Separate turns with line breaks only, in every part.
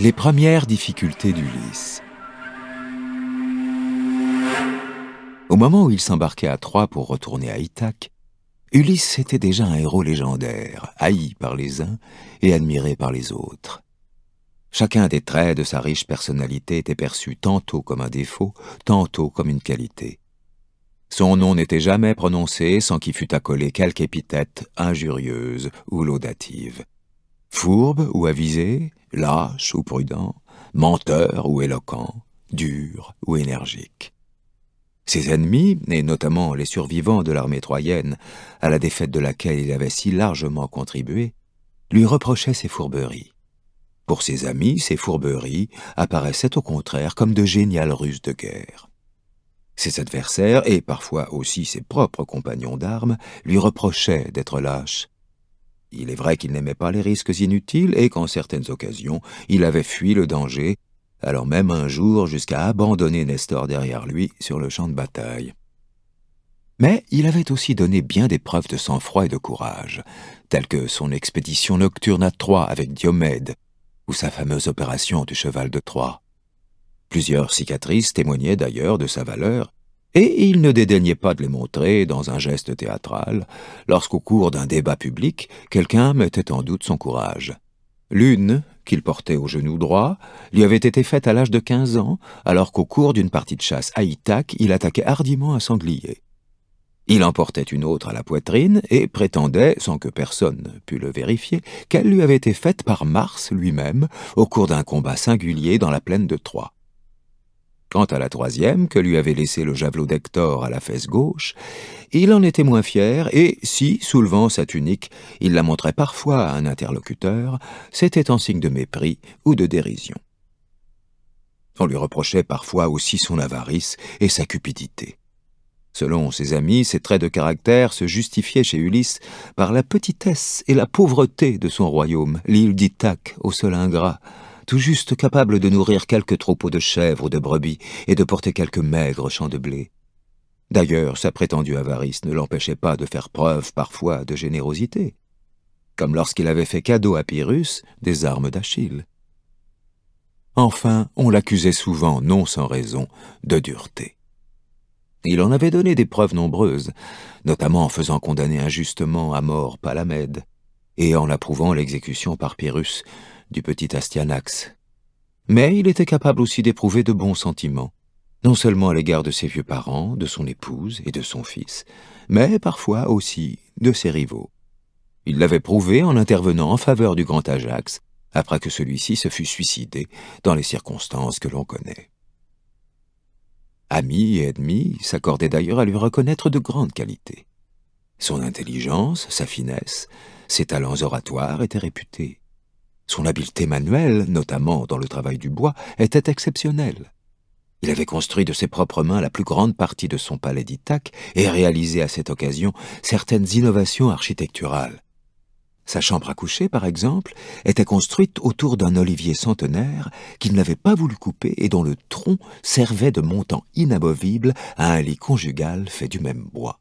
les premières difficultés d'Ulysse. Au moment où il s'embarquait à Troie pour retourner à Ithaque, Ulysse était déjà un héros légendaire, haï par les uns et admiré par les autres. Chacun des traits de sa riche personnalité était perçu tantôt comme un défaut, tantôt comme une qualité. Son nom n'était jamais prononcé sans qu'il fût accolé quelque épithète injurieuse ou laudative. Fourbe ou avisé, lâche ou prudent, menteur ou éloquent, dur ou énergique. Ses ennemis, et notamment les survivants de l'armée troyenne, à la défaite de laquelle il avait si largement contribué, lui reprochaient ses fourberies. Pour ses amis, ses fourberies apparaissaient au contraire comme de géniales ruses de guerre. Ses adversaires, et parfois aussi ses propres compagnons d'armes, lui reprochaient d'être lâche, il est vrai qu'il n'aimait pas les risques inutiles et qu'en certaines occasions, il avait fui le danger, alors même un jour jusqu'à abandonner Nestor derrière lui sur le champ de bataille. Mais il avait aussi donné bien des preuves de sang-froid et de courage, telles que son expédition nocturne à Troie avec Diomède, ou sa fameuse opération du cheval de Troie. Plusieurs cicatrices témoignaient d'ailleurs de sa valeur, et il ne dédaignait pas de les montrer dans un geste théâtral, lorsqu'au cours d'un débat public, quelqu'un mettait en doute son courage. L'une, qu'il portait au genou droit, lui avait été faite à l'âge de quinze ans, alors qu'au cours d'une partie de chasse à Itac il attaquait hardiment un sanglier. Il en portait une autre à la poitrine et prétendait, sans que personne pût le vérifier, qu'elle lui avait été faite par Mars lui-même au cours d'un combat singulier dans la plaine de Troie. Quant à la troisième, que lui avait laissé le javelot d'Hector à la fesse gauche, il en était moins fier, et si, soulevant sa tunique, il la montrait parfois à un interlocuteur, c'était en signe de mépris ou de dérision. On lui reprochait parfois aussi son avarice et sa cupidité. Selon ses amis, ses traits de caractère se justifiaient chez Ulysse par la petitesse et la pauvreté de son royaume, l'île d'Ithaque au sol ingrat, tout juste capable de nourrir quelques troupeaux de chèvres ou de brebis et de porter quelques maigres champs de blé. D'ailleurs, sa prétendue avarice ne l'empêchait pas de faire preuve parfois de générosité, comme lorsqu'il avait fait cadeau à Pyrrhus des armes d'Achille. Enfin, on l'accusait souvent, non sans raison, de dureté. Il en avait donné des preuves nombreuses, notamment en faisant condamner injustement à mort Palamède, et en approuvant l'exécution par Pyrrhus du petit Astyanax. Mais il était capable aussi d'éprouver de bons sentiments, non seulement à l'égard de ses vieux parents, de son épouse et de son fils, mais parfois aussi de ses rivaux. Il l'avait prouvé en intervenant en faveur du grand Ajax, après que celui-ci se fût suicidé dans les circonstances que l'on connaît. Amis et ennemis s'accordaient d'ailleurs à lui reconnaître de grandes qualités. Son intelligence, sa finesse, ses talents oratoires étaient réputés. Son habileté manuelle, notamment dans le travail du bois, était exceptionnelle. Il avait construit de ses propres mains la plus grande partie de son palais d'Itaque et réalisé à cette occasion certaines innovations architecturales. Sa chambre à coucher, par exemple, était construite autour d'un olivier centenaire qu'il n'avait pas voulu couper et dont le tronc servait de montant inabovible à un lit conjugal fait du même bois.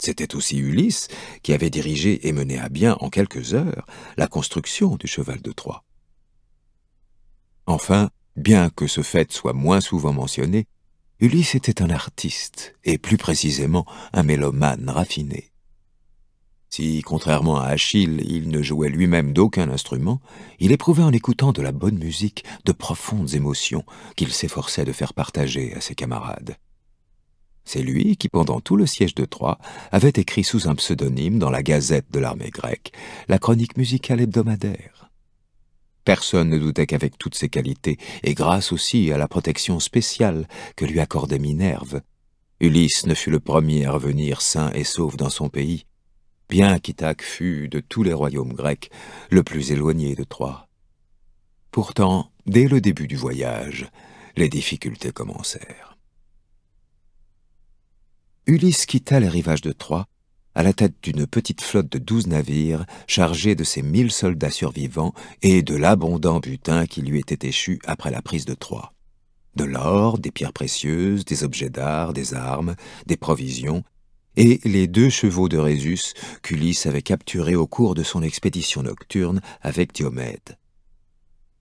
C'était aussi Ulysse qui avait dirigé et mené à bien en quelques heures la construction du cheval de Troie. Enfin, bien que ce fait soit moins souvent mentionné, Ulysse était un artiste, et plus précisément un mélomane raffiné. Si, contrairement à Achille, il ne jouait lui-même d'aucun instrument, il éprouvait en écoutant de la bonne musique de profondes émotions qu'il s'efforçait de faire partager à ses camarades. C'est lui qui, pendant tout le siège de Troie, avait écrit sous un pseudonyme dans la gazette de l'armée grecque la chronique musicale hebdomadaire. Personne ne doutait qu'avec toutes ses qualités, et grâce aussi à la protection spéciale que lui accordait Minerve, Ulysse ne fut le premier à revenir sain et sauf dans son pays, bien qu'Ithaque fût, de tous les royaumes grecs, le plus éloigné de Troie. Pourtant, dès le début du voyage, les difficultés commencèrent. Ulysse quitta les rivages de Troie à la tête d'une petite flotte de douze navires chargée de ses mille soldats survivants et de l'abondant butin qui lui était échu après la prise de Troie. De l'or, des pierres précieuses, des objets d'art, des armes, des provisions, et les deux chevaux de Résus qu'Ulysse avait capturés au cours de son expédition nocturne avec Diomède.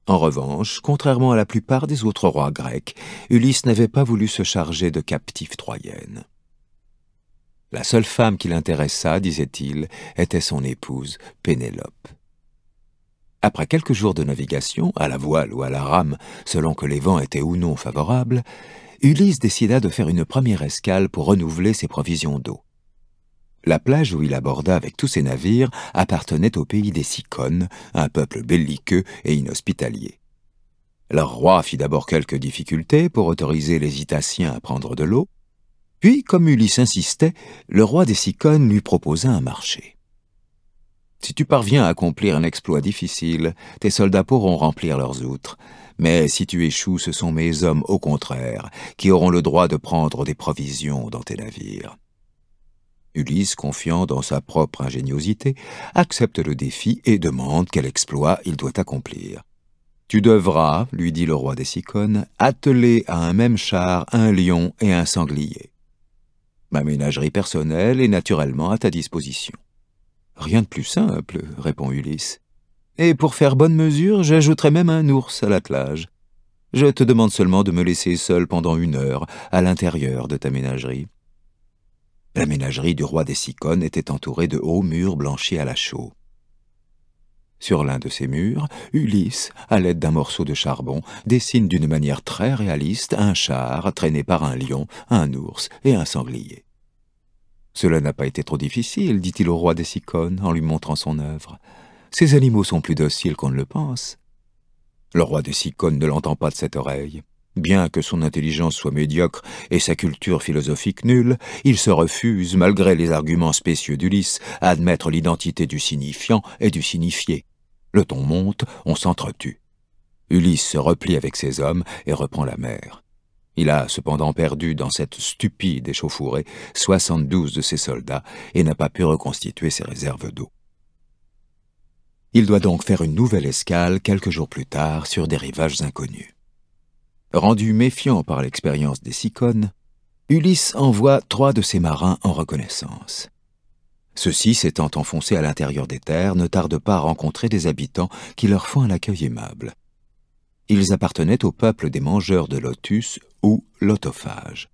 En revanche, contrairement à la plupart des autres rois grecs, Ulysse n'avait pas voulu se charger de captifs troyennes. La seule femme qui l'intéressa, disait-il, était son épouse, Pénélope. Après quelques jours de navigation, à la voile ou à la rame, selon que les vents étaient ou non favorables, Ulysse décida de faire une première escale pour renouveler ses provisions d'eau. La plage où il aborda avec tous ses navires appartenait au pays des Sicones, un peuple belliqueux et inhospitalier. Leur roi fit d'abord quelques difficultés pour autoriser les Itatiens à prendre de l'eau, puis, comme Ulysse insistait, le roi des Sicones lui proposa un marché. Si tu parviens à accomplir un exploit difficile, tes soldats pourront remplir leurs outres. Mais si tu échoues, ce sont mes hommes, au contraire, qui auront le droit de prendre des provisions dans tes navires. Ulysse, confiant dans sa propre ingéniosité, accepte le défi et demande quel exploit il doit accomplir. Tu devras, lui dit le roi des Sicones, atteler à un même char un lion et un sanglier. Ma ménagerie personnelle est naturellement à ta disposition. Rien de plus simple, répond Ulysse. Et pour faire bonne mesure, j'ajouterai même un ours à l'attelage. Je te demande seulement de me laisser seul pendant une heure à l'intérieur de ta ménagerie. La ménagerie du roi des Sicones était entourée de hauts murs blanchis à la chaux. Sur l'un de ses murs, Ulysse, à l'aide d'un morceau de charbon, dessine d'une manière très réaliste un char traîné par un lion, un ours et un sanglier. Cela n'a pas été trop difficile, dit-il au roi des Cicones en lui montrant son œuvre. Ces animaux sont plus dociles qu'on ne le pense. Le roi des Cicones ne l'entend pas de cette oreille. Bien que son intelligence soit médiocre et sa culture philosophique nulle, il se refuse, malgré les arguments spécieux d'Ulysse, à admettre l'identité du signifiant et du signifié. Le ton monte, on s'entretue. Ulysse se replie avec ses hommes et reprend la mer. Il a cependant perdu dans cette stupide échauffourée 72 de ses soldats et n'a pas pu reconstituer ses réserves d'eau. Il doit donc faire une nouvelle escale quelques jours plus tard sur des rivages inconnus. Rendu méfiant par l'expérience des Cicones, Ulysse envoie trois de ses marins en reconnaissance. Ceux-ci, s'étant enfoncés à l'intérieur des terres, ne tardent pas à rencontrer des habitants qui leur font un accueil aimable. Ils appartenaient au peuple des mangeurs de lotus ou lotophages.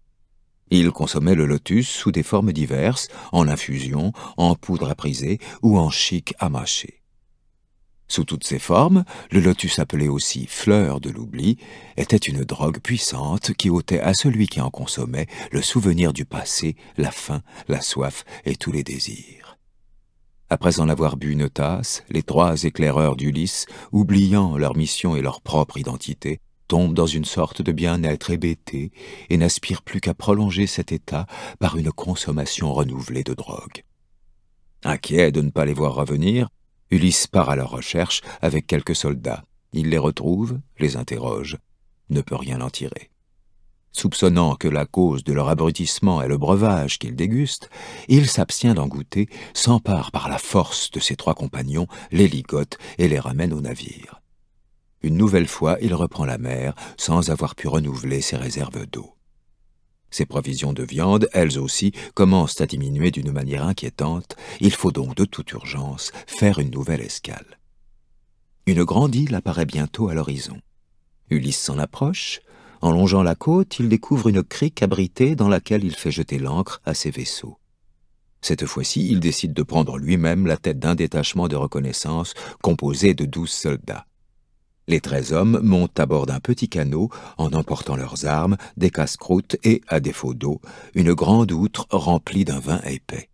Ils consommaient le lotus sous des formes diverses, en infusion, en poudre à priser ou en chic à mâcher. Sous toutes ses formes, le lotus appelé aussi fleur de l'oubli était une drogue puissante qui ôtait à celui qui en consommait le souvenir du passé, la faim, la soif et tous les désirs. Après en avoir bu une tasse, les trois éclaireurs d'Ulysse, oubliant leur mission et leur propre identité, tombent dans une sorte de bien-être hébété et n'aspirent plus qu'à prolonger cet état par une consommation renouvelée de drogue. Inquiets de ne pas les voir revenir, Ulysse part à leur recherche avec quelques soldats. Il les retrouve, les interroge, ne peut rien en tirer. Soupçonnant que la cause de leur abrutissement est le breuvage qu'ils dégustent, il s'abstient d'en goûter, s'empare par la force de ses trois compagnons, les ligote et les ramène au navire. Une nouvelle fois, il reprend la mer sans avoir pu renouveler ses réserves d'eau. Ses provisions de viande, elles aussi, commencent à diminuer d'une manière inquiétante. Il faut donc de toute urgence faire une nouvelle escale. Une grande île apparaît bientôt à l'horizon. Ulysse s'en approche. En longeant la côte, il découvre une crique abritée dans laquelle il fait jeter l'ancre à ses vaisseaux. Cette fois-ci, il décide de prendre lui-même la tête d'un détachement de reconnaissance composé de douze soldats. Les treize hommes montent à bord d'un petit canot en emportant leurs armes, des casse-croûtes et, à défaut d'eau, une grande outre remplie d'un vin épais.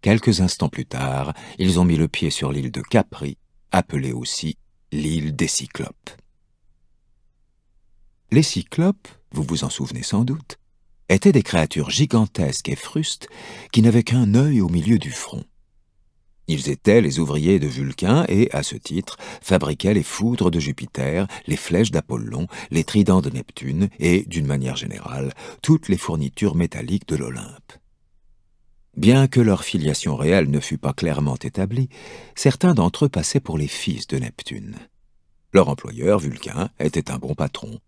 Quelques instants plus tard, ils ont mis le pied sur l'île de Capri, appelée aussi l'île des Cyclopes. Les Cyclopes, vous vous en souvenez sans doute, étaient des créatures gigantesques et frustes qui n'avaient qu'un œil au milieu du front. Ils étaient les ouvriers de Vulcain et, à ce titre, fabriquaient les foudres de Jupiter, les flèches d'Apollon, les tridents de Neptune et, d'une manière générale, toutes les fournitures métalliques de l'Olympe. Bien que leur filiation réelle ne fût pas clairement établie, certains d'entre eux passaient pour les fils de Neptune. Leur employeur, Vulcain, était un bon patron,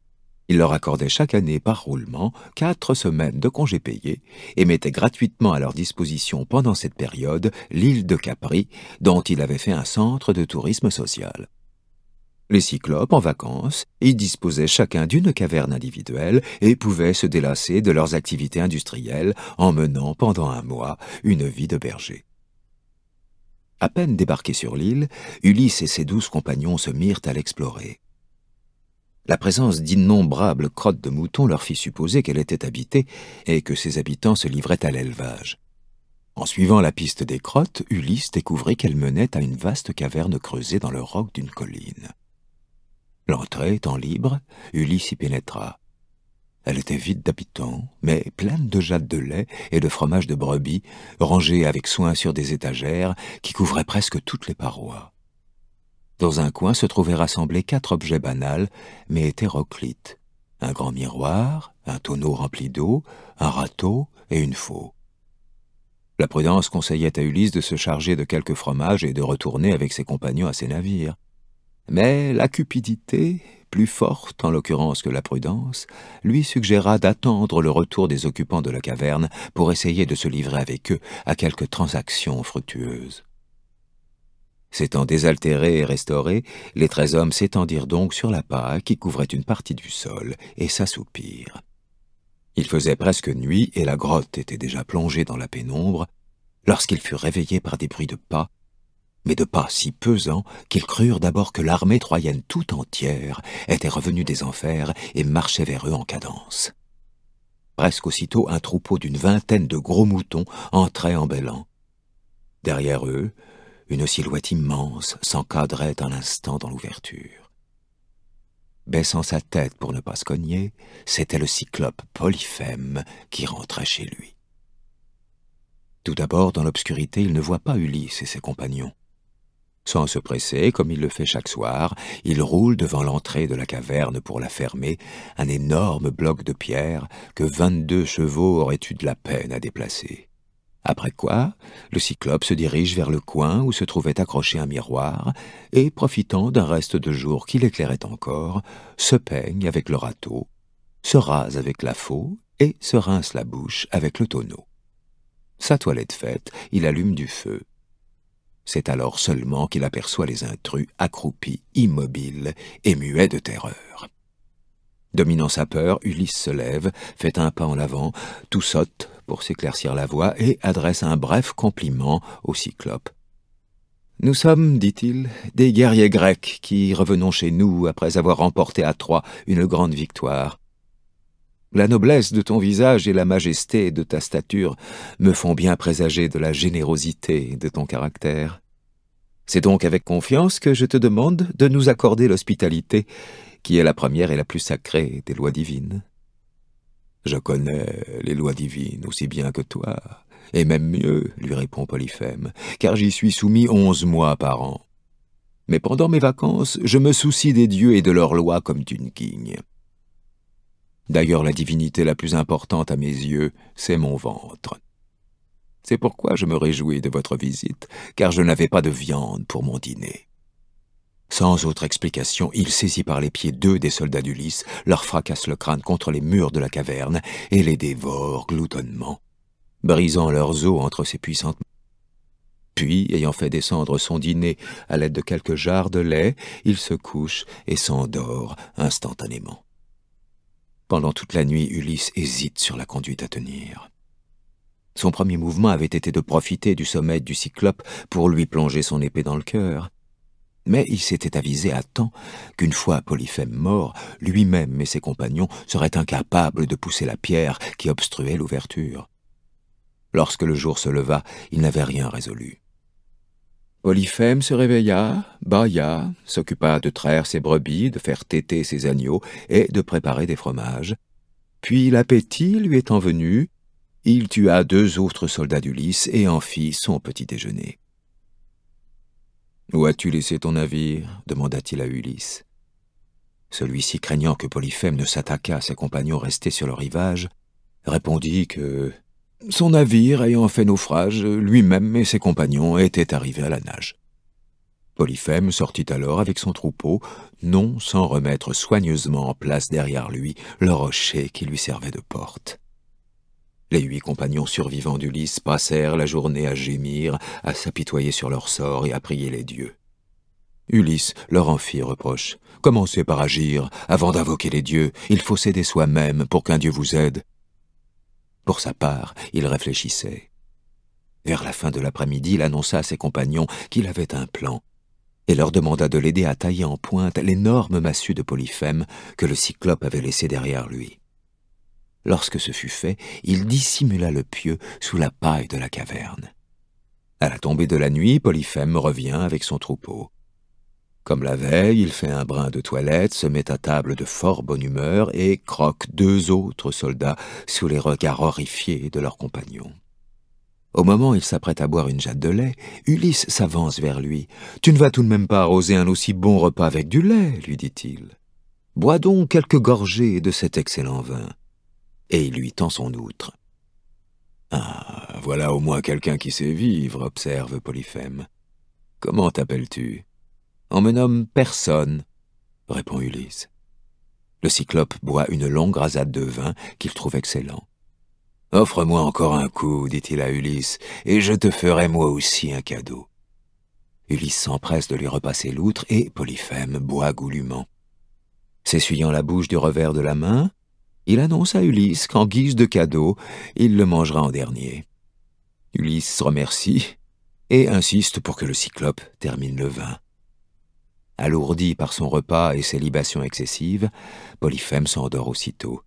il leur accordait chaque année par roulement quatre semaines de congés payés et mettait gratuitement à leur disposition pendant cette période l'île de Capri, dont il avait fait un centre de tourisme social. Les cyclopes, en vacances, y disposaient chacun d'une caverne individuelle et pouvaient se délasser de leurs activités industrielles en menant pendant un mois une vie de berger. À peine débarqués sur l'île, Ulysse et ses douze compagnons se mirent à l'explorer. La présence d'innombrables crottes de moutons leur fit supposer qu'elle était habitée et que ses habitants se livraient à l'élevage. En suivant la piste des crottes, Ulysse découvrit qu'elle menait à une vaste caverne creusée dans le roc d'une colline. L'entrée étant libre, Ulysse y pénétra. Elle était vide d'habitants, mais pleine de jattes de lait et de fromage de brebis, rangés avec soin sur des étagères qui couvraient presque toutes les parois. Dans un coin se trouvaient rassemblés quatre objets banals, mais hétéroclites. Un grand miroir, un tonneau rempli d'eau, un râteau et une faux. La prudence conseillait à Ulysse de se charger de quelques fromages et de retourner avec ses compagnons à ses navires. Mais la cupidité, plus forte en l'occurrence que la prudence, lui suggéra d'attendre le retour des occupants de la caverne pour essayer de se livrer avec eux à quelque transaction fructueuse. S'étant désaltérés et restaurés, les treize hommes s'étendirent donc sur la paille qui couvrait une partie du sol et s'assoupirent. Il faisait presque nuit et la grotte était déjà plongée dans la pénombre, lorsqu'ils furent réveillés par des bruits de pas, mais de pas si pesants qu'ils crurent d'abord que l'armée troyenne tout entière était revenue des enfers et marchait vers eux en cadence. Presque aussitôt un troupeau d'une vingtaine de gros moutons entrait en bêlant. Derrière eux, une silhouette immense s'encadrait un instant dans l'ouverture. Baissant sa tête pour ne pas se cogner, c'était le cyclope Polyphème qui rentrait chez lui. Tout d'abord, dans l'obscurité, il ne voit pas Ulysse et ses compagnons. Sans se presser, comme il le fait chaque soir, il roule devant l'entrée de la caverne pour la fermer, un énorme bloc de pierre que vingt-deux chevaux auraient eu de la peine à déplacer. Après quoi, le cyclope se dirige vers le coin où se trouvait accroché un miroir, et, profitant d'un reste de jour qui l'éclairait encore, se peigne avec le râteau, se rase avec la faux et se rince la bouche avec le tonneau. Sa toilette faite, il allume du feu. C'est alors seulement qu'il aperçoit les intrus accroupis, immobiles et muets de terreur. Dominant sa peur, Ulysse se lève, fait un pas en avant, tout saute, pour s'éclaircir la voix, et adresse un bref compliment au cyclope. Nous sommes, dit-il, des guerriers grecs qui revenons chez nous après avoir remporté à Troie une grande victoire. La noblesse de ton visage et la majesté de ta stature me font bien présager de la générosité de ton caractère. C'est donc avec confiance que je te demande de nous accorder l'hospitalité, qui est la première et la plus sacrée des lois divines. Je connais les lois divines aussi bien que toi, et même mieux, lui répond Polyphème, car j'y suis soumis onze mois par an. Mais pendant mes vacances, je me soucie des dieux et de leurs lois comme d'une guigne. D'ailleurs, la divinité la plus importante à mes yeux, c'est mon ventre. C'est pourquoi je me réjouis de votre visite, car je n'avais pas de viande pour mon dîner. Sans autre explication, il saisit par les pieds deux des soldats d'Ulysse, leur fracasse le crâne contre les murs de la caverne et les dévore gloutonnement, brisant leurs os entre ses puissantes mains. Puis, ayant fait descendre son dîner à l'aide de quelques jarres de lait, il se couche et s'endort instantanément. Pendant toute la nuit, Ulysse hésite sur la conduite à tenir. Son premier mouvement avait été de profiter du sommet du cyclope pour lui plonger son épée dans le cœur. Mais il s'était avisé à temps qu'une fois Polyphème mort, lui-même et ses compagnons seraient incapables de pousser la pierre qui obstruait l'ouverture. Lorsque le jour se leva, il n'avait rien résolu. Polyphème se réveilla, bâilla, s'occupa de traire ses brebis, de faire têter ses agneaux et de préparer des fromages. Puis l'appétit lui étant venu, il tua deux autres soldats d'Ulysse et en fit son petit déjeuner. Où as-tu laissé ton navire demanda-t-il à Ulysse. Celui-ci, craignant que Polyphème ne s'attaquât à ses compagnons restés sur le rivage, répondit que son navire ayant fait naufrage, lui-même et ses compagnons étaient arrivés à la nage. Polyphème sortit alors avec son troupeau, non sans remettre soigneusement en place derrière lui le rocher qui lui servait de porte. Les huit compagnons survivants d'Ulysse passèrent la journée à gémir, à s'apitoyer sur leur sort et à prier les dieux. Ulysse leur en fit reproche. Commencez par agir, avant d'invoquer les dieux, il faut s'aider soi-même pour qu'un dieu vous aide. Pour sa part, il réfléchissait. Vers la fin de l'après-midi, il annonça à ses compagnons qu'il avait un plan, et leur demanda de l'aider à tailler en pointe l'énorme massue de Polyphème que le cyclope avait laissé derrière lui. Lorsque ce fut fait, il dissimula le pieu sous la paille de la caverne. À la tombée de la nuit, Polyphème revient avec son troupeau. Comme la veille, il fait un brin de toilette, se met à table de fort bonne humeur et croque deux autres soldats sous les regards horrifiés de leurs compagnons. Au moment où il s'apprête à boire une jatte de lait, Ulysse s'avance vers lui. « Tu ne vas tout de même pas arroser un aussi bon repas avec du lait, lui dit-il. Bois donc quelques gorgées de cet excellent vin et il lui tend son outre. Ah, voilà au moins quelqu'un qui sait vivre, observe Polyphème. Comment t'appelles-tu On me nomme personne, répond Ulysse. Le cyclope boit une longue rasade de vin qu'il trouve excellent. Offre-moi encore un coup, dit-il à Ulysse, et je te ferai moi aussi un cadeau. Ulysse s'empresse de lui repasser l'outre et Polyphème boit goulûment. S'essuyant la bouche du revers de la main, il annonce à Ulysse qu'en guise de cadeau, il le mangera en dernier. Ulysse remercie et insiste pour que le cyclope termine le vin. Alourdi par son repas et ses libations excessives, Polyphème s'endort aussitôt.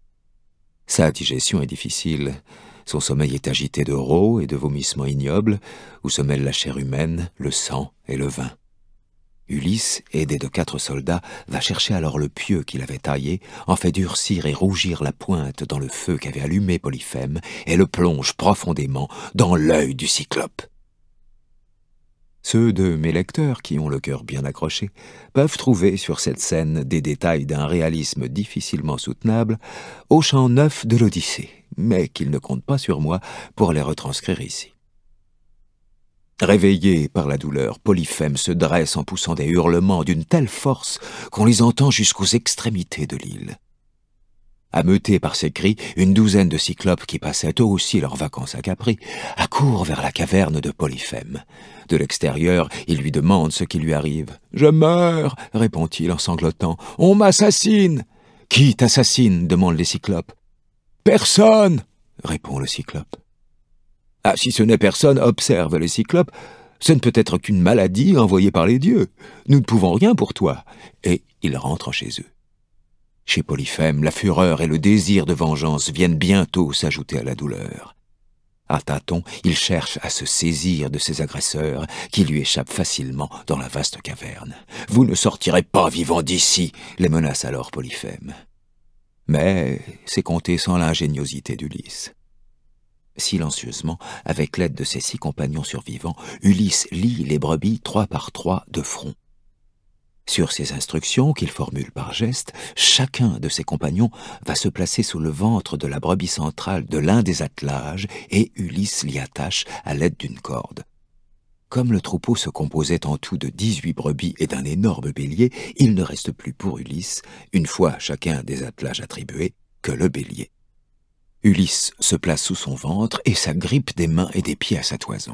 Sa digestion est difficile, son sommeil est agité de raux et de vomissements ignobles, où se mêlent la chair humaine, le sang et le vin. Ulysse, aidé de quatre soldats, va chercher alors le pieu qu'il avait taillé, en fait durcir et rougir la pointe dans le feu qu'avait allumé Polyphème, et le plonge profondément dans l'œil du cyclope. Ceux de mes lecteurs qui ont le cœur bien accroché peuvent trouver sur cette scène des détails d'un réalisme difficilement soutenable au champ neuf de l'Odyssée, mais qu'ils ne comptent pas sur moi pour les retranscrire ici. Réveillé par la douleur, Polyphème se dresse en poussant des hurlements d'une telle force qu'on les entend jusqu'aux extrémités de l'île. Ameutés par ces cris, une douzaine de cyclopes qui passaient eux aussi leurs vacances à Capri accourent vers la caverne de Polyphème. De l'extérieur, ils lui demandent ce qui lui arrive. « Je meurs !» répond-il en sanglotant. « On m'assassine !»« Qui t'assassine » demandent les cyclopes. « Personne !» répond le cyclope. Ah, si ce n'est personne, observe les cyclopes, ce ne peut être qu'une maladie envoyée par les dieux. Nous ne pouvons rien pour toi. Et ils rentrent chez eux. Chez Polyphème, la fureur et le désir de vengeance viennent bientôt s'ajouter à la douleur. À tâtons, il cherche à se saisir de ses agresseurs, qui lui échappent facilement dans la vaste caverne. Vous ne sortirez pas vivant d'ici, les menace alors Polyphème. Mais c'est compté sans l'ingéniosité d'Ulysse. Silencieusement, avec l'aide de ses six compagnons survivants, Ulysse lit les brebis trois par trois de front. Sur ces instructions qu'il formule par geste, chacun de ses compagnons va se placer sous le ventre de la brebis centrale de l'un des attelages et Ulysse l'y attache à l'aide d'une corde. Comme le troupeau se composait en tout de dix-huit brebis et d'un énorme bélier, il ne reste plus pour Ulysse, une fois chacun des attelages attribués, que le bélier. Ulysse se place sous son ventre et s'agrippe des mains et des pieds à sa toison.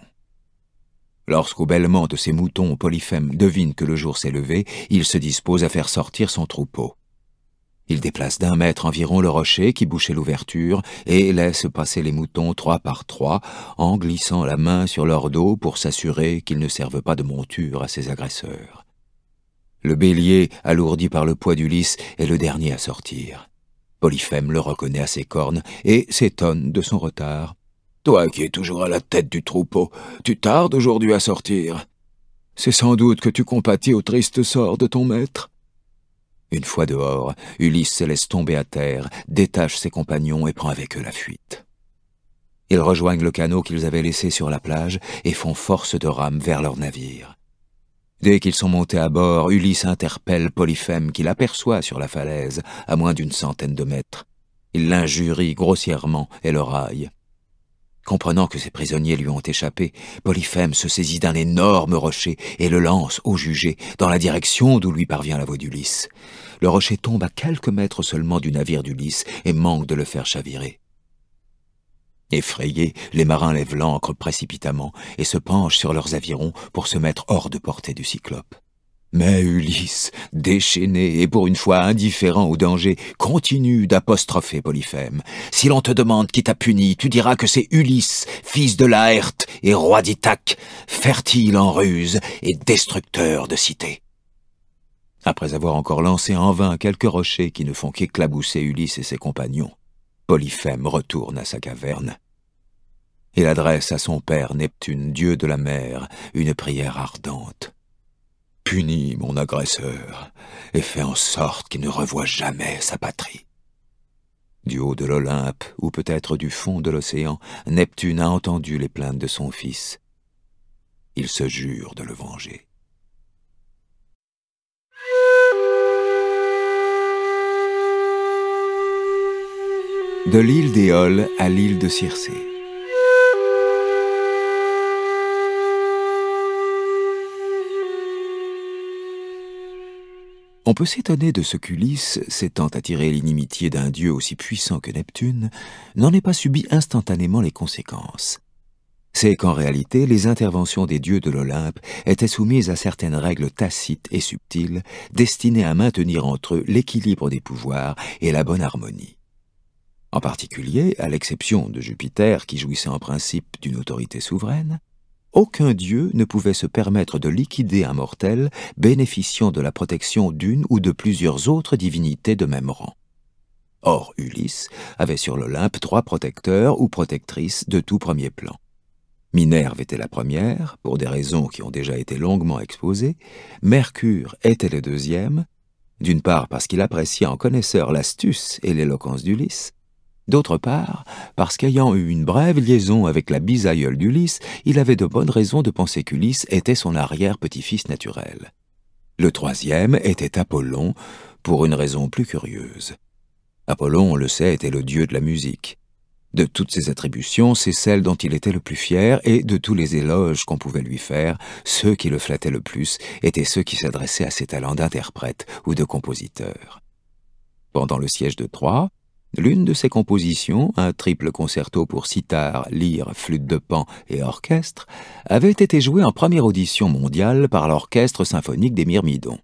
Lorsqu'au bêlement de ses moutons, Polyphème devine que le jour s'est levé, il se dispose à faire sortir son troupeau. Il déplace d'un mètre environ le rocher qui bouchait l'ouverture et laisse passer les moutons trois par trois en glissant la main sur leur dos pour s'assurer qu'ils ne servent pas de monture à ses agresseurs. Le bélier, alourdi par le poids d'Ulysse, est le dernier à sortir. Polyphème le reconnaît à ses cornes et s'étonne de son retard. Toi qui es toujours à la tête du troupeau, tu tardes aujourd'hui à sortir. C'est sans doute que tu compatis au triste sort de ton maître. Une fois dehors, Ulysse se laisse tomber à terre, détache ses compagnons et prend avec eux la fuite. Ils rejoignent le canot qu'ils avaient laissé sur la plage et font force de rame vers leur navire. Dès qu'ils sont montés à bord, Ulysse interpelle Polyphème qu'il aperçoit sur la falaise, à moins d'une centaine de mètres. Il l'injurie grossièrement et le raille. Comprenant que ses prisonniers lui ont échappé, Polyphème se saisit d'un énorme rocher et le lance au jugé, dans la direction d'où lui parvient la voie d'Ulysse. Le rocher tombe à quelques mètres seulement du navire d'Ulysse et manque de le faire chavirer. Effrayés, les marins lèvent l'ancre précipitamment et se penchent sur leurs avirons pour se mettre hors de portée du cyclope. Mais Ulysse, déchaîné et pour une fois indifférent au danger, continue d'apostropher Polyphème. Si l'on te demande qui t'a puni, tu diras que c'est Ulysse, fils de Laerte et roi d'Ithaque, fertile en ruse et destructeur de cités. Après avoir encore lancé en vain quelques rochers qui ne font qu'éclabousser Ulysse et ses compagnons, Polyphème retourne à sa caverne. Il adresse à son père Neptune, dieu de la mer, une prière ardente. Punis mon agresseur, et fais en sorte qu'il ne revoie jamais sa patrie. Du haut de l'Olympe, ou peut-être du fond de l'océan, Neptune a entendu les plaintes de son fils. Il se jure de le venger. de l'île d'Éole à l'île de Circé. On peut s'étonner de ce qu'Ulysse, s'étant attiré l'inimitié d'un dieu aussi puissant que Neptune, n'en ait pas subi instantanément les conséquences. C'est qu'en réalité, les interventions des dieux de l'Olympe étaient soumises à certaines règles tacites et subtiles, destinées à maintenir entre eux l'équilibre des pouvoirs et la bonne harmonie. En particulier, à l'exception de Jupiter qui jouissait en principe d'une autorité souveraine, aucun dieu ne pouvait se permettre de liquider un mortel bénéficiant de la protection d'une ou de plusieurs autres divinités de même rang. Or, Ulysse avait sur l'Olympe trois protecteurs ou protectrices de tout premier plan. Minerve était la première, pour des raisons qui ont déjà été longuement exposées, Mercure était le deuxième, d'une part parce qu'il appréciait en connaisseur l'astuce et l'éloquence d'Ulysse, D'autre part, parce qu'ayant eu une brève liaison avec la bisaïeule d'Ulysse, il avait de bonnes raisons de penser qu'Ulysse était son arrière-petit-fils naturel. Le troisième était Apollon, pour une raison plus curieuse. Apollon, on le sait, était le dieu de la musique. De toutes ses attributions, c'est celle dont il était le plus fier, et de tous les éloges qu'on pouvait lui faire, ceux qui le flattaient le plus étaient ceux qui s'adressaient à ses talents d'interprète ou de compositeur. Pendant le siège de Troie, L'une de ses compositions, un triple concerto pour sitar, lyre, flûte de pan et orchestre, avait été jouée en première audition mondiale par l'Orchestre symphonique des Myrmidons.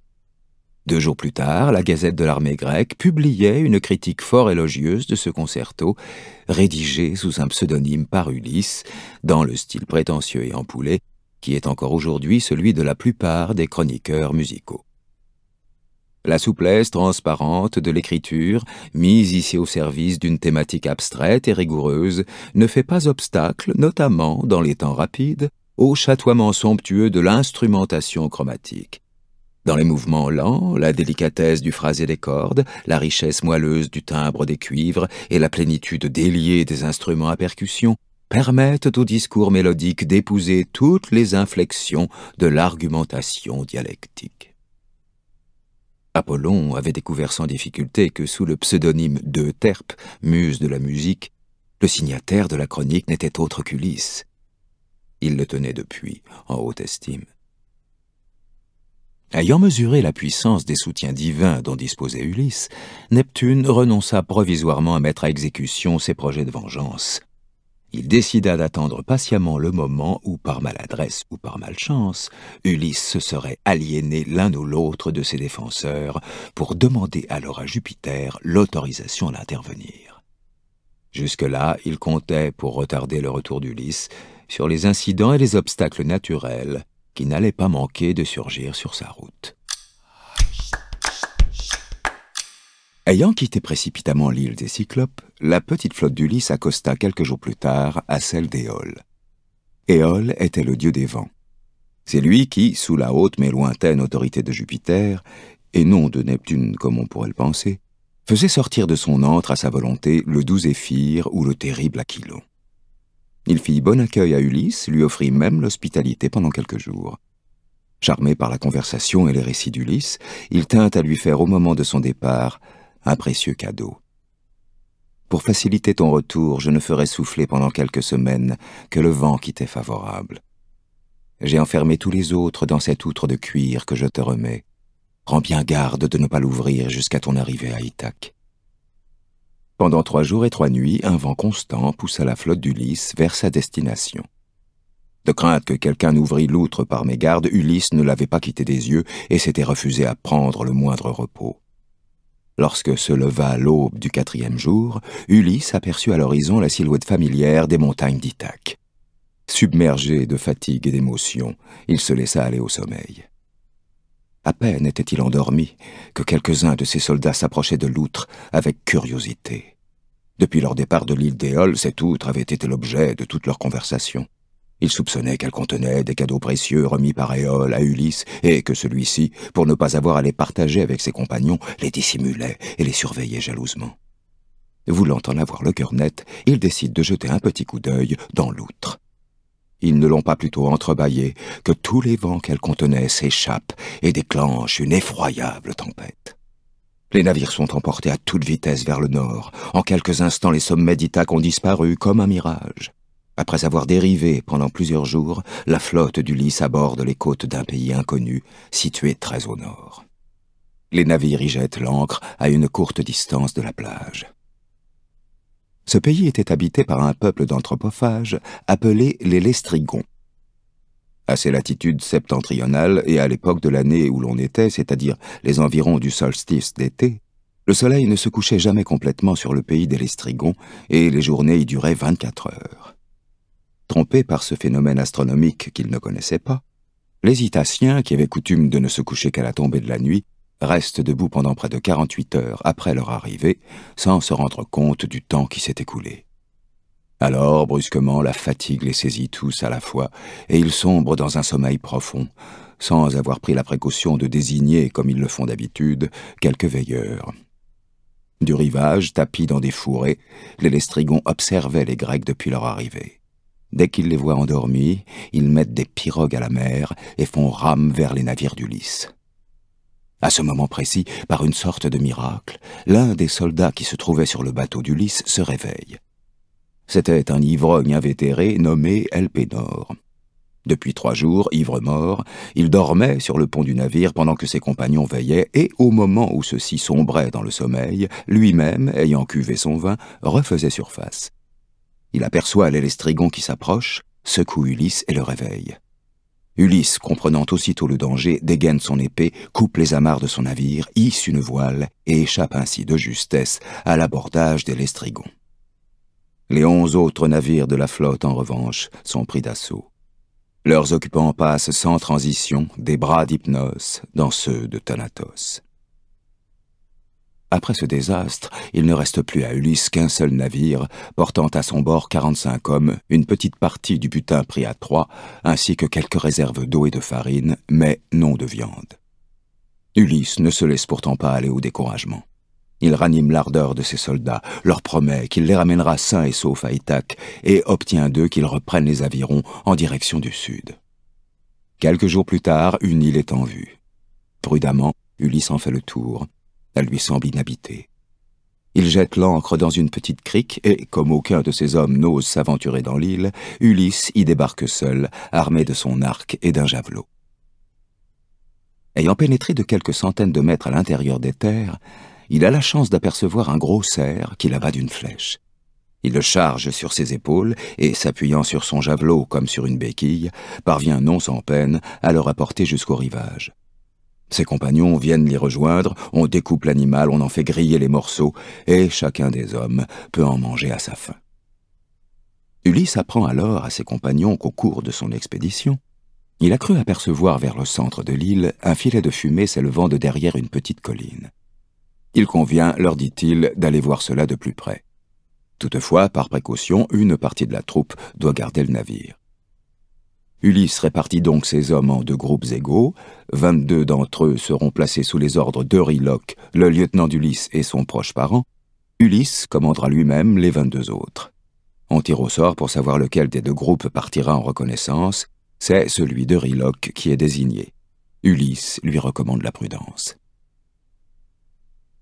Deux jours plus tard, la Gazette de l'armée grecque publiait une critique fort élogieuse de ce concerto, rédigé sous un pseudonyme par Ulysse, dans le style prétentieux et ampoulé, qui est encore aujourd'hui celui de la plupart des chroniqueurs musicaux la souplesse transparente de l'écriture, mise ici au service d'une thématique abstraite et rigoureuse, ne fait pas obstacle, notamment dans les temps rapides, au chatoiement somptueux de l'instrumentation chromatique. Dans les mouvements lents, la délicatesse du phrasé des cordes, la richesse moelleuse du timbre des cuivres et la plénitude déliée des instruments à percussion permettent au discours mélodique d'épouser toutes les inflexions de l'argumentation dialectique. Apollon avait découvert sans difficulté que sous le pseudonyme de muse de la musique, le signataire de la chronique n'était autre qu'Ulysse. Il le tenait depuis en haute estime. Ayant mesuré la puissance des soutiens divins dont disposait Ulysse, Neptune renonça provisoirement à mettre à exécution ses projets de vengeance. Il décida d'attendre patiemment le moment où, par maladresse ou par malchance, Ulysse se serait aliéné l'un ou l'autre de ses défenseurs pour demander alors à Jupiter l'autorisation d'intervenir. Jusque-là, il comptait, pour retarder le retour d'Ulysse, sur les incidents et les obstacles naturels qui n'allaient pas manquer de surgir sur sa route. Ah, Ayant quitté précipitamment l'île des Cyclopes, la petite flotte d'Ulysse accosta quelques jours plus tard à celle d'Éole. Éole était le dieu des vents. C'est lui qui, sous la haute mais lointaine autorité de Jupiter, et non de Neptune comme on pourrait le penser, faisait sortir de son antre à sa volonté le doux Zéphyr ou le terrible Aquilon. Il fit bon accueil à Ulysse, lui offrit même l'hospitalité pendant quelques jours. Charmé par la conversation et les récits d'Ulysse, il tint à lui faire au moment de son départ un précieux cadeau. Pour faciliter ton retour, je ne ferai souffler pendant quelques semaines que le vent qui t'est favorable. J'ai enfermé tous les autres dans cette outre de cuir que je te remets. Prends bien garde de ne pas l'ouvrir jusqu'à ton arrivée à Ithac. Pendant trois jours et trois nuits, un vent constant poussa la flotte d'Ulysse vers sa destination. De crainte que quelqu'un n'ouvrît l'outre par mégarde, Ulysse ne l'avait pas quitté des yeux et s'était refusé à prendre le moindre repos. Lorsque se leva l'aube du quatrième jour, Ulysse aperçut à l'horizon la silhouette familière des montagnes d'Ithaque. Submergé de fatigue et d'émotion, il se laissa aller au sommeil. À peine était-il endormi que quelques-uns de ses soldats s'approchaient de l'outre avec curiosité. Depuis leur départ de l'île d'Éole, cet outre avait été l'objet de toutes leurs conversations. Il soupçonnait qu'elle contenait des cadeaux précieux remis par Éole à Ulysse, et que celui-ci, pour ne pas avoir à les partager avec ses compagnons, les dissimulait et les surveillait jalousement. Voulant en avoir le cœur net, il décide de jeter un petit coup d'œil dans l'outre. Ils ne l'ont pas plutôt entrebâillé que tous les vents qu'elle contenait s'échappent et déclenchent une effroyable tempête. Les navires sont emportés à toute vitesse vers le nord. En quelques instants, les sommets d'Itaque ont disparu comme un mirage. Après avoir dérivé pendant plusieurs jours, la flotte du Lys aborde les côtes d'un pays inconnu, situé très au nord. Les navires y jettent l'ancre à une courte distance de la plage. Ce pays était habité par un peuple d'anthropophages appelé les Lestrigons. À ces latitudes septentrionales et à l'époque de l'année où l'on était, c'est-à-dire les environs du solstice d'été, le soleil ne se couchait jamais complètement sur le pays des Lestrigons et les journées y duraient 24 heures trompés par ce phénomène astronomique qu'ils ne connaissaient pas, les Itatiens, qui avaient coutume de ne se coucher qu'à la tombée de la nuit, restent debout pendant près de 48 heures après leur arrivée, sans se rendre compte du temps qui s'est écoulé. Alors, brusquement, la fatigue les saisit tous à la fois, et ils sombrent dans un sommeil profond, sans avoir pris la précaution de désigner, comme ils le font d'habitude, quelques veilleurs. Du rivage, tapis dans des fourrés, les Lestrigons observaient les Grecs depuis leur arrivée. Dès qu'ils les voient endormis, ils mettent des pirogues à la mer et font rame vers les navires d'Ulysse. À ce moment précis, par une sorte de miracle, l'un des soldats qui se trouvait sur le bateau d'Ulysse se réveille. C'était un ivrogne invétéré nommé Elpénor. Depuis trois jours, ivre mort, il dormait sur le pont du navire pendant que ses compagnons veillaient, et au moment où ceux-ci sombraient dans le sommeil, lui-même, ayant cuvé son vin, refaisait surface. Il aperçoit Lestrigons qui s'approche, secoue Ulysse et le réveille. Ulysse, comprenant aussitôt le danger, dégaine son épée, coupe les amarres de son navire, hisse une voile et échappe ainsi de justesse à l'abordage des Lestrigons. Les onze autres navires de la flotte, en revanche, sont pris d'assaut. Leurs occupants passent sans transition des bras d'Hypnos dans ceux de Thanatos. Après ce désastre, il ne reste plus à Ulysse qu'un seul navire, portant à son bord quarante-cinq hommes, une petite partie du butin pris à Troie, ainsi que quelques réserves d'eau et de farine, mais non de viande. Ulysse ne se laisse pourtant pas aller au découragement. Il ranime l'ardeur de ses soldats, leur promet qu'il les ramènera sains et saufs à Ithac, et obtient d'eux qu'ils reprennent les avirons en direction du sud. Quelques jours plus tard, une île est en vue. Prudemment, Ulysse en fait le tour, lui semble inhabitée. Il jette l'ancre dans une petite crique et, comme aucun de ses hommes n'ose s'aventurer dans l'île, Ulysse y débarque seul, armé de son arc et d'un javelot. Ayant pénétré de quelques centaines de mètres à l'intérieur des terres, il a la chance d'apercevoir un gros cerf qui l'abat d'une flèche. Il le charge sur ses épaules et, s'appuyant sur son javelot comme sur une béquille, parvient non sans peine à le rapporter jusqu'au rivage. Ses compagnons viennent l'y rejoindre, on découpe l'animal, on en fait griller les morceaux, et chacun des hommes peut en manger à sa faim. Ulysse apprend alors à ses compagnons qu'au cours de son expédition, il a cru apercevoir vers le centre de l'île un filet de fumée s'élevant de derrière une petite colline. Il convient, leur dit-il, d'aller voir cela de plus près. Toutefois, par précaution, une partie de la troupe doit garder le navire. Ulysse répartit donc ses hommes en deux groupes égaux. Vingt-deux d'entre eux seront placés sous les ordres d'Euryloque, le lieutenant d'Ulysse et son proche parent. Ulysse commandera lui-même les vingt-deux autres. On tire au sort pour savoir lequel des deux groupes partira en reconnaissance. C'est celui d'Euryloque qui est désigné. Ulysse lui recommande la prudence.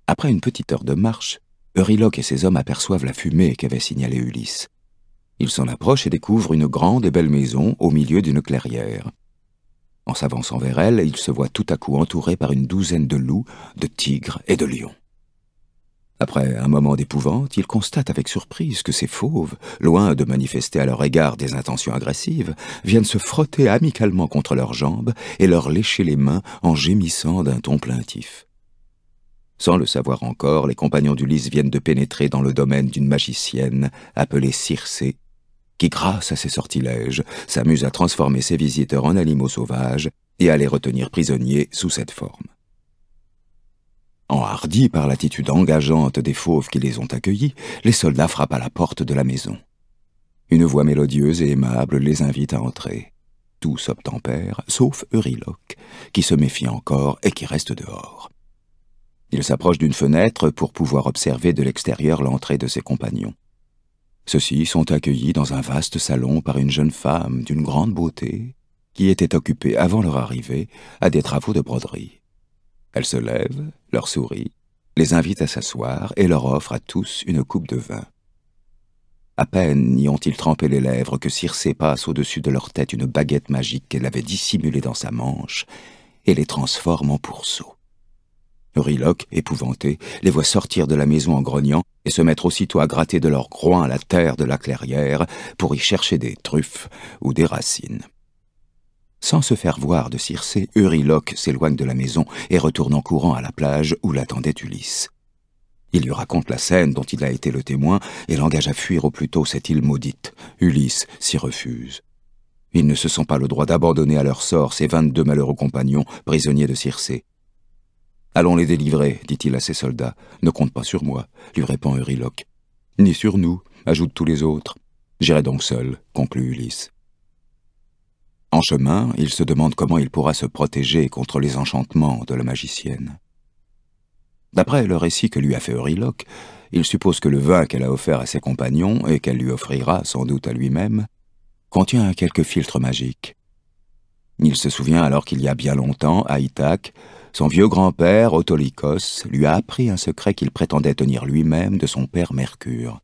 Après une petite heure de marche, Euryloque et ses hommes aperçoivent la fumée qu'avait signalée Ulysse. Il s'en approche et découvre une grande et belle maison au milieu d'une clairière. En s'avançant vers elle, il se voit tout à coup entouré par une douzaine de loups, de tigres et de lions. Après un moment d'épouvante, il constate avec surprise que ces fauves, loin de manifester à leur égard des intentions agressives, viennent se frotter amicalement contre leurs jambes et leur lécher les mains en gémissant d'un ton plaintif. Sans le savoir encore, les compagnons d'Ulysse viennent de pénétrer dans le domaine d'une magicienne appelée Circé, qui, grâce à ses sortilèges, s'amuse à transformer ses visiteurs en animaux sauvages et à les retenir prisonniers sous cette forme. Enhardis par l'attitude engageante des fauves qui les ont accueillis, les soldats frappent à la porte de la maison. Une voix mélodieuse et aimable les invite à entrer. Tous s'obtempèrent sauf Euryloque, qui se méfie encore et qui reste dehors. Il s'approche d'une fenêtre pour pouvoir observer de l'extérieur l'entrée de ses compagnons. Ceux-ci sont accueillis dans un vaste salon par une jeune femme d'une grande beauté qui était occupée avant leur arrivée à des travaux de broderie. Elle se lève, leur sourit, les invite à s'asseoir et leur offre à tous une coupe de vin. À peine y ont-ils trempé les lèvres que Circé passe au-dessus de leur tête une baguette magique qu'elle avait dissimulée dans sa manche et les transforme en pourceaux. Euryloc, épouvanté, les voit sortir de la maison en grognant et se mettre aussitôt à gratter de leur groin la terre de la clairière pour y chercher des truffes ou des racines. Sans se faire voir de Circé, Euryloque s'éloigne de la maison et retourne en courant à la plage où l'attendait Ulysse. Il lui raconte la scène dont il a été le témoin et l'engage à fuir au plus tôt cette île maudite. Ulysse s'y refuse. Ils ne se sont pas le droit d'abandonner à leur sort ces vingt-deux malheureux compagnons, prisonniers de Circé. Allons les délivrer, dit-il à ses soldats. Ne compte pas sur moi, lui répond Euriloque, Ni sur nous, ajoutent tous les autres. J'irai donc seul, conclut Ulysse. En chemin, il se demande comment il pourra se protéger contre les enchantements de la magicienne. D'après le récit que lui a fait Euryloc, il suppose que le vin qu'elle a offert à ses compagnons et qu'elle lui offrira sans doute à lui-même contient quelques filtres magiques. Il se souvient alors qu'il y a bien longtemps, à Ithac, son vieux grand-père, Autolycos, lui a appris un secret qu'il prétendait tenir lui-même de son père Mercure.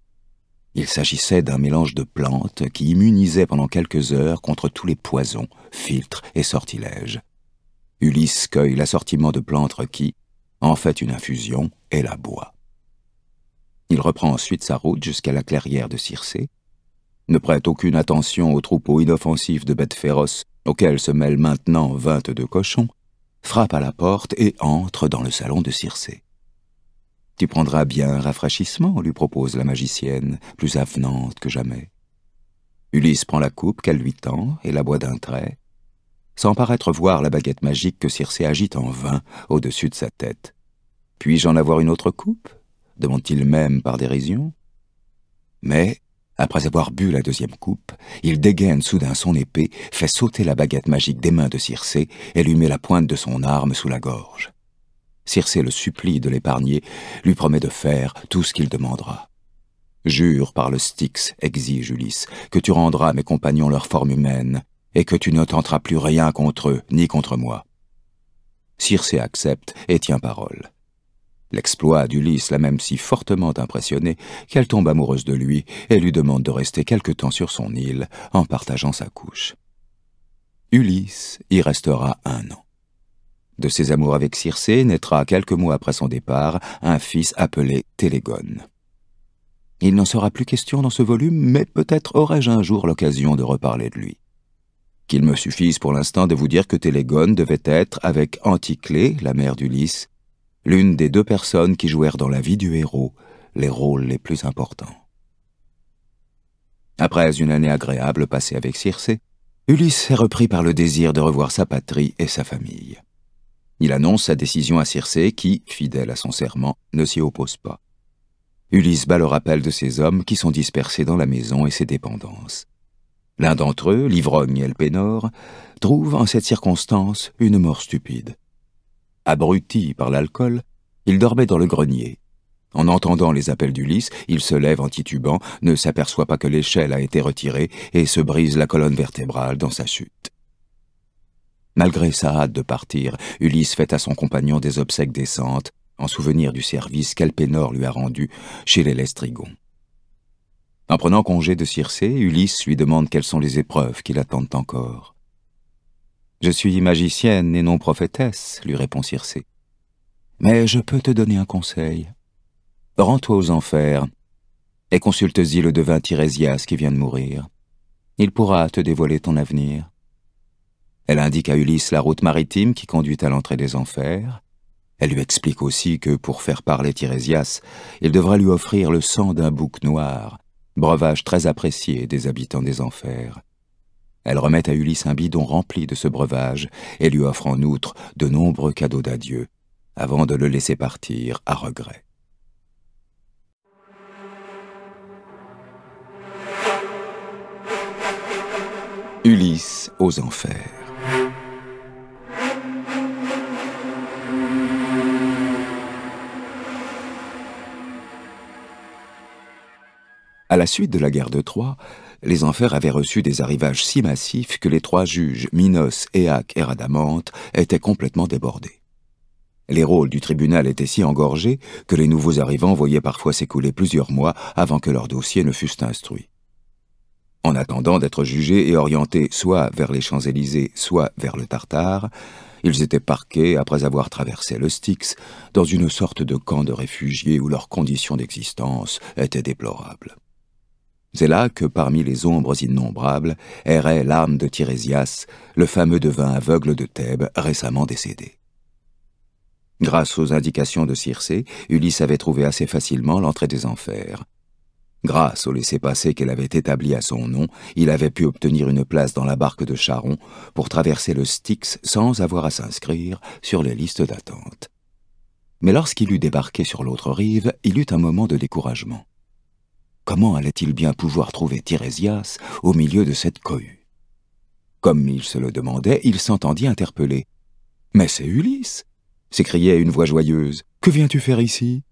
Il s'agissait d'un mélange de plantes qui immunisait pendant quelques heures contre tous les poisons, filtres et sortilèges. Ulysse cueille l'assortiment de plantes qui, en fait une infusion et la boit. Il reprend ensuite sa route jusqu'à la clairière de Circé, ne prête aucune attention aux troupeaux inoffensifs de bêtes féroces auxquels se mêlent maintenant vingt-deux cochons, frappe à la porte et entre dans le salon de Circé. « Tu prendras bien un rafraîchissement » lui propose la magicienne, plus avenante que jamais. Ulysse prend la coupe qu'elle lui tend et la boit d'un trait, sans paraître voir la baguette magique que Circé agite en vain au-dessus de sa tête. « Puis-je en avoir une autre coupe ?» demande-t-il même par dérision. Mais après avoir bu la deuxième coupe, il dégaine soudain son épée, fait sauter la baguette magique des mains de Circé et lui met la pointe de son arme sous la gorge. Circé le supplie de l'épargner, lui promet de faire tout ce qu'il demandera. Jure par le Styx, exige Ulysse, que tu rendras à mes compagnons leur forme humaine, et que tu ne tenteras plus rien contre eux, ni contre moi. Circé accepte et tient parole. L'exploit d'Ulysse l'a même si fortement impressionnée qu'elle tombe amoureuse de lui et lui demande de rester quelque temps sur son île en partageant sa couche. Ulysse y restera un an. De ses amours avec Circé naîtra quelques mois après son départ un fils appelé Télégone. Il n'en sera plus question dans ce volume, mais peut-être aurai-je un jour l'occasion de reparler de lui. Qu'il me suffise pour l'instant de vous dire que Télégone devait être, avec Anticlée, la mère d'Ulysse, l'une des deux personnes qui jouèrent dans la vie du héros les rôles les plus importants. Après une année agréable passée avec Circé, Ulysse est repris par le désir de revoir sa patrie et sa famille. Il annonce sa décision à Circé qui, fidèle à son serment, ne s'y oppose pas. Ulysse bat le rappel de ses hommes qui sont dispersés dans la maison et ses dépendances. L'un d'entre eux, l'ivrogne Elpénor, trouve en cette circonstance une mort stupide. Abruti par l'alcool, il dormait dans le grenier. En entendant les appels d'Ulysse, il se lève en titubant, ne s'aperçoit pas que l'échelle a été retirée et se brise la colonne vertébrale dans sa chute. Malgré sa hâte de partir, Ulysse fait à son compagnon des obsèques décentes, en souvenir du service qu'Alpénor lui a rendu chez les Lestrigons. En prenant congé de Circé, Ulysse lui demande quelles sont les épreuves qui l'attendent encore. Je suis magicienne et non prophétesse, lui répond Circé. Mais je peux te donner un conseil. Rends-toi aux enfers et consulte-y le devin Tirésias qui vient de mourir. Il pourra te dévoiler ton avenir. Elle indique à Ulysse la route maritime qui conduit à l'entrée des enfers. Elle lui explique aussi que, pour faire parler Tirésias, il devra lui offrir le sang d'un bouc noir, breuvage très apprécié des habitants des enfers. Elle remet à Ulysse un bidon rempli de ce breuvage et lui offre en outre de nombreux cadeaux d'adieu, avant de le laisser partir à regret. Ulysse aux enfers. À la suite de la guerre de Troie, les enfers avaient reçu des arrivages si massifs que les trois juges, Minos, Éac et Radamante, étaient complètement débordés. Les rôles du tribunal étaient si engorgés que les nouveaux arrivants voyaient parfois s'écouler plusieurs mois avant que leurs dossiers ne fussent instruits. En attendant d'être jugés et orientés soit vers les Champs-Élysées, soit vers le Tartare, ils étaient parqués après avoir traversé le Styx dans une sorte de camp de réfugiés où leurs conditions d'existence étaient déplorables. C'est là que, parmi les ombres innombrables, errait l'âme de Tirésias, le fameux devin aveugle de Thèbes, récemment décédé. Grâce aux indications de Circé, Ulysse avait trouvé assez facilement l'entrée des enfers. Grâce au laissez-passer qu'elle avait établi à son nom, il avait pu obtenir une place dans la barque de Charon pour traverser le Styx sans avoir à s'inscrire sur les listes d'attente. Mais lorsqu'il eut débarqué sur l'autre rive, il eut un moment de découragement. Comment allait-il bien pouvoir trouver Tirésias au milieu de cette cohue Comme il se le demandait, il s'entendit interpeller. « Mais c'est Ulysse !» s'écriait une voix joyeuse. « Que viens-tu faire ici ?»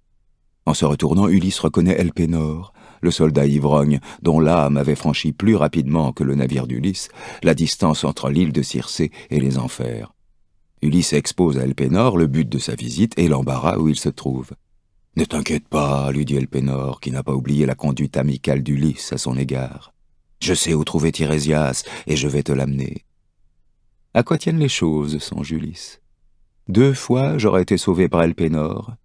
En se retournant, Ulysse reconnaît Elpénor, le soldat ivrogne, dont l'âme avait franchi plus rapidement que le navire d'Ulysse la distance entre l'île de Circé et les enfers. Ulysse expose à Elpénor le but de sa visite et l'embarras où il se trouve. Ne t'inquiète pas, lui dit Elpénor, qui n'a pas oublié la conduite amicale d'Ulysse à son égard. Je sais où trouver Tirésias, et je vais te l'amener. À quoi tiennent les choses, sans Ulysse Deux fois j'aurais été sauvé par Elpénor,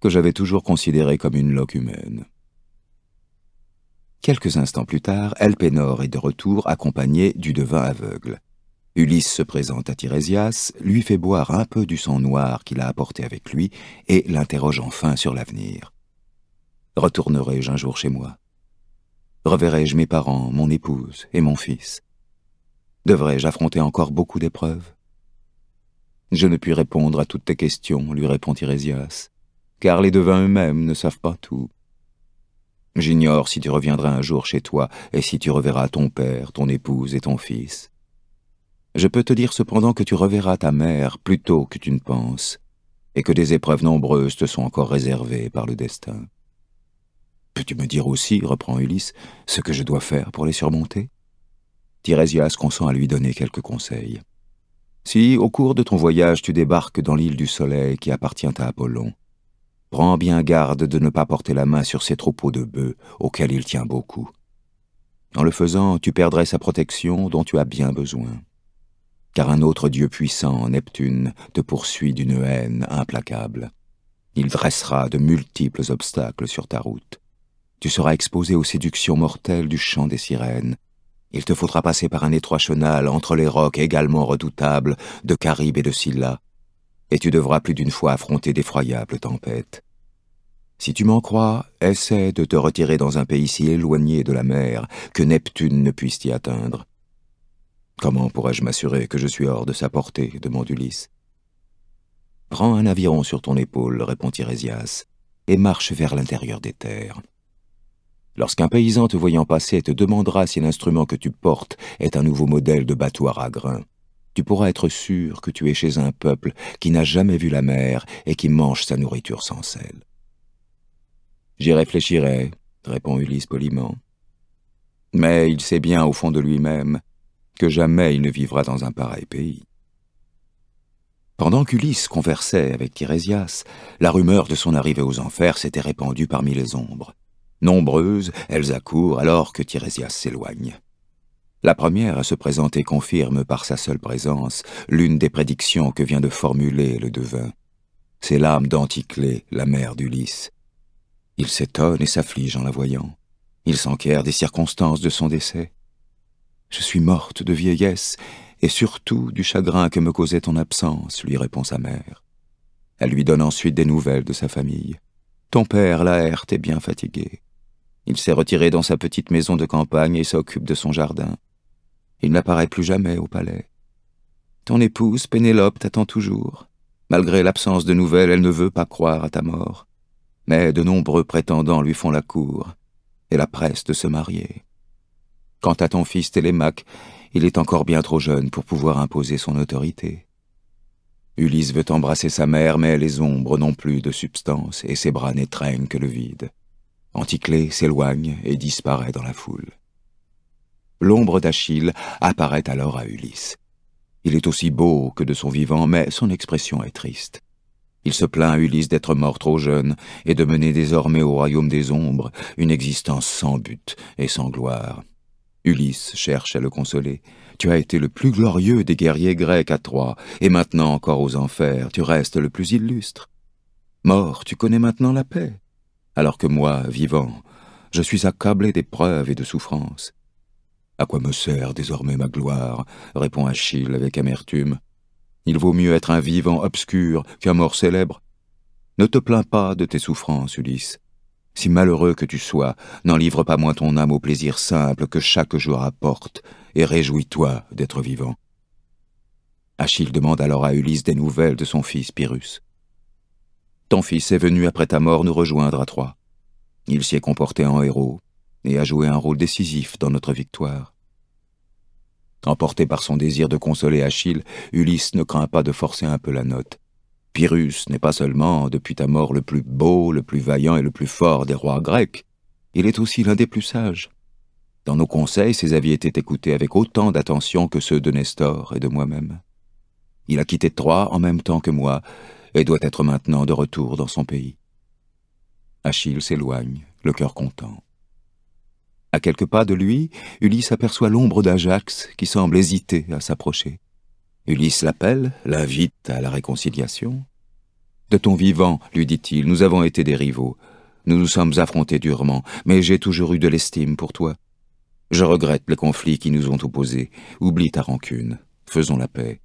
que j'avais toujours considéré comme une loque humaine. Quelques instants plus tard, Elpénor est de retour accompagné du devin aveugle. Ulysse se présente à Tirésias, lui fait boire un peu du sang noir qu'il a apporté avec lui, et l'interroge enfin sur l'avenir. Retournerai-je un jour chez moi Reverrai-je mes parents, mon épouse et mon fils Devrais-je affronter encore beaucoup d'épreuves Je ne puis répondre à toutes tes questions, lui répond Tirésias, car les devins eux-mêmes ne savent pas tout. J'ignore si tu reviendras un jour chez toi et si tu reverras ton père, ton épouse et ton fils. Je peux te dire cependant que tu reverras ta mère plus tôt que tu ne penses, et que des épreuves nombreuses te sont encore réservées par le destin. Peux-tu me dire aussi, reprend Ulysse, ce que je dois faire pour les surmonter Tirésias consent à lui donner quelques conseils. Si, au cours de ton voyage, tu débarques dans l'île du Soleil qui appartient à Apollon, prends bien garde de ne pas porter la main sur ses troupeaux de bœufs auxquels il tient beaucoup. En le faisant, tu perdrais sa protection dont tu as bien besoin car un autre dieu puissant, Neptune, te poursuit d'une haine implacable. Il dressera de multiples obstacles sur ta route. Tu seras exposé aux séductions mortelles du chant des sirènes. Il te faudra passer par un étroit chenal entre les rocs également redoutables de Caribe et de Scylla, et tu devras plus d'une fois affronter d'effroyables tempêtes. Si tu m'en crois, essaie de te retirer dans un pays si éloigné de la mer que Neptune ne puisse t'y atteindre. Comment pourrais-je m'assurer que je suis hors de sa portée demande Ulysse. Prends un aviron sur ton épaule, répond Tirésias, et marche vers l'intérieur des terres. Lorsqu'un paysan te voyant passer te demandera si l'instrument que tu portes est un nouveau modèle de battoir à grains, tu pourras être sûr que tu es chez un peuple qui n'a jamais vu la mer et qui mange sa nourriture sans sel. J'y réfléchirai, répond Ulysse poliment. Mais il sait bien au fond de lui-même que jamais il ne vivra dans un pareil pays. Pendant qu'Ulysse conversait avec Tirésias, la rumeur de son arrivée aux enfers s'était répandue parmi les ombres. Nombreuses, elles accourent alors que Tirésias s'éloigne. La première à se présenter confirme par sa seule présence l'une des prédictions que vient de formuler le devin. C'est l'âme d'Anticlée, la mère d'Ulysse. Il s'étonne et s'afflige en la voyant. Il s'enquiert des circonstances de son décès. Je suis morte de vieillesse, et surtout du chagrin que me causait ton absence, lui répond sa mère. Elle lui donne ensuite des nouvelles de sa famille. Ton père, Laerte, est bien fatigué. Il s'est retiré dans sa petite maison de campagne et s'occupe de son jardin. Il n'apparaît plus jamais au palais. Ton épouse, Pénélope, t'attend toujours. Malgré l'absence de nouvelles, elle ne veut pas croire à ta mort. Mais de nombreux prétendants lui font la cour et la presse de se marier. Quant à ton fils Télémaque, il est encore bien trop jeune pour pouvoir imposer son autorité. Ulysse veut embrasser sa mère, mais les ombres n'ont plus de substance, et ses bras n'étreignent que le vide. Anticlée s'éloigne et disparaît dans la foule. L'ombre d'Achille apparaît alors à Ulysse. Il est aussi beau que de son vivant, mais son expression est triste. Il se plaint à Ulysse d'être mort trop jeune et de mener désormais au royaume des ombres une existence sans but et sans gloire. Ulysse cherche à le consoler. Tu as été le plus glorieux des guerriers grecs à Troie, et maintenant encore aux enfers, tu restes le plus illustre. Mort, tu connais maintenant la paix, alors que moi, vivant, je suis accablé d'épreuves et de souffrances. À quoi me sert désormais ma gloire répond Achille avec amertume. Il vaut mieux être un vivant obscur qu'un mort célèbre. Ne te plains pas de tes souffrances, Ulysse. Si malheureux que tu sois, n'en livre pas moins ton âme au plaisir simple que chaque jour apporte, et réjouis-toi d'être vivant. Achille demande alors à Ulysse des nouvelles de son fils Pyrrhus. Ton fils est venu après ta mort nous rejoindre à Troie. Il s'y est comporté en héros et a joué un rôle décisif dans notre victoire. Emporté par son désir de consoler Achille, Ulysse ne craint pas de forcer un peu la note. Pyrrhus n'est pas seulement, depuis ta mort, le plus beau, le plus vaillant et le plus fort des rois grecs, il est aussi l'un des plus sages. Dans nos conseils, ses avis étaient écoutés avec autant d'attention que ceux de Nestor et de moi-même. Il a quitté Troie en même temps que moi, et doit être maintenant de retour dans son pays. Achille s'éloigne, le cœur content. À quelques pas de lui, Ulysse aperçoit l'ombre d'Ajax qui semble hésiter à s'approcher. Ulysse l'appelle, l'invite à la réconciliation. De ton vivant, lui dit-il, nous avons été des rivaux. Nous nous sommes affrontés durement, mais j'ai toujours eu de l'estime pour toi. Je regrette les conflits qui nous ont opposés. Oublie ta rancune. Faisons la paix.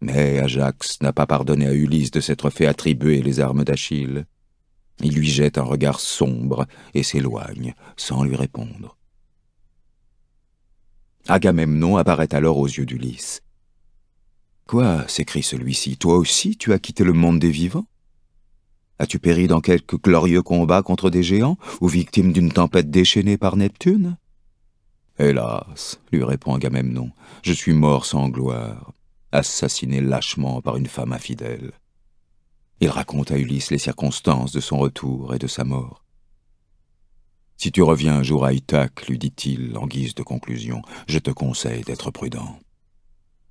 Mais Ajax n'a pas pardonné à Ulysse de s'être fait attribuer les armes d'Achille. Il lui jette un regard sombre et s'éloigne sans lui répondre. Agamemnon apparaît alors aux yeux d'Ulysse. Quoi s'écrie celui-ci. Toi aussi, tu as quitté le monde des vivants As-tu péri dans quelque glorieux combat contre des géants ou victime d'une tempête déchaînée par Neptune Hélas, lui répond Gamemnon, je suis mort sans gloire, assassiné lâchement par une femme infidèle. Il raconte à Ulysse les circonstances de son retour et de sa mort. Si tu reviens un jour à Ithaque, lui dit-il en guise de conclusion, je te conseille d'être prudent.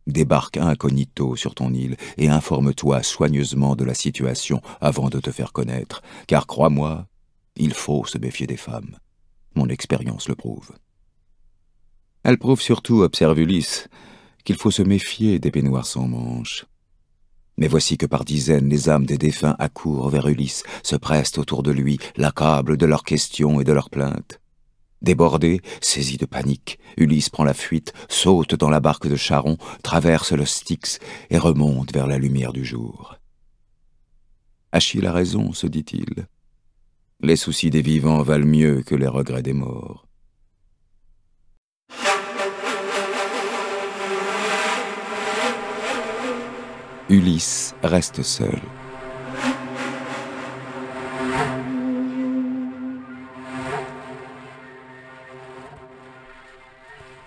Débarque incognito sur ton île et informe-toi soigneusement de la situation avant de te faire connaître, car crois-moi, il faut se méfier des femmes. Mon expérience le prouve. Elle prouve surtout, observe Ulysse, qu'il faut se méfier des peignoirs sans manches. Mais voici que par dizaines les âmes des défunts accourent vers Ulysse, se pressent autour de lui, l'accablent de leurs questions et de leurs plaintes. Débordé, saisi de panique, Ulysse prend la fuite, saute dans la barque de Charon, traverse le Styx et remonte vers la lumière du jour. Achille a raison, se dit-il. Les soucis des vivants valent mieux que les regrets des morts. Ulysse reste seul.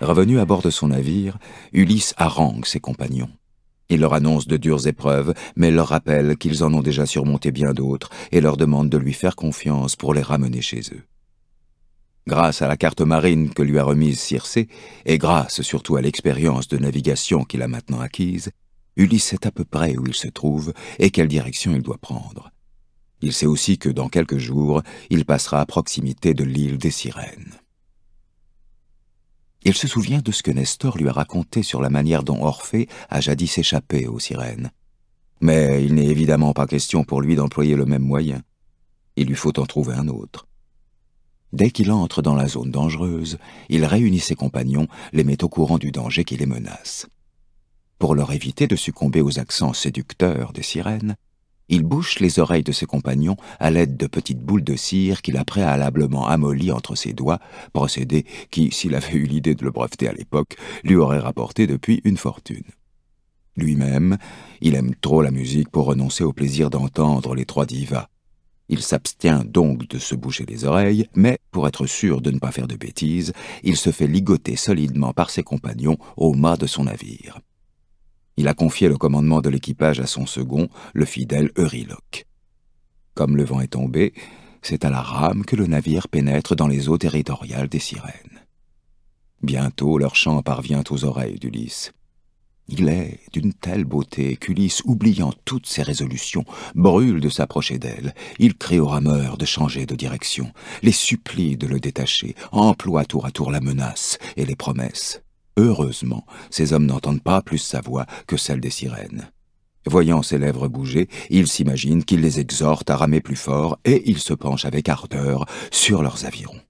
Revenu à bord de son navire, Ulysse harangue ses compagnons. Il leur annonce de dures épreuves, mais leur rappelle qu'ils en ont déjà surmonté bien d'autres et leur demande de lui faire confiance pour les ramener chez eux. Grâce à la carte marine que lui a remise Circé, et grâce surtout à l'expérience de navigation qu'il a maintenant acquise, Ulysse sait à peu près où il se trouve et quelle direction il doit prendre. Il sait aussi que dans quelques jours, il passera à proximité de l'île des Sirènes. Il se souvient de ce que Nestor lui a raconté sur la manière dont Orphée a jadis échappé aux sirènes. Mais il n'est évidemment pas question pour lui d'employer le même moyen. Il lui faut en trouver un autre. Dès qu'il entre dans la zone dangereuse, il réunit ses compagnons, les met au courant du danger qui les menace. Pour leur éviter de succomber aux accents séducteurs des sirènes, il bouche les oreilles de ses compagnons à l'aide de petites boules de cire qu'il a préalablement amollies entre ses doigts, procédé qui, s'il avait eu l'idée de le breveter à l'époque, lui aurait rapporté depuis une fortune. Lui-même, il aime trop la musique pour renoncer au plaisir d'entendre les trois divas. Il s'abstient donc de se boucher les oreilles, mais, pour être sûr de ne pas faire de bêtises, il se fait ligoter solidement par ses compagnons au mât de son navire. Il a confié le commandement de l'équipage à son second, le fidèle Euryloque. Comme le vent est tombé, c'est à la rame que le navire pénètre dans les eaux territoriales des sirènes. Bientôt leur chant parvient aux oreilles d'Ulysse. Il est d'une telle beauté qu'Ulysse, oubliant toutes ses résolutions, brûle de s'approcher d'elle. Il crie aux rameurs de changer de direction, les supplie de le détacher, emploie tour à tour la menace et les promesses. Heureusement, ces hommes n'entendent pas plus sa voix que celle des sirènes. Voyant ses lèvres bouger, ils s'imaginent qu'il les exhorte à ramer plus fort et ils se penchent avec ardeur sur leurs avirons.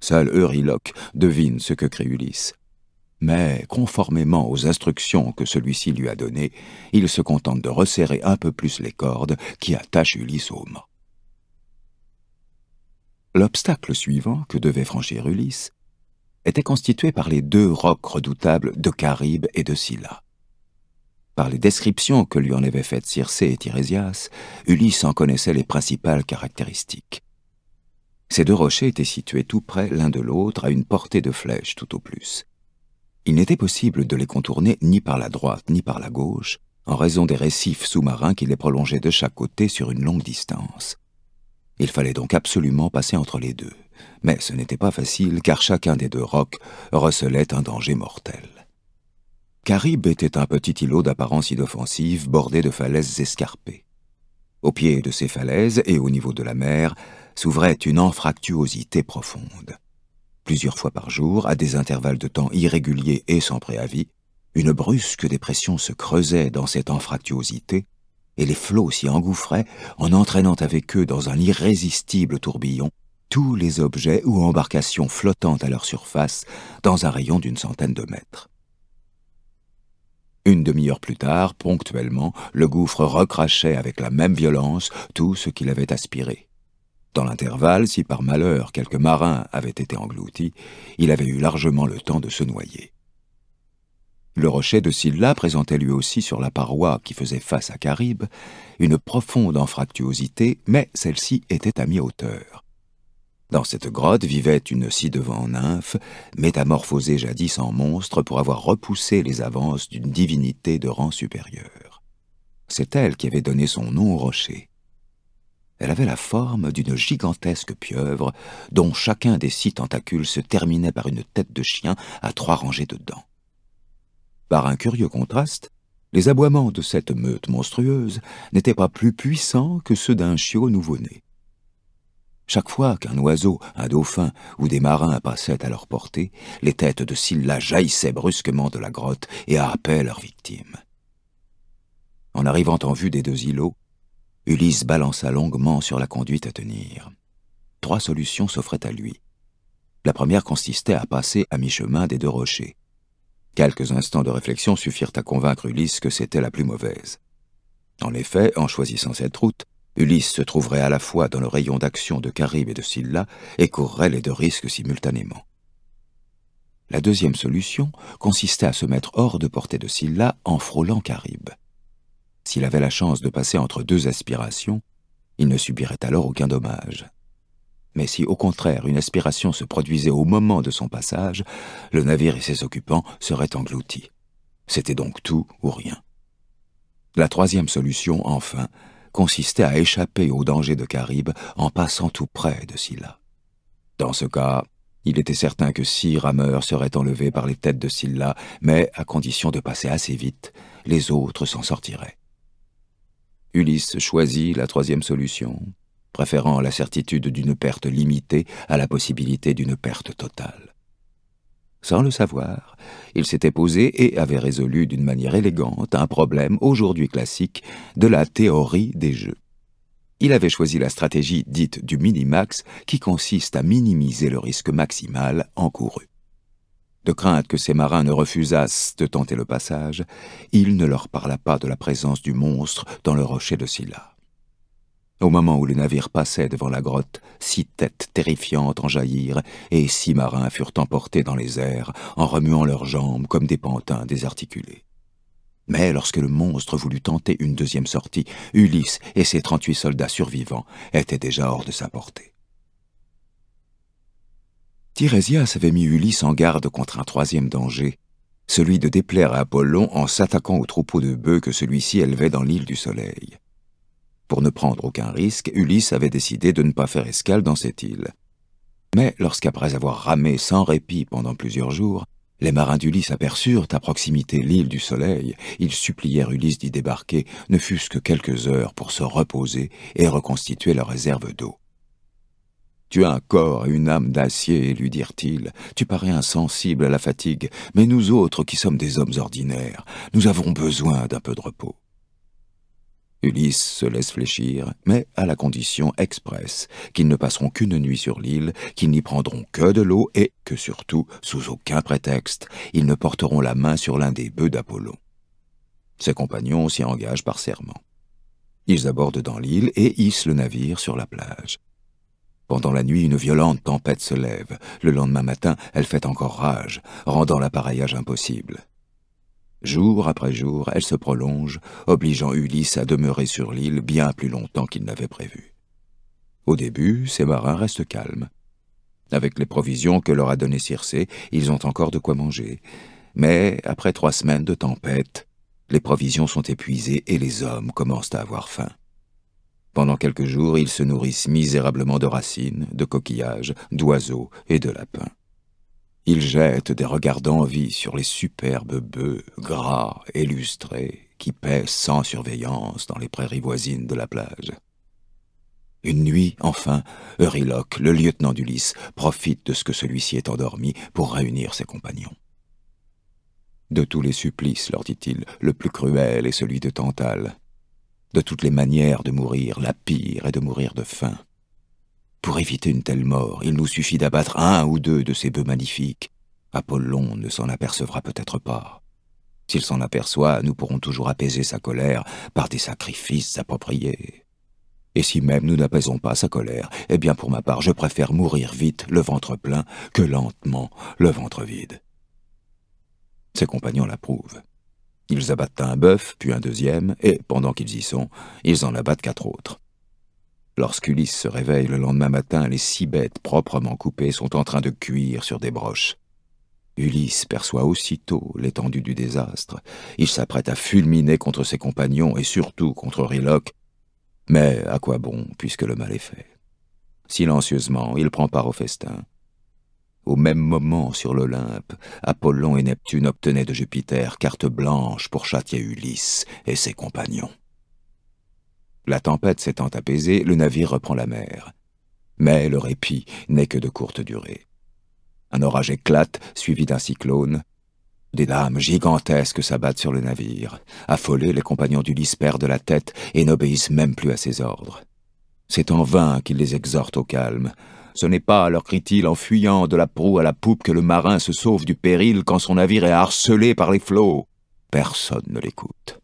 Seul Euryloque devine ce que crée Ulysse. Mais, conformément aux instructions que celui-ci lui a données, il se contente de resserrer un peu plus les cordes qui attachent Ulysse au mât. L'obstacle suivant que devait franchir Ulysse était constitué par les deux rocs redoutables de Caribe et de Scylla. Par les descriptions que lui en avaient faites Circé et Tirésias, Ulysse en connaissait les principales caractéristiques. Ces deux rochers étaient situés tout près l'un de l'autre à une portée de flèche tout au plus. Il n'était possible de les contourner ni par la droite ni par la gauche, en raison des récifs sous-marins qui les prolongeaient de chaque côté sur une longue distance. Il fallait donc absolument passer entre les deux mais ce n'était pas facile car chacun des deux rocs recelait un danger mortel. Carib était un petit îlot d'apparence inoffensive bordé de falaises escarpées. Au pied de ces falaises et au niveau de la mer s'ouvrait une anfractuosité profonde. Plusieurs fois par jour, à des intervalles de temps irréguliers et sans préavis, une brusque dépression se creusait dans cette anfractuosité, et les flots s'y engouffraient en entraînant avec eux dans un irrésistible tourbillon tous les objets ou embarcations flottant à leur surface dans un rayon d'une centaine de mètres. Une demi-heure plus tard, ponctuellement, le gouffre recrachait avec la même violence tout ce qu'il avait aspiré. Dans l'intervalle, si par malheur quelques marins avaient été engloutis, il avait eu largement le temps de se noyer. Le rocher de Silla présentait lui aussi sur la paroi qui faisait face à Caribe une profonde anfractuosité, mais celle-ci était à mi-hauteur. Dans cette grotte vivait une ci-devant nymphe, métamorphosée jadis en monstre pour avoir repoussé les avances d'une divinité de rang supérieur. C'est elle qui avait donné son nom au rocher. Elle avait la forme d'une gigantesque pieuvre dont chacun des six tentacules se terminait par une tête de chien à trois rangées de dents. Par un curieux contraste, les aboiements de cette meute monstrueuse n'étaient pas plus puissants que ceux d'un chiot nouveau-né. Chaque fois qu'un oiseau, un dauphin ou des marins passaient à leur portée, les têtes de Scylla jaillissaient brusquement de la grotte et happaient leurs victimes. En arrivant en vue des deux îlots, Ulysse balança longuement sur la conduite à tenir. Trois solutions s'offraient à lui. La première consistait à passer à mi-chemin des deux rochers. Quelques instants de réflexion suffirent à convaincre Ulysse que c'était la plus mauvaise. En effet, en choisissant cette route, Ulysse se trouverait à la fois dans le rayon d'action de Caribe et de Scylla et courrait les deux risques simultanément. La deuxième solution consistait à se mettre hors de portée de Scylla en frôlant Caribe. S'il avait la chance de passer entre deux aspirations, il ne subirait alors aucun dommage. Mais si au contraire une aspiration se produisait au moment de son passage, le navire et ses occupants seraient engloutis. C'était donc tout ou rien. La troisième solution, enfin, consistait à échapper aux dangers de Caribe en passant tout près de Scylla. Dans ce cas, il était certain que six rameurs seraient enlevés par les têtes de Scylla, mais à condition de passer assez vite, les autres s'en sortiraient. Ulysse choisit la troisième solution, préférant la certitude d'une perte limitée à la possibilité d'une perte totale. Sans le savoir, il s'était posé et avait résolu d'une manière élégante un problème aujourd'hui classique de la théorie des jeux. Il avait choisi la stratégie dite du minimax qui consiste à minimiser le risque maximal encouru. De crainte que ses marins ne refusassent de tenter le passage, il ne leur parla pas de la présence du monstre dans le rocher de Scylla au moment où le navire passait devant la grotte, six têtes terrifiantes en jaillirent, et six marins furent emportés dans les airs, en remuant leurs jambes comme des pantins désarticulés. Mais lorsque le monstre voulut tenter une deuxième sortie, Ulysse et ses trente-huit soldats survivants étaient déjà hors de sa portée. Tirésias avait mis Ulysse en garde contre un troisième danger, celui de déplaire à Apollon en s'attaquant au troupeau de bœufs que celui-ci élevait dans l'île du Soleil. Pour ne prendre aucun risque, Ulysse avait décidé de ne pas faire escale dans cette île. Mais lorsqu'après avoir ramé sans répit pendant plusieurs jours, les marins d'Ulysse aperçurent à proximité l'île du Soleil, ils supplièrent Ulysse d'y débarquer, ne fût-ce que quelques heures, pour se reposer et reconstituer leur réserve d'eau. « Tu as un corps et une âme d'acier, lui dirent-ils. Tu parais insensible à la fatigue, mais nous autres qui sommes des hommes ordinaires, nous avons besoin d'un peu de repos. Ulysse se laisse fléchir, mais à la condition expresse qu'ils ne passeront qu'une nuit sur l'île, qu'ils n'y prendront que de l'eau et que surtout, sous aucun prétexte, ils ne porteront la main sur l'un des bœufs d'Apollon. Ses compagnons s'y engagent par serment. Ils abordent dans l'île et hissent le navire sur la plage. Pendant la nuit, une violente tempête se lève. Le lendemain matin, elle fait encore rage, rendant l'appareillage impossible. Jour après jour, elle se prolonge, obligeant Ulysse à demeurer sur l'île bien plus longtemps qu'il n'avait prévu. Au début, ces marins restent calmes. Avec les provisions que leur a données Circé, ils ont encore de quoi manger. Mais, après trois semaines de tempête, les provisions sont épuisées et les hommes commencent à avoir faim. Pendant quelques jours, ils se nourrissent misérablement de racines, de coquillages, d'oiseaux et de lapins. Il jette des regards d'envie sur les superbes bœufs gras et lustrés qui paissent sans surveillance dans les prairies voisines de la plage. Une nuit, enfin, Euryloque, le lieutenant d'Ulysse, profite de ce que celui-ci est endormi pour réunir ses compagnons. De tous les supplices, leur dit-il, le plus cruel est celui de Tantale. De toutes les manières de mourir, la pire est de mourir de faim. Pour éviter une telle mort, il nous suffit d'abattre un ou deux de ces bœufs magnifiques. Apollon ne s'en apercevra peut-être pas. S'il s'en aperçoit, nous pourrons toujours apaiser sa colère par des sacrifices appropriés. Et si même nous n'apaisons pas sa colère, eh bien pour ma part, je préfère mourir vite, le ventre plein, que lentement, le ventre vide. Ses compagnons l'approuvent. Ils abattent un bœuf, puis un deuxième, et, pendant qu'ils y sont, ils en abattent quatre autres. Lorsqu'Ulysse se réveille le lendemain matin, les six bêtes proprement coupées sont en train de cuire sur des broches. Ulysse perçoit aussitôt l'étendue du désastre. Il s'apprête à fulminer contre ses compagnons et surtout contre Riloc. Mais à quoi bon, puisque le mal est fait Silencieusement, il prend part au festin. Au même moment, sur l'Olympe, Apollon et Neptune obtenaient de Jupiter carte blanche pour châtier Ulysse et ses compagnons. La tempête s'étant apaisée, le navire reprend la mer. Mais le répit n'est que de courte durée. Un orage éclate, suivi d'un cyclone. Des dames gigantesques s'abattent sur le navire. Affolés, les compagnons du d'Ulysse perdent la tête et n'obéissent même plus à ses ordres. C'est en vain qu'il les exhorte au calme. Ce n'est pas, leur crie-t-il, en fuyant de la proue à la poupe que le marin se sauve du péril quand son navire est harcelé par les flots. Personne ne l'écoute.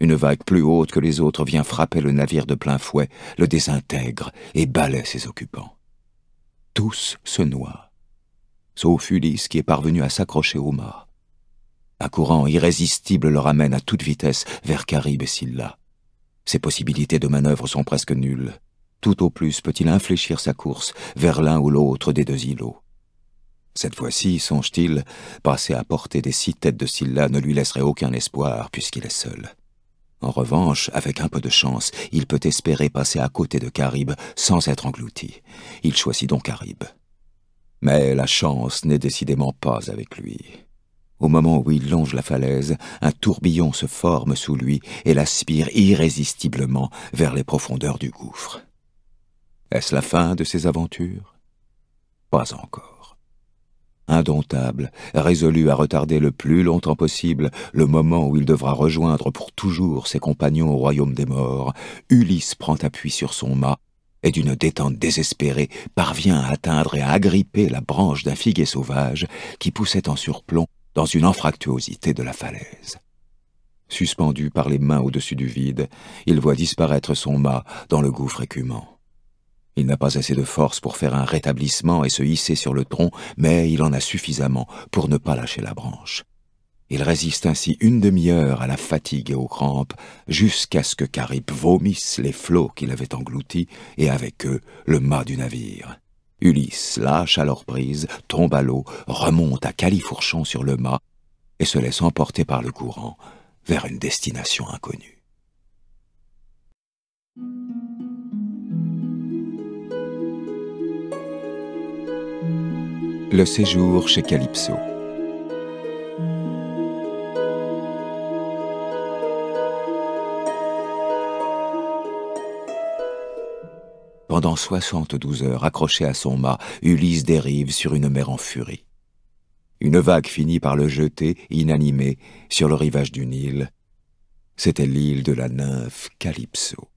Une vague plus haute que les autres vient frapper le navire de plein fouet, le désintègre et balaie ses occupants. Tous se noient, sauf Ulysse qui est parvenu à s'accrocher au mât. Un courant irrésistible le ramène à toute vitesse vers Caribe et Silla. Ses possibilités de manœuvre sont presque nulles. Tout au plus peut-il infléchir sa course vers l'un ou l'autre des deux îlots. Cette fois-ci, songe-t-il, passer à portée des six têtes de Silla ne lui laisserait aucun espoir puisqu'il est seul. En revanche, avec un peu de chance, il peut espérer passer à côté de Caribe sans être englouti. Il choisit donc Caribe. Mais la chance n'est décidément pas avec lui. Au moment où il longe la falaise, un tourbillon se forme sous lui et l'aspire irrésistiblement vers les profondeurs du gouffre. Est-ce la fin de ses aventures Pas encore indomptable, résolu à retarder le plus longtemps possible le moment où il devra rejoindre pour toujours ses compagnons au royaume des morts, Ulysse prend appui sur son mât et d'une détente désespérée parvient à atteindre et à agripper la branche d'un figuier sauvage qui poussait en surplomb dans une anfractuosité de la falaise. Suspendu par les mains au-dessus du vide, il voit disparaître son mât dans le gouffre écumant. Il n'a pas assez de force pour faire un rétablissement et se hisser sur le tronc, mais il en a suffisamment pour ne pas lâcher la branche. Il résiste ainsi une demi-heure à la fatigue et aux crampes, jusqu'à ce que Carib vomisse les flots qu'il avait engloutis, et avec eux le mât du navire. Ulysse lâche alors prise, tombe à l'eau, remonte à califourchon sur le mât, et se laisse emporter par le courant vers une destination inconnue. Le séjour chez Calypso. Pendant 72 heures, accroché à son mât, Ulysse dérive sur une mer en furie. Une vague finit par le jeter, inanimé, sur le rivage du Nil. C'était l'île de la nymphe Calypso.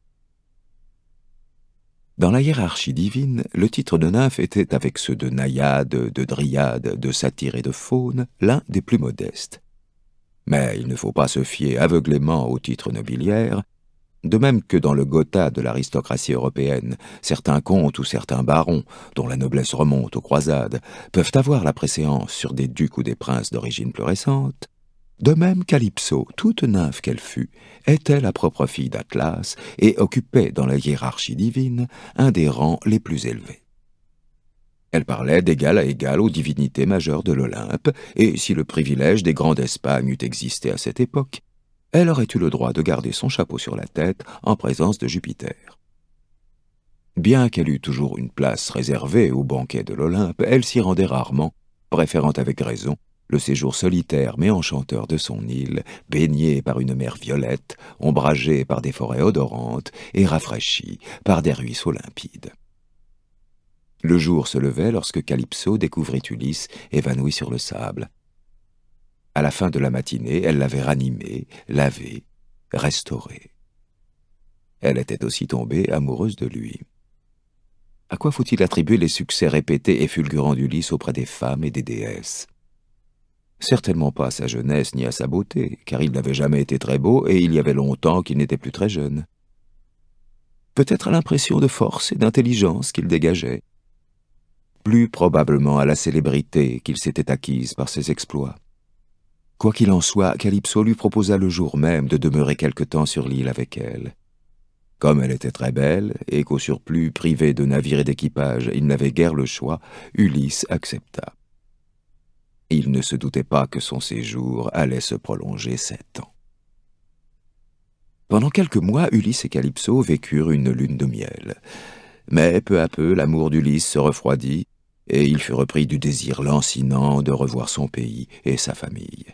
Dans la hiérarchie divine, le titre de nymphe était, avec ceux de naïade, de dryade, de satyre et de faune, l'un des plus modestes. Mais il ne faut pas se fier aveuglément au titre nobiliaire, de même que dans le Gotha de l'aristocratie européenne, certains comtes ou certains barons, dont la noblesse remonte aux croisades, peuvent avoir la préséance sur des ducs ou des princes d'origine plus récente, de même, Calypso, toute nymphe qu'elle fût, était la propre fille d'Atlas et occupait dans la hiérarchie divine un des rangs les plus élevés. Elle parlait d'égal à égal aux divinités majeures de l'Olympe, et si le privilège des grandes d'Espagne eût existé à cette époque, elle aurait eu le droit de garder son chapeau sur la tête en présence de Jupiter. Bien qu'elle eût toujours une place réservée au banquet de l'Olympe, elle s'y rendait rarement, préférant avec raison le séjour solitaire mais enchanteur de son île, baigné par une mer violette, ombragé par des forêts odorantes et rafraîchi par des ruisseaux limpides. Le jour se levait lorsque Calypso découvrit Ulysse évanoui sur le sable. À la fin de la matinée, elle l'avait ranimé, lavé, restauré. Elle était aussi tombée amoureuse de lui. À quoi faut-il attribuer les succès répétés et fulgurants d'Ulysse auprès des femmes et des déesses certainement pas à sa jeunesse ni à sa beauté, car il n'avait jamais été très beau et il y avait longtemps qu'il n'était plus très jeune. Peut-être à l'impression de force et d'intelligence qu'il dégageait. Plus probablement à la célébrité qu'il s'était acquise par ses exploits. Quoi qu'il en soit, Calypso lui proposa le jour même de demeurer quelque temps sur l'île avec elle. Comme elle était très belle, et qu'au surplus, privé de navire et d'équipage, il n'avait guère le choix, Ulysse accepta il ne se doutait pas que son séjour allait se prolonger sept ans. Pendant quelques mois, Ulysse et Calypso vécurent une lune de miel. Mais peu à peu, l'amour d'Ulysse se refroidit, et il fut repris du désir lancinant de revoir son pays et sa famille.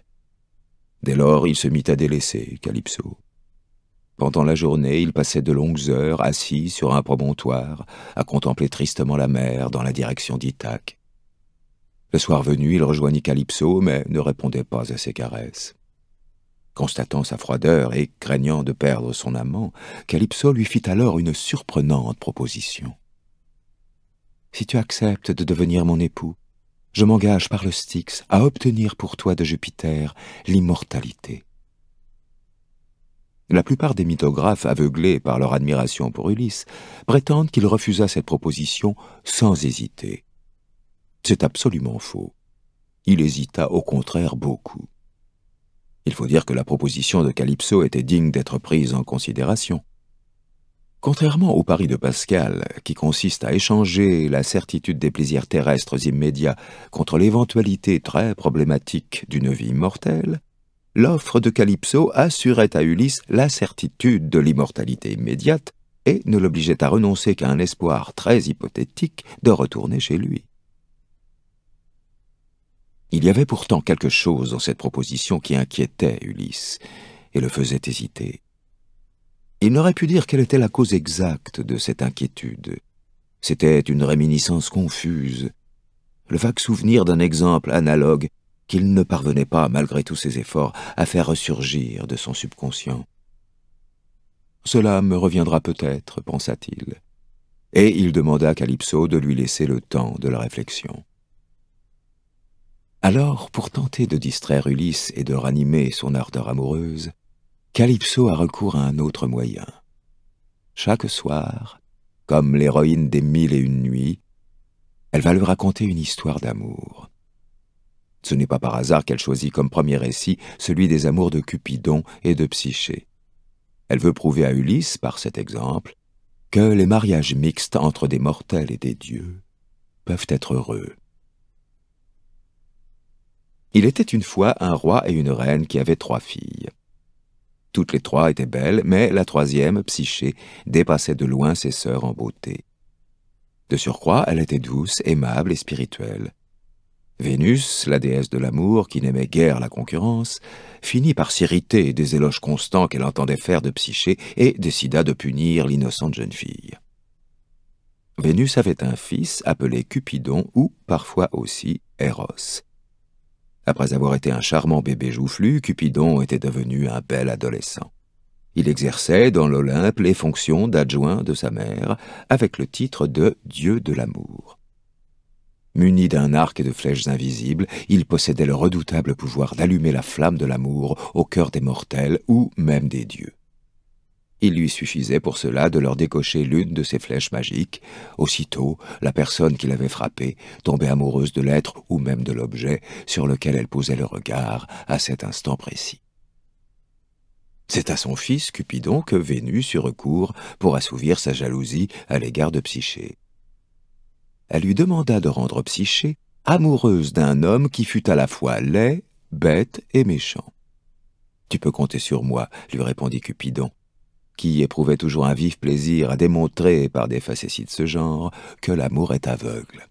Dès lors, il se mit à délaisser Calypso. Pendant la journée, il passait de longues heures assis sur un promontoire, à contempler tristement la mer dans la direction d'Ithaque, le soir venu, il rejoignit Calypso, mais ne répondait pas à ses caresses. Constatant sa froideur et craignant de perdre son amant, Calypso lui fit alors une surprenante proposition. « Si tu acceptes de devenir mon époux, je m'engage par le Styx à obtenir pour toi de Jupiter l'immortalité. » La plupart des mythographes, aveuglés par leur admiration pour Ulysse, prétendent qu'il refusa cette proposition sans hésiter. C'est absolument faux. Il hésita au contraire beaucoup. Il faut dire que la proposition de Calypso était digne d'être prise en considération. Contrairement au pari de Pascal, qui consiste à échanger la certitude des plaisirs terrestres immédiats contre l'éventualité très problématique d'une vie mortelle, l'offre de Calypso assurait à Ulysse la certitude de l'immortalité immédiate et ne l'obligeait à renoncer qu'à un espoir très hypothétique de retourner chez lui. Il y avait pourtant quelque chose dans cette proposition qui inquiétait Ulysse et le faisait hésiter. Il n'aurait pu dire quelle était la cause exacte de cette inquiétude. C'était une réminiscence confuse, le vague souvenir d'un exemple analogue qu'il ne parvenait pas, malgré tous ses efforts, à faire ressurgir de son subconscient. Cela me reviendra peut-être, pensa-t-il. Et il demanda à Calypso de lui laisser le temps de la réflexion. Alors, pour tenter de distraire Ulysse et de ranimer son ardeur amoureuse, Calypso a recours à un autre moyen. Chaque soir, comme l'héroïne des Mille et une nuits, elle va lui raconter une histoire d'amour. Ce n'est pas par hasard qu'elle choisit comme premier récit celui des amours de Cupidon et de Psyché. Elle veut prouver à Ulysse, par cet exemple, que les mariages mixtes entre des mortels et des dieux peuvent être heureux. Il était une fois un roi et une reine qui avaient trois filles. Toutes les trois étaient belles, mais la troisième, Psyché, dépassait de loin ses sœurs en beauté. De surcroît, elle était douce, aimable et spirituelle. Vénus, la déesse de l'amour, qui n'aimait guère la concurrence, finit par s'irriter des éloges constants qu'elle entendait faire de Psyché et décida de punir l'innocente jeune fille. Vénus avait un fils appelé Cupidon ou parfois aussi Eros, après avoir été un charmant bébé joufflu, Cupidon était devenu un bel adolescent. Il exerçait dans l'Olympe les fonctions d'adjoint de sa mère, avec le titre de Dieu de l'amour. Muni d'un arc et de flèches invisibles, il possédait le redoutable pouvoir d'allumer la flamme de l'amour au cœur des mortels ou même des dieux. Il lui suffisait pour cela de leur décocher l'une de ses flèches magiques. Aussitôt, la personne qui l'avait frappée tombait amoureuse de l'être ou même de l'objet sur lequel elle posait le regard à cet instant précis. C'est à son fils Cupidon que Vénus eut recours pour assouvir sa jalousie à l'égard de Psyché. Elle lui demanda de rendre Psyché amoureuse d'un homme qui fut à la fois laid, bête et méchant. « Tu peux compter sur moi, lui répondit Cupidon qui éprouvait toujours un vif plaisir à démontrer par des facéties de ce genre que l'amour est aveugle.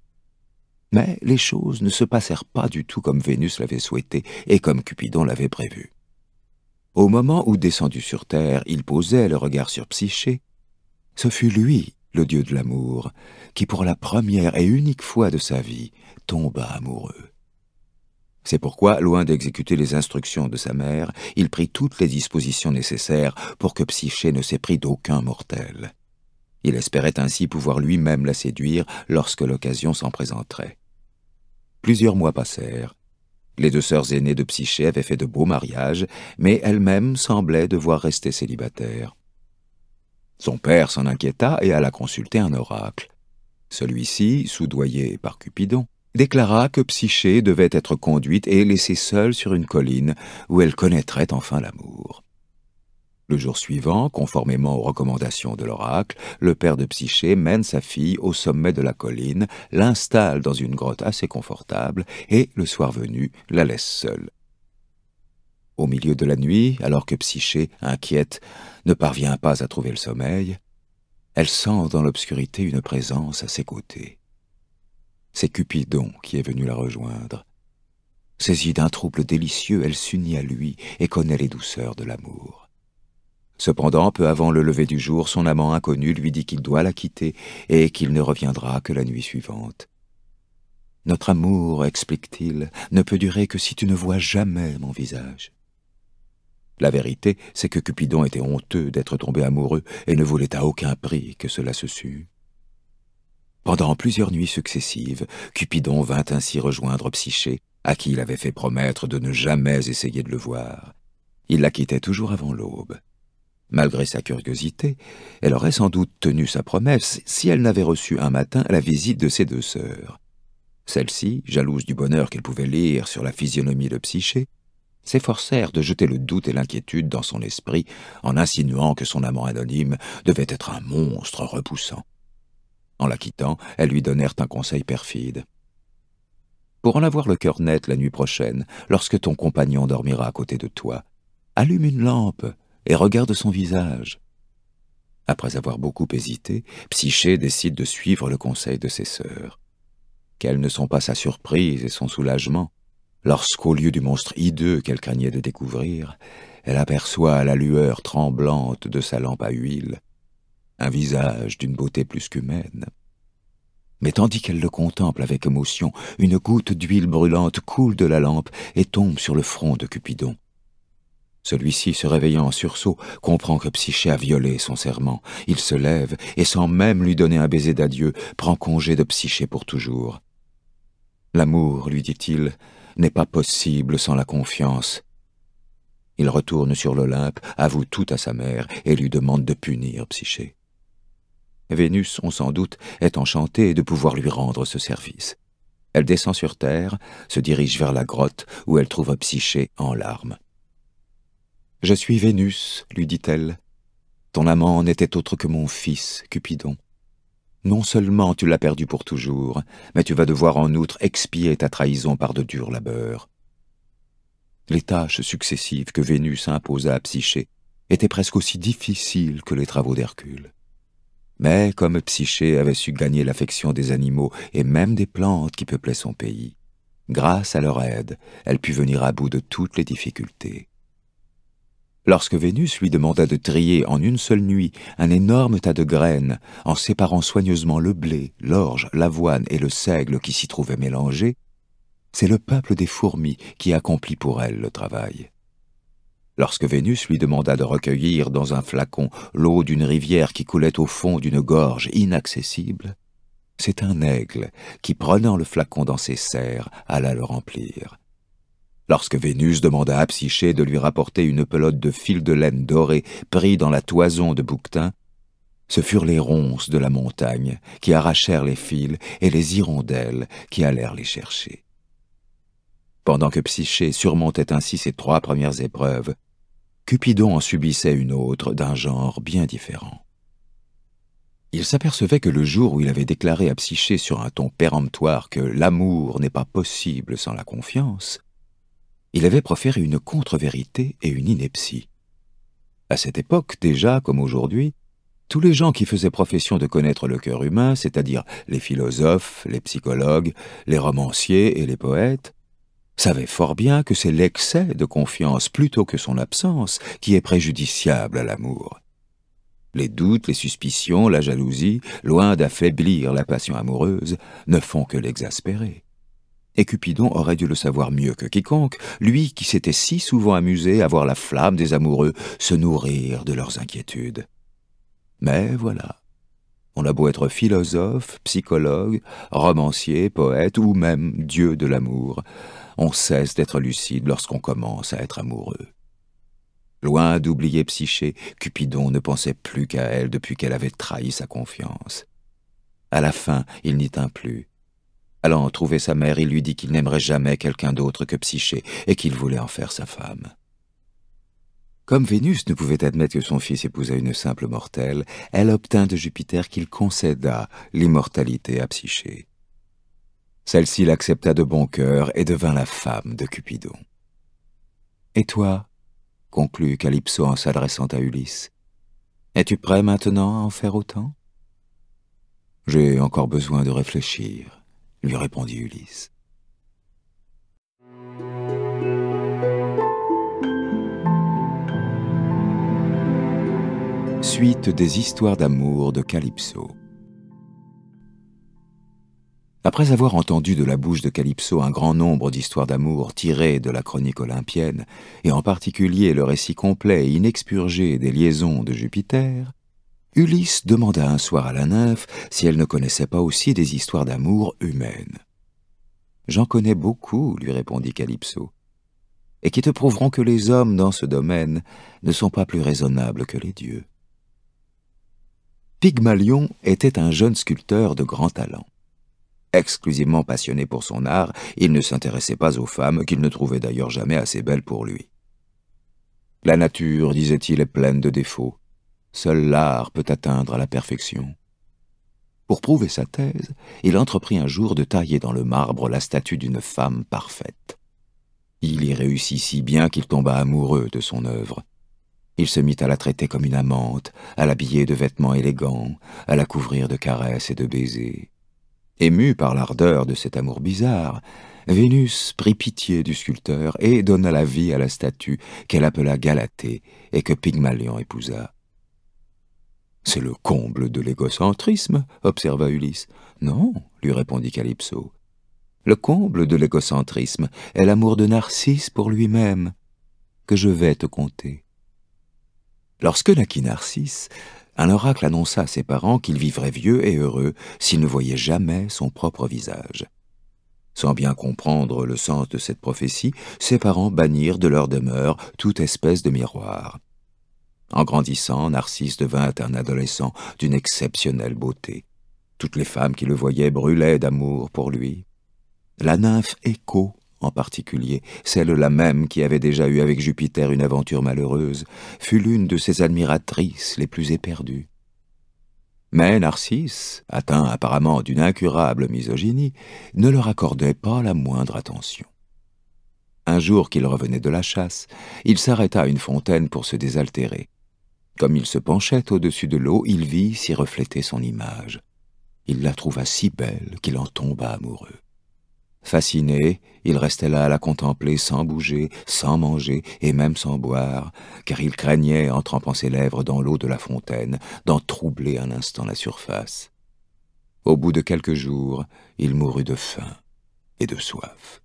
Mais les choses ne se passèrent pas du tout comme Vénus l'avait souhaité et comme Cupidon l'avait prévu. Au moment où, descendu sur terre, il posait le regard sur Psyché, ce fut lui, le dieu de l'amour, qui pour la première et unique fois de sa vie tomba amoureux. C'est pourquoi, loin d'exécuter les instructions de sa mère, il prit toutes les dispositions nécessaires pour que Psyché ne s'éprit d'aucun mortel. Il espérait ainsi pouvoir lui-même la séduire lorsque l'occasion s'en présenterait. Plusieurs mois passèrent. Les deux sœurs aînées de Psyché avaient fait de beaux mariages, mais elles-mêmes semblaient devoir rester célibataire. Son père s'en inquiéta et alla consulter un oracle. Celui-ci, soudoyé par Cupidon, déclara que Psyché devait être conduite et laissée seule sur une colline où elle connaîtrait enfin l'amour. Le jour suivant, conformément aux recommandations de l'oracle, le père de Psyché mène sa fille au sommet de la colline, l'installe dans une grotte assez confortable et, le soir venu, la laisse seule. Au milieu de la nuit, alors que Psyché, inquiète, ne parvient pas à trouver le sommeil, elle sent dans l'obscurité une présence à ses côtés. C'est Cupidon qui est venu la rejoindre. Saisie d'un trouble délicieux, elle s'unit à lui et connaît les douceurs de l'amour. Cependant, peu avant le lever du jour, son amant inconnu lui dit qu'il doit la quitter et qu'il ne reviendra que la nuit suivante. « Notre amour, explique-t-il, ne peut durer que si tu ne vois jamais mon visage. » La vérité, c'est que Cupidon était honteux d'être tombé amoureux et ne voulait à aucun prix que cela se sût. Pendant plusieurs nuits successives, Cupidon vint ainsi rejoindre Psyché, à qui il avait fait promettre de ne jamais essayer de le voir. Il la quittait toujours avant l'aube. Malgré sa curiosité, elle aurait sans doute tenu sa promesse si elle n'avait reçu un matin la visite de ses deux sœurs. Celles-ci, jalouses du bonheur qu'elles pouvaient lire sur la physionomie de Psyché, s'efforcèrent de jeter le doute et l'inquiétude dans son esprit en insinuant que son amant anonyme devait être un monstre repoussant. En la quittant, elles lui donnèrent un conseil perfide. Pour en avoir le cœur net la nuit prochaine, lorsque ton compagnon dormira à côté de toi, allume une lampe et regarde son visage. Après avoir beaucoup hésité, Psyché décide de suivre le conseil de ses sœurs. Quelles ne sont pas sa surprise et son soulagement lorsqu'au lieu du monstre hideux qu'elle craignait de découvrir, elle aperçoit la lueur tremblante de sa lampe à huile un visage d'une beauté plus qu'humaine. Mais tandis qu'elle le contemple avec émotion, une goutte d'huile brûlante coule de la lampe et tombe sur le front de Cupidon. Celui-ci, se réveillant en sursaut, comprend que Psyché a violé son serment. Il se lève et, sans même lui donner un baiser d'adieu, prend congé de Psyché pour toujours. L'amour, lui dit-il, n'est pas possible sans la confiance. Il retourne sur l'Olympe, avoue tout à sa mère et lui demande de punir Psyché. Vénus, on s'en doute, est enchantée de pouvoir lui rendre ce service. Elle descend sur Terre, se dirige vers la grotte, où elle trouve Psyché en larmes. « Je suis Vénus, lui dit-elle. Ton amant n'était autre que mon fils, Cupidon. Non seulement tu l'as perdu pour toujours, mais tu vas devoir en outre expier ta trahison par de durs labeurs. » Les tâches successives que Vénus imposa à Psyché étaient presque aussi difficiles que les travaux d'Hercule. Mais comme Psyché avait su gagner l'affection des animaux et même des plantes qui peuplaient son pays, grâce à leur aide, elle put venir à bout de toutes les difficultés. Lorsque Vénus lui demanda de trier en une seule nuit un énorme tas de graines, en séparant soigneusement le blé, l'orge, l'avoine et le seigle qui s'y trouvaient mélangés, c'est le peuple des fourmis qui accomplit pour elle le travail. Lorsque Vénus lui demanda de recueillir dans un flacon l'eau d'une rivière qui coulait au fond d'une gorge inaccessible, c'est un aigle qui, prenant le flacon dans ses serres, alla le remplir. Lorsque Vénus demanda à Psyché de lui rapporter une pelote de fil de laine dorée pris dans la toison de bouquetin, ce furent les ronces de la montagne qui arrachèrent les fils et les hirondelles qui allèrent les chercher. Pendant que Psyché surmontait ainsi ses trois premières épreuves, Cupidon en subissait une autre d'un genre bien différent. Il s'apercevait que le jour où il avait déclaré à Psyché sur un ton péremptoire que l'amour n'est pas possible sans la confiance, il avait proféré une contre-vérité et une ineptie. À cette époque, déjà comme aujourd'hui, tous les gens qui faisaient profession de connaître le cœur humain, c'est-à-dire les philosophes, les psychologues, les romanciers et les poètes, savait fort bien que c'est l'excès de confiance plutôt que son absence qui est préjudiciable à l'amour. Les doutes, les suspicions, la jalousie, loin d'affaiblir la passion amoureuse, ne font que l'exaspérer. Et Cupidon aurait dû le savoir mieux que quiconque, lui qui s'était si souvent amusé à voir la flamme des amoureux se nourrir de leurs inquiétudes. Mais voilà, on a beau être philosophe, psychologue, romancier, poète ou même dieu de l'amour, on cesse d'être lucide lorsqu'on commence à être amoureux. Loin d'oublier Psyché, Cupidon ne pensait plus qu'à elle depuis qu'elle avait trahi sa confiance. À la fin, il n'y tint plus. Allant trouver sa mère, il lui dit qu'il n'aimerait jamais quelqu'un d'autre que Psyché et qu'il voulait en faire sa femme. Comme Vénus ne pouvait admettre que son fils épousât une simple mortelle, elle obtint de Jupiter qu'il concédât l'immortalité à Psyché. Celle-ci l'accepta de bon cœur et devint la femme de Cupidon. Et toi, conclut Calypso en s'adressant à Ulysse, es-tu prêt maintenant à en faire autant J'ai encore besoin de réfléchir, lui répondit Ulysse. Suite des histoires d'amour de Calypso. Après avoir entendu de la bouche de Calypso un grand nombre d'histoires d'amour tirées de la chronique olympienne, et en particulier le récit complet et inexpurgé des liaisons de Jupiter, Ulysse demanda un soir à la nymphe si elle ne connaissait pas aussi des histoires d'amour humaines. J'en connais beaucoup, lui répondit Calypso, et qui te prouveront que les hommes dans ce domaine ne sont pas plus raisonnables que les dieux. Pygmalion était un jeune sculpteur de grand talent. Exclusivement passionné pour son art, il ne s'intéressait pas aux femmes, qu'il ne trouvait d'ailleurs jamais assez belles pour lui. La nature, disait-il, est pleine de défauts. Seul l'art peut atteindre à la perfection. Pour prouver sa thèse, il entreprit un jour de tailler dans le marbre la statue d'une femme parfaite. Il y réussit si bien qu'il tomba amoureux de son œuvre. Il se mit à la traiter comme une amante, à l'habiller de vêtements élégants, à la couvrir de caresses et de baisers. Ému par l'ardeur de cet amour bizarre, Vénus prit pitié du sculpteur et donna la vie à la statue qu'elle appela Galatée et que Pygmalion épousa. C'est le comble de l'égocentrisme, observa Ulysse. Non, lui répondit Calypso. Le comble de l'égocentrisme est l'amour de Narcisse pour lui-même, que je vais te conter. Lorsque naquit Narcisse, un oracle annonça à ses parents qu'il vivrait vieux et heureux s'il ne voyait jamais son propre visage. Sans bien comprendre le sens de cette prophétie, ses parents bannirent de leur demeure toute espèce de miroir. En grandissant, Narcisse devint un adolescent d'une exceptionnelle beauté. Toutes les femmes qui le voyaient brûlaient d'amour pour lui. La nymphe Écho en particulier, celle-là même qui avait déjà eu avec Jupiter une aventure malheureuse, fut l'une de ses admiratrices les plus éperdues. Mais Narcisse, atteint apparemment d'une incurable misogynie, ne leur accordait pas la moindre attention. Un jour qu'il revenait de la chasse, il s'arrêta à une fontaine pour se désaltérer. Comme il se penchait au-dessus de l'eau, il vit s'y refléter son image. Il la trouva si belle qu'il en tomba amoureux. Fasciné, il restait là à la contempler sans bouger, sans manger et même sans boire, car il craignait, en trempant ses lèvres dans l'eau de la fontaine, d'en troubler un instant la surface. Au bout de quelques jours, il mourut de faim et de soif.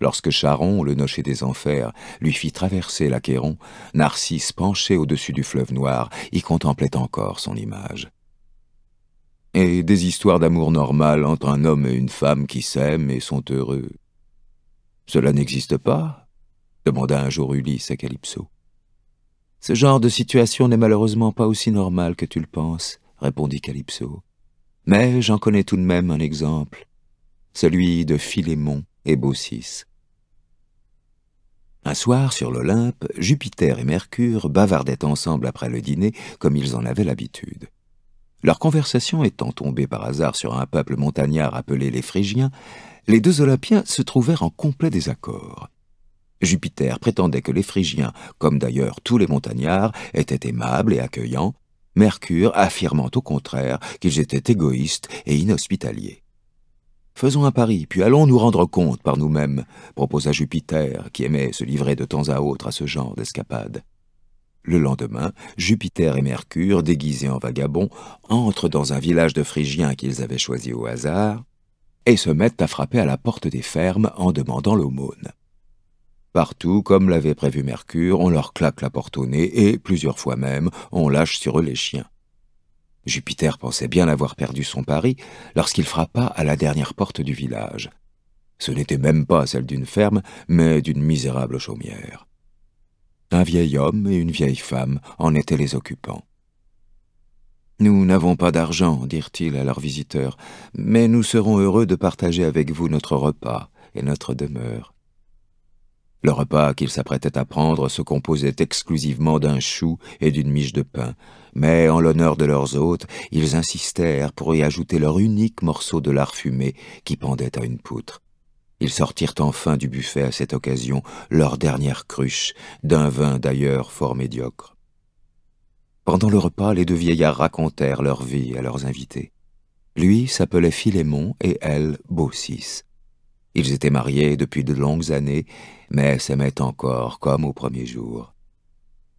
Lorsque Charon, le nocher des enfers, lui fit traverser l'Achéron, Narcisse, penché au-dessus du fleuve noir, y contemplait encore son image et des histoires d'amour normales entre un homme et une femme qui s'aiment et sont heureux. Cela n'existe pas demanda un jour Ulysse à Calypso. Ce genre de situation n'est malheureusement pas aussi normal que tu le penses, répondit Calypso. Mais j'en connais tout de même un exemple, celui de Philémon et Baucis. Un soir, sur l'Olympe, Jupiter et Mercure bavardaient ensemble après le dîner, comme ils en avaient l'habitude. Leur conversation étant tombée par hasard sur un peuple montagnard appelé les Phrygiens, les deux Olympiens se trouvèrent en complet désaccord. Jupiter prétendait que les Phrygiens, comme d'ailleurs tous les montagnards, étaient aimables et accueillants, Mercure affirmant au contraire qu'ils étaient égoïstes et inhospitaliers. Faisons un pari, puis allons nous rendre compte par nous-mêmes, proposa Jupiter, qui aimait se livrer de temps à autre à ce genre d'escapade. Le lendemain, Jupiter et Mercure, déguisés en vagabonds, entrent dans un village de Phrygiens qu'ils avaient choisi au hasard et se mettent à frapper à la porte des fermes en demandant l'aumône. Partout, comme l'avait prévu Mercure, on leur claque la porte au nez et, plusieurs fois même, on lâche sur eux les chiens. Jupiter pensait bien avoir perdu son pari lorsqu'il frappa à la dernière porte du village. Ce n'était même pas celle d'une ferme, mais d'une misérable chaumière. Un vieil homme et une vieille femme en étaient les occupants. Nous n'avons pas d'argent, dirent-ils à leurs visiteurs, mais nous serons heureux de partager avec vous notre repas et notre demeure. Le repas qu'ils s'apprêtaient à prendre se composait exclusivement d'un chou et d'une miche de pain, mais en l'honneur de leurs hôtes, ils insistèrent pour y ajouter leur unique morceau de lard fumé qui pendait à une poutre. Ils sortirent enfin du buffet à cette occasion leur dernière cruche, d'un vin d'ailleurs fort médiocre. Pendant le repas, les deux vieillards racontèrent leur vie à leurs invités. Lui s'appelait Philémon et elle Baucis. Ils étaient mariés depuis de longues années, mais s'aimaient encore comme au premier jour.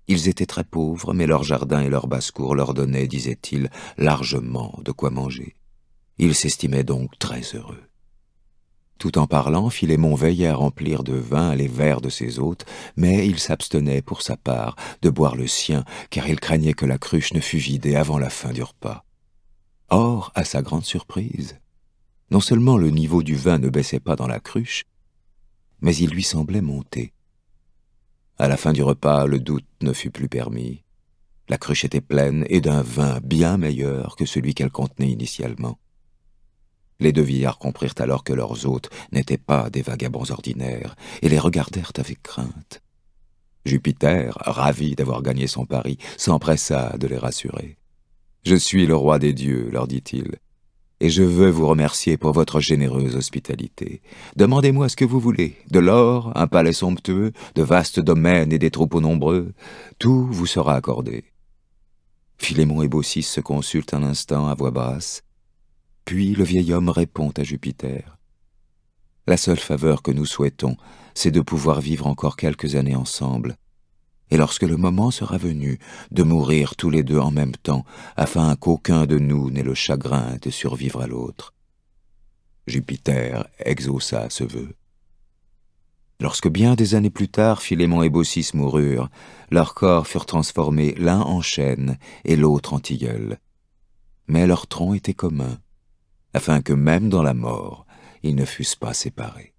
Ils étaient très pauvres, mais leur jardin et leur basse-cour leur donnaient, disaient-ils, largement de quoi manger. Ils s'estimaient donc très heureux. Tout en parlant, Philémon veillait à remplir de vin les verres de ses hôtes, mais il s'abstenait pour sa part de boire le sien, car il craignait que la cruche ne fût vidée avant la fin du repas. Or, à sa grande surprise, non seulement le niveau du vin ne baissait pas dans la cruche, mais il lui semblait monter. À la fin du repas, le doute ne fut plus permis. La cruche était pleine et d'un vin bien meilleur que celui qu'elle contenait initialement. Les deux vieillards comprirent alors que leurs hôtes n'étaient pas des vagabonds ordinaires, et les regardèrent avec crainte. Jupiter, ravi d'avoir gagné son pari, s'empressa de les rassurer. Je suis le roi des dieux, leur dit-il, et je veux vous remercier pour votre généreuse hospitalité. Demandez-moi ce que vous voulez, de l'or, un palais somptueux, de vastes domaines et des troupeaux nombreux, tout vous sera accordé. Philémon et Baucis se consultent un instant à voix basse, puis le vieil homme répond à Jupiter. La seule faveur que nous souhaitons, c'est de pouvoir vivre encore quelques années ensemble, et lorsque le moment sera venu de mourir tous les deux en même temps, afin qu'aucun de nous n'ait le chagrin de survivre à l'autre. Jupiter exauça ce vœu. Lorsque bien des années plus tard Philémon et Baucis moururent, leurs corps furent transformés l'un en chêne et l'autre en tilleul. Mais leur tronc était commun afin que même dans la mort, ils ne fussent pas séparés.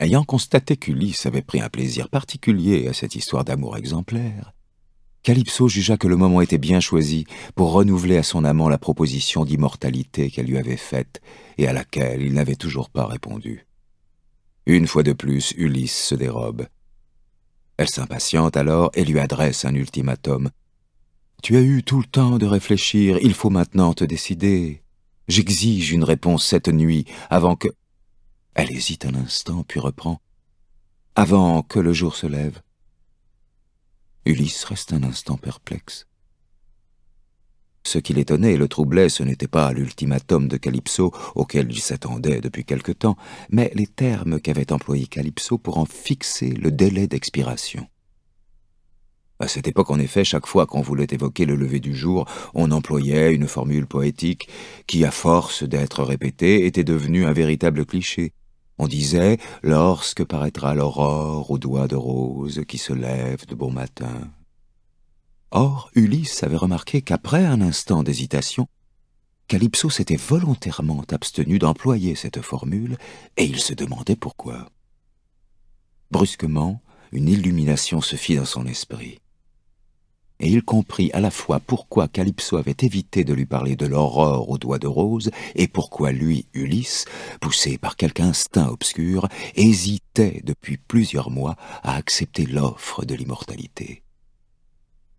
Ayant constaté qu'Ulysse avait pris un plaisir particulier à cette histoire d'amour exemplaire, Calypso jugea que le moment était bien choisi pour renouveler à son amant la proposition d'immortalité qu'elle lui avait faite et à laquelle il n'avait toujours pas répondu. Une fois de plus, Ulysse se dérobe. Elle s'impatiente alors et lui adresse un ultimatum. « Tu as eu tout le temps de réfléchir, il faut maintenant te décider. J'exige une réponse cette nuit, avant que... Elle hésite un instant, puis reprend. Avant que le jour se lève. Ulysse reste un instant perplexe. Ce qui l'étonnait et le troublait, ce n'était pas l'ultimatum de Calypso, auquel il s'attendait depuis quelque temps, mais les termes qu'avait employés Calypso pour en fixer le délai d'expiration. À cette époque, en effet, chaque fois qu'on voulait évoquer le lever du jour, on employait une formule poétique qui, à force d'être répétée, était devenue un véritable cliché. On disait « lorsque paraîtra l'aurore aux doigts de rose qui se lève de bon matin ». Or, Ulysse avait remarqué qu'après un instant d'hésitation, Calypso s'était volontairement abstenu d'employer cette formule, et il se demandait pourquoi. Brusquement, une illumination se fit dans son esprit et il comprit à la fois pourquoi Calypso avait évité de lui parler de l'aurore aux doigts de rose, et pourquoi lui, Ulysse, poussé par quelque instinct obscur, hésitait depuis plusieurs mois à accepter l'offre de l'immortalité.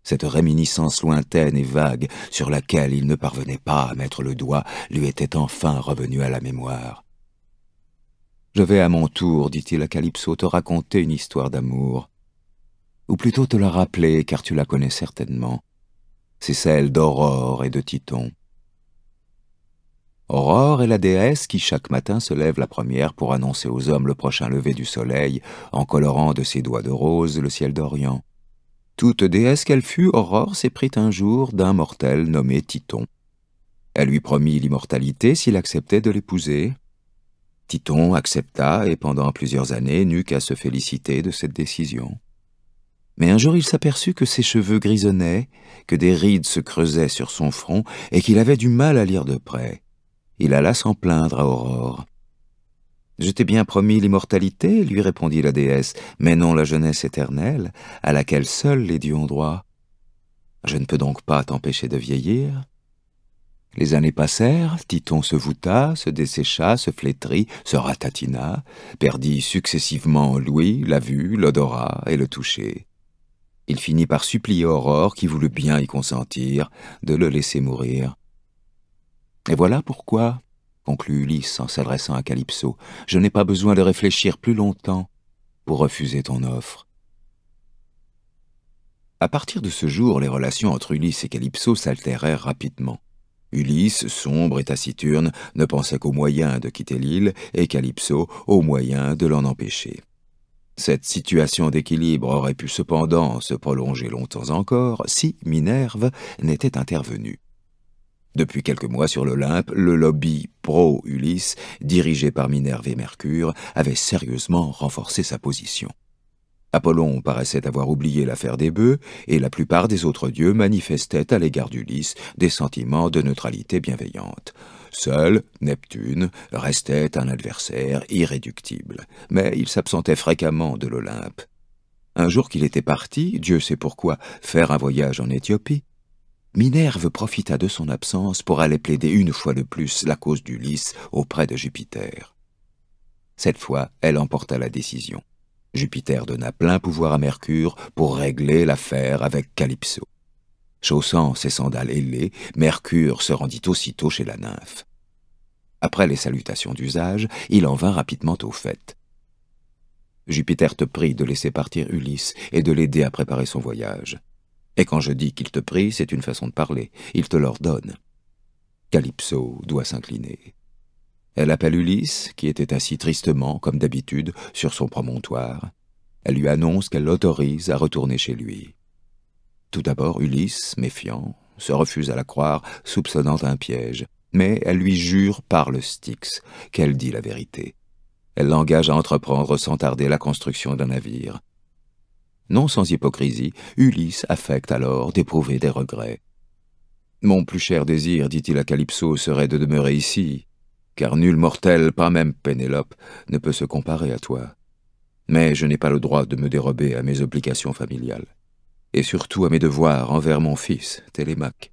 Cette réminiscence lointaine et vague, sur laquelle il ne parvenait pas à mettre le doigt, lui était enfin revenue à la mémoire. « Je vais à mon tour, dit-il à Calypso, te raconter une histoire d'amour ou plutôt te la rappeler car tu la connais certainement. C'est celle d'Aurore et de Titon. Aurore est la déesse qui chaque matin se lève la première pour annoncer aux hommes le prochain lever du soleil en colorant de ses doigts de rose le ciel d'Orient. Toute déesse qu'elle fut, Aurore s'éprit un jour d'un mortel nommé Titon. Elle lui promit l'immortalité s'il acceptait de l'épouser. Titon accepta et pendant plusieurs années n'eut qu'à se féliciter de cette décision. Mais un jour il s'aperçut que ses cheveux grisonnaient, que des rides se creusaient sur son front, et qu'il avait du mal à lire de près. Il alla s'en plaindre à Aurore. « Je t'ai bien promis l'immortalité, lui répondit la déesse, mais non la jeunesse éternelle, à laquelle seuls les dieux ont droit. Je ne peux donc pas t'empêcher de vieillir. Les années passèrent, Titon se voûta, se dessécha, se flétrit, se ratatina, perdit successivement l'ouïe, la vue, l'odorat et le toucher. Il finit par supplier Aurore, qui voulut bien y consentir, de le laisser mourir. Et voilà pourquoi, conclut Ulysse en s'adressant à Calypso, je n'ai pas besoin de réfléchir plus longtemps pour refuser ton offre. À partir de ce jour, les relations entre Ulysse et Calypso s'altérèrent rapidement. Ulysse, sombre et taciturne, ne pensait qu'au moyen de quitter l'île, et Calypso au moyen de l'en empêcher. Cette situation d'équilibre aurait pu cependant se prolonger longtemps encore si Minerve n'était intervenue. Depuis quelques mois sur l'Olympe, le lobby pro-Ulysse, dirigé par Minerve et Mercure, avait sérieusement renforcé sa position. Apollon paraissait avoir oublié l'affaire des bœufs, et la plupart des autres dieux manifestaient à l'égard d'Ulysse des sentiments de neutralité bienveillante. Seul, Neptune restait un adversaire irréductible, mais il s'absentait fréquemment de l'Olympe. Un jour qu'il était parti, Dieu sait pourquoi, faire un voyage en Éthiopie, Minerve profita de son absence pour aller plaider une fois de plus la cause d'Ulysse auprès de Jupiter. Cette fois, elle emporta la décision. Jupiter donna plein pouvoir à Mercure pour régler l'affaire avec Calypso. Chaussant ses sandales ailées, Mercure se rendit aussitôt chez la nymphe. Après les salutations d'usage, il en vint rapidement au fait. Jupiter te prie de laisser partir Ulysse et de l'aider à préparer son voyage. Et quand je dis qu'il te prie, c'est une façon de parler, il te l'ordonne. Calypso doit s'incliner. Elle appelle Ulysse, qui était assis tristement, comme d'habitude, sur son promontoire. Elle lui annonce qu'elle l'autorise à retourner chez lui. Tout d'abord, Ulysse, méfiant, se refuse à la croire, soupçonnant un piège. Mais elle lui jure par le Styx qu'elle dit la vérité. Elle l'engage à entreprendre sans tarder la construction d'un navire. Non sans hypocrisie, Ulysse affecte alors d'éprouver des regrets. Mon plus cher désir, dit-il à Calypso, serait de demeurer ici, car nul mortel, pas même Pénélope, ne peut se comparer à toi. Mais je n'ai pas le droit de me dérober à mes obligations familiales et surtout à mes devoirs envers mon fils, Télémaque.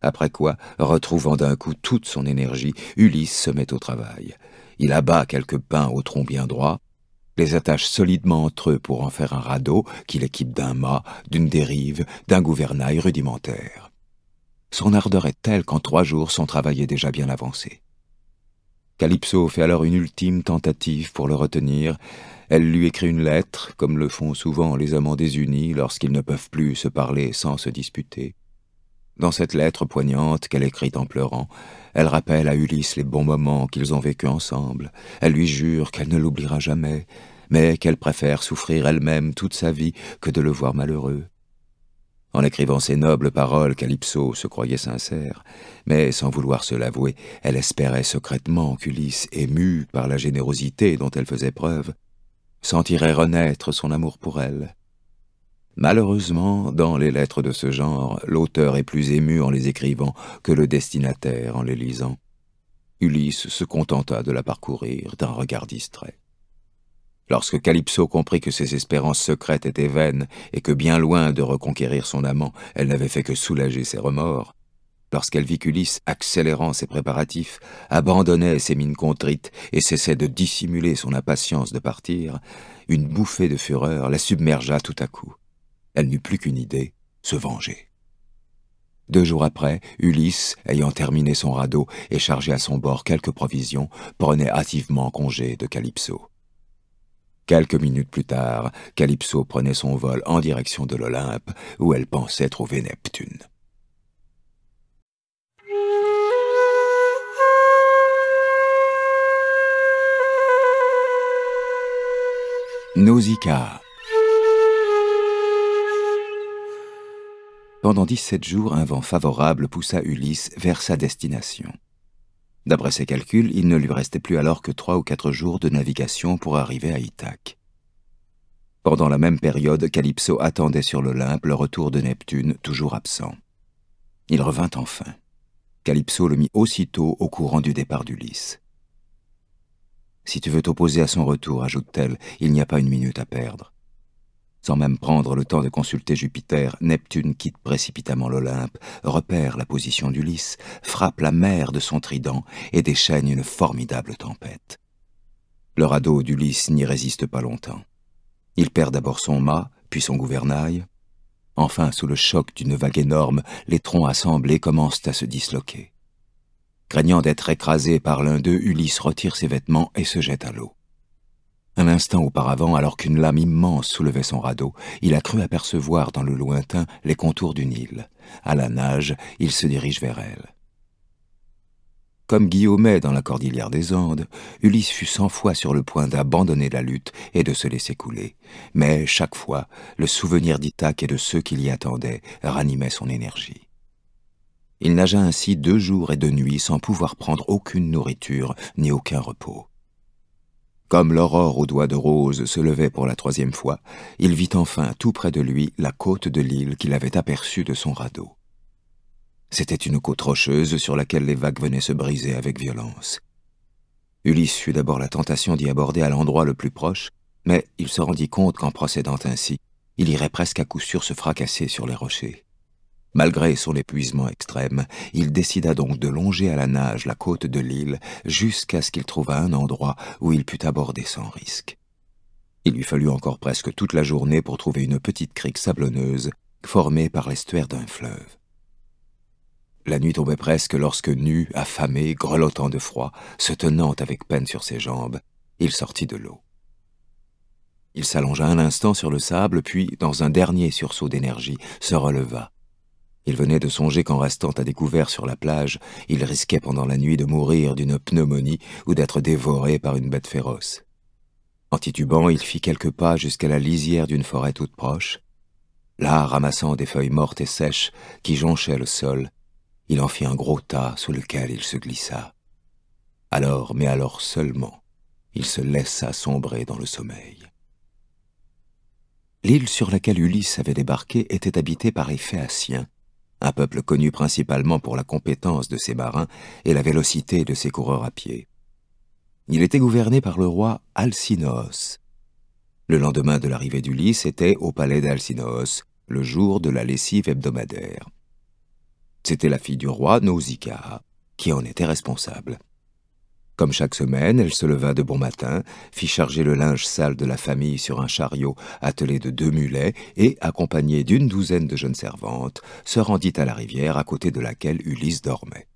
Après quoi, retrouvant d'un coup toute son énergie, Ulysse se met au travail. Il abat quelques pins au tronc bien droit, les attache solidement entre eux pour en faire un radeau qu'il équipe d'un mât, d'une dérive, d'un gouvernail rudimentaire. Son ardeur est telle qu'en trois jours son travail est déjà bien avancé. Calypso fait alors une ultime tentative pour le retenir, elle lui écrit une lettre, comme le font souvent les amants désunis lorsqu'ils ne peuvent plus se parler sans se disputer. Dans cette lettre poignante qu'elle écrit en pleurant, elle rappelle à Ulysse les bons moments qu'ils ont vécus ensemble. Elle lui jure qu'elle ne l'oubliera jamais, mais qu'elle préfère souffrir elle-même toute sa vie que de le voir malheureux. En écrivant ces nobles paroles, Calypso se croyait sincère, mais sans vouloir se l'avouer, elle espérait secrètement qu'Ulysse, ému par la générosité dont elle faisait preuve, sentirait renaître son amour pour elle. Malheureusement, dans les lettres de ce genre, l'auteur est plus ému en les écrivant que le destinataire en les lisant. Ulysse se contenta de la parcourir d'un regard distrait. Lorsque Calypso comprit que ses espérances secrètes étaient vaines et que bien loin de reconquérir son amant, elle n'avait fait que soulager ses remords, lorsqu'elle vit qu'Ulysse, accélérant ses préparatifs, abandonnait ses mines contrites et cessait de dissimuler son impatience de partir, une bouffée de fureur la submergea tout à coup. Elle n'eut plus qu'une idée, se venger. Deux jours après, Ulysse, ayant terminé son radeau et chargé à son bord quelques provisions, prenait hâtivement congé de Calypso. Quelques minutes plus tard, Calypso prenait son vol en direction de l'Olympe, où elle pensait trouver Neptune. Nausicaa. Pendant 17 jours, un vent favorable poussa Ulysse vers sa destination. D'après ses calculs, il ne lui restait plus alors que trois ou quatre jours de navigation pour arriver à Ithaque. Pendant la même période, Calypso attendait sur l'Olympe le retour de Neptune, toujours absent. Il revint enfin. Calypso le mit aussitôt au courant du départ d'Ulysse. Si tu veux t'opposer à son retour, ajoute-t-elle, il n'y a pas une minute à perdre. Sans même prendre le temps de consulter Jupiter, Neptune quitte précipitamment l'Olympe, repère la position d'Ulysse, frappe la mer de son trident et déchaîne une formidable tempête. Le radeau d'Ulysse n'y résiste pas longtemps. Il perd d'abord son mât, puis son gouvernail. Enfin, sous le choc d'une vague énorme, les troncs assemblés commencent à se disloquer. Craignant d'être écrasé par l'un d'eux, Ulysse retire ses vêtements et se jette à l'eau. Un instant auparavant, alors qu'une lame immense soulevait son radeau, il a cru apercevoir dans le lointain les contours d'une île. À la nage, il se dirige vers elle. Comme Guillaumet dans la cordillère des Andes, Ulysse fut cent fois sur le point d'abandonner la lutte et de se laisser couler. Mais chaque fois, le souvenir d'Ithaque et de ceux qui l'y attendaient ranimait son énergie. Il nagea ainsi deux jours et deux nuits sans pouvoir prendre aucune nourriture ni aucun repos. Comme l'aurore aux doigts de rose se levait pour la troisième fois, il vit enfin tout près de lui la côte de l'île qu'il avait aperçue de son radeau. C'était une côte rocheuse sur laquelle les vagues venaient se briser avec violence. Ulysse eut d'abord la tentation d'y aborder à l'endroit le plus proche, mais il se rendit compte qu'en procédant ainsi, il irait presque à coup sûr se fracasser sur les rochers. Malgré son épuisement extrême, il décida donc de longer à la nage la côte de l'île jusqu'à ce qu'il trouvât un endroit où il put aborder sans risque. Il lui fallut encore presque toute la journée pour trouver une petite crique sablonneuse formée par l'estuaire d'un fleuve. La nuit tombait presque lorsque, nu, affamé, grelottant de froid, se tenant avec peine sur ses jambes, il sortit de l'eau. Il s'allongea un instant sur le sable, puis, dans un dernier sursaut d'énergie, se releva il venait de songer qu'en restant à découvert sur la plage, il risquait pendant la nuit de mourir d'une pneumonie ou d'être dévoré par une bête féroce. En titubant, il fit quelques pas jusqu'à la lisière d'une forêt toute proche. Là, ramassant des feuilles mortes et sèches qui jonchaient le sol, il en fit un gros tas sous lequel il se glissa. Alors, mais alors seulement, il se laissa sombrer dans le sommeil. L'île sur laquelle Ulysse avait débarqué était habitée par les Phéaciens, un peuple connu principalement pour la compétence de ses marins et la vélocité de ses coureurs à pied. Il était gouverné par le roi Alcinos. Le lendemain de l'arrivée d'Ulysse était au palais d'Alcinos, le jour de la lessive hebdomadaire. C'était la fille du roi Nausicaa qui en était responsable. Comme chaque semaine, elle se leva de bon matin, fit charger le linge sale de la famille sur un chariot attelé de deux mulets et, accompagnée d'une douzaine de jeunes servantes, se rendit à la rivière à côté de laquelle Ulysse dormait.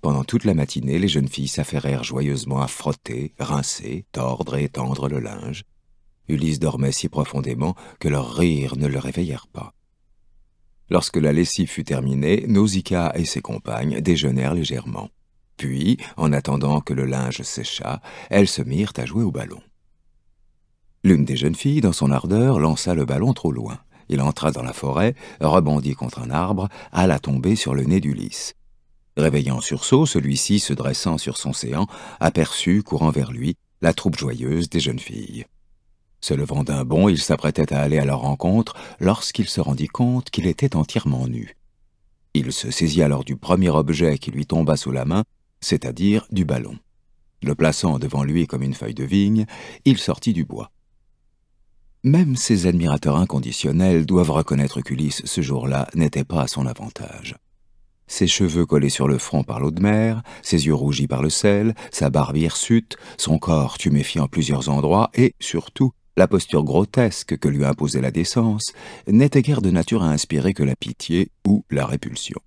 Pendant toute la matinée, les jeunes filles s'affairèrent joyeusement à frotter, rincer, tordre et tendre le linge. Ulysse dormait si profondément que leurs rires ne le réveillèrent pas. Lorsque la lessive fut terminée, Nausicaa et ses compagnes déjeunèrent légèrement. Puis, en attendant que le linge séchât, elles se mirent à jouer au ballon. L'une des jeunes filles, dans son ardeur, lança le ballon trop loin. Il entra dans la forêt, rebondit contre un arbre, alla tomber sur le nez d'Ulysse. Réveillant sursaut, celui-ci, se dressant sur son séant, aperçut, courant vers lui, la troupe joyeuse des jeunes filles. Se levant d'un bond, il s'apprêtait à aller à leur rencontre lorsqu'il se rendit compte qu'il était entièrement nu. Il se saisit alors du premier objet qui lui tomba sous la main c'est-à-dire du ballon. Le plaçant devant lui comme une feuille de vigne, il sortit du bois. Même ses admirateurs inconditionnels doivent reconnaître qu'Ulysse, ce jour-là, n'était pas à son avantage. Ses cheveux collés sur le front par l'eau de mer, ses yeux rougis par le sel, sa barbe hirsute, son corps tuméfié en plusieurs endroits et, surtout, la posture grotesque que lui imposait la décence, n'était guère de nature à inspirer que la pitié ou la répulsion.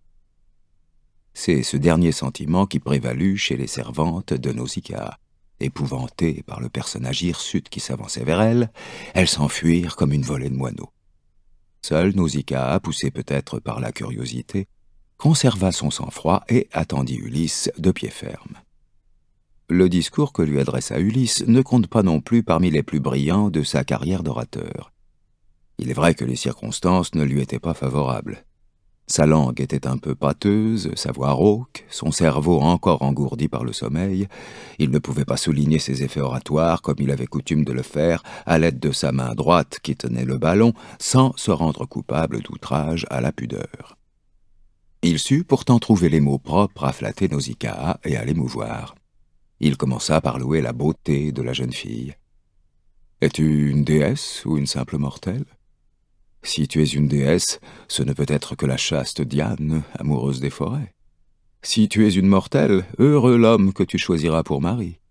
C'est ce dernier sentiment qui prévalut chez les servantes de Nausicaa. Épouvantées par le personnage hirsute qui s'avançait vers elles, elles s'enfuirent comme une volée de moineaux. Seule Nausicaa, poussée peut-être par la curiosité, conserva son sang-froid et attendit Ulysse de pied ferme. Le discours que lui adressa Ulysse ne compte pas non plus parmi les plus brillants de sa carrière d'orateur. Il est vrai que les circonstances ne lui étaient pas favorables. Sa langue était un peu pâteuse, sa voix rauque, son cerveau encore engourdi par le sommeil. Il ne pouvait pas souligner ses effets oratoires comme il avait coutume de le faire à l'aide de sa main droite qui tenait le ballon, sans se rendre coupable d'outrage à la pudeur. Il sut pourtant trouver les mots propres à flatter Nausicaa et à l'émouvoir. Il commença par louer la beauté de la jeune fille. « Es-tu une déesse ou une simple mortelle si tu es une déesse, ce ne peut être que la chaste Diane, amoureuse des forêts. Si tu es une mortelle, heureux l'homme que tu choisiras pour mari.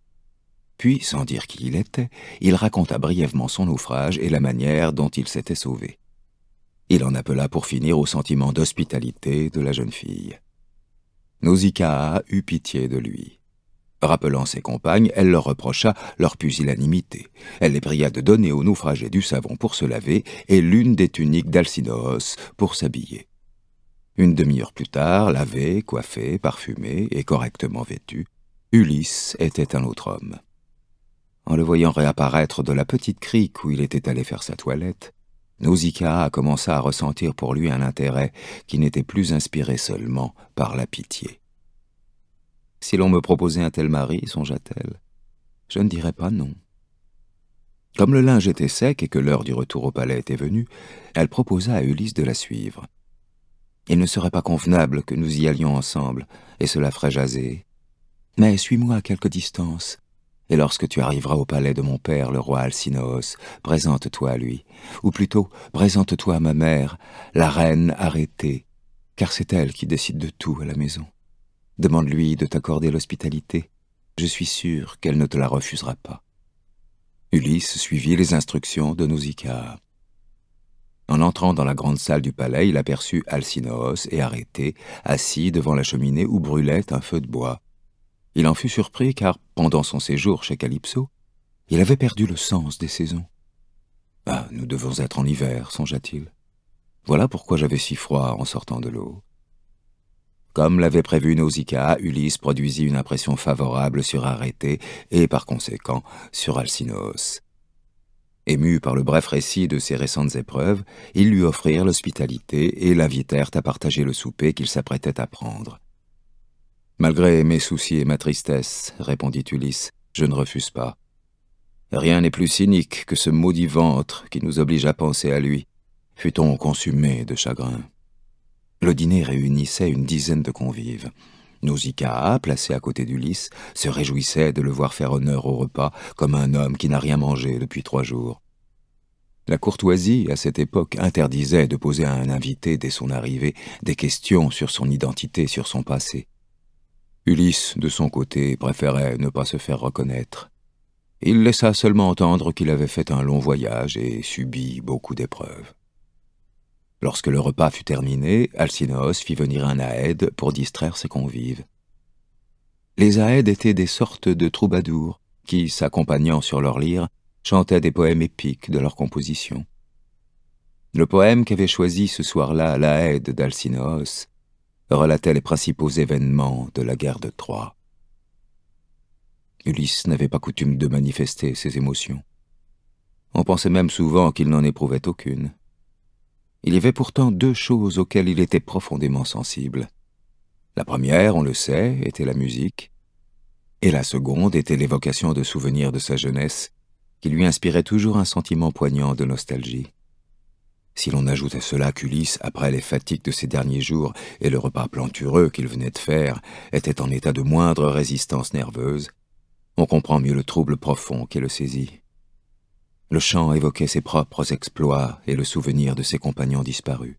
Puis, sans dire qui il était, il raconta brièvement son naufrage et la manière dont il s'était sauvé. Il en appela pour finir au sentiment d'hospitalité de la jeune fille. Nausicaa eut pitié de lui. Rappelant ses compagnes, elle leur reprocha leur pusillanimité. Elle les pria de donner aux naufragés du savon pour se laver et l'une des tuniques d'Alcinoos pour s'habiller. Une demi-heure plus tard, lavé, coiffé, parfumé et correctement vêtu, Ulysse était un autre homme. En le voyant réapparaître de la petite crique où il était allé faire sa toilette, Nausicaa commença à ressentir pour lui un intérêt qui n'était plus inspiré seulement par la pitié. Si l'on me proposait un tel mari, songea-t-elle, je ne dirais pas non. Comme le linge était sec et que l'heure du retour au palais était venue, elle proposa à Ulysse de la suivre. Il ne serait pas convenable que nous y allions ensemble, et cela ferait jaser. Mais suis-moi à quelque distance, et lorsque tu arriveras au palais de mon père, le roi Alcinoos, présente-toi à lui, ou plutôt présente-toi à ma mère, la reine arrêtée, car c'est elle qui décide de tout à la maison. Demande-lui de t'accorder l'hospitalité. Je suis sûr qu'elle ne te la refusera pas. Ulysse suivit les instructions de Nausicaa. En entrant dans la grande salle du palais, il aperçut Alcinoos et Arrêté, assis devant la cheminée où brûlait un feu de bois. Il en fut surpris car, pendant son séjour chez Calypso, il avait perdu le sens des saisons. « Ah, nous devons être en hiver, songea-t-il. Voilà pourquoi j'avais si froid en sortant de l'eau. Comme l'avait prévu Nausicaa, Ulysse produisit une impression favorable sur Arrêté et par conséquent sur Alcinoos. Ému par le bref récit de ses récentes épreuves, ils lui offrirent l'hospitalité et l'invitèrent à partager le souper qu'ils s'apprêtaient à prendre. « Malgré mes soucis et ma tristesse, répondit Ulysse, je ne refuse pas. Rien n'est plus cynique que ce maudit ventre qui nous oblige à penser à lui. Fût-on consumé de chagrin ?» Le dîner réunissait une dizaine de convives. Nausicaa, placé à côté d'Ulysse, se réjouissait de le voir faire honneur au repas comme un homme qui n'a rien mangé depuis trois jours. La courtoisie, à cette époque, interdisait de poser à un invité dès son arrivée des questions sur son identité, sur son passé. Ulysse, de son côté, préférait ne pas se faire reconnaître. Il laissa seulement entendre qu'il avait fait un long voyage et subi beaucoup d'épreuves. Lorsque le repas fut terminé, Alcinoos fit venir un aède pour distraire ses convives. Les aèdes étaient des sortes de troubadours qui, s'accompagnant sur leur lyre, chantaient des poèmes épiques de leur composition. Le poème qu'avait choisi ce soir-là l'aède d'Alcinoos relatait les principaux événements de la guerre de Troie. Ulysse n'avait pas coutume de manifester ses émotions. On pensait même souvent qu'il n'en éprouvait aucune il y avait pourtant deux choses auxquelles il était profondément sensible. La première, on le sait, était la musique, et la seconde était l'évocation de souvenirs de sa jeunesse, qui lui inspirait toujours un sentiment poignant de nostalgie. Si l'on ajoute à cela qu'Ulysse, après les fatigues de ses derniers jours et le repas plantureux qu'il venait de faire, était en état de moindre résistance nerveuse, on comprend mieux le trouble profond qui le saisit. Le chant évoquait ses propres exploits et le souvenir de ses compagnons disparus.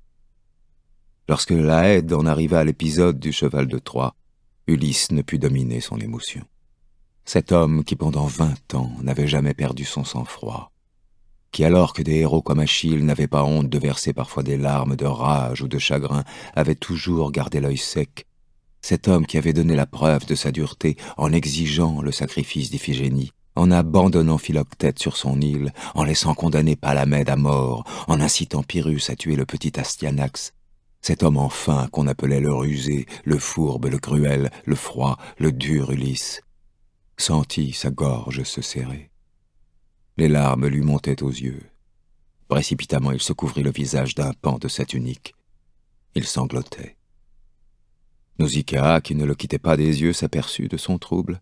Lorsque la en arriva à l'épisode du cheval de Troie, Ulysse ne put dominer son émotion. Cet homme qui pendant vingt ans n'avait jamais perdu son sang-froid, qui alors que des héros comme Achille n'avaient pas honte de verser parfois des larmes de rage ou de chagrin, avait toujours gardé l'œil sec, cet homme qui avait donné la preuve de sa dureté en exigeant le sacrifice d'Iphigénie, en abandonnant Philoctète sur son île, en laissant condamner Palamède à mort, en incitant Pyrrhus à tuer le petit Astyanax, cet homme enfin qu'on appelait le rusé, le fourbe, le cruel, le froid, le dur Ulysse, sentit sa gorge se serrer. Les larmes lui montaient aux yeux. Précipitamment, il se couvrit le visage d'un pan de sa tunique. Il sanglotait. Nausicaa, qui ne le quittait pas des yeux, s'aperçut de son trouble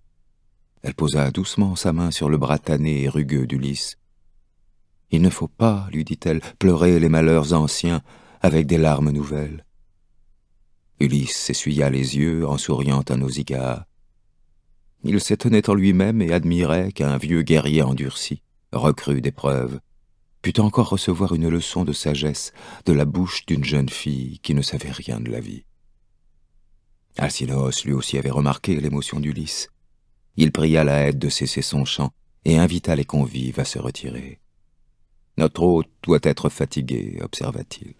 elle posa doucement sa main sur le bras tanné et rugueux d'Ulysse. « Il ne faut pas, lui dit-elle, pleurer les malheurs anciens avec des larmes nouvelles. » Ulysse s'essuya les yeux en souriant à Nausicaa. Il s'étonnait en lui-même et admirait qu'un vieux guerrier endurci, recru d'épreuves, pût encore recevoir une leçon de sagesse de la bouche d'une jeune fille qui ne savait rien de la vie. Alcinoos lui aussi avait remarqué l'émotion d'Ulysse il pria la aide de cesser son chant et invita les convives à se retirer. Notre hôte doit être fatigué, observa-t-il.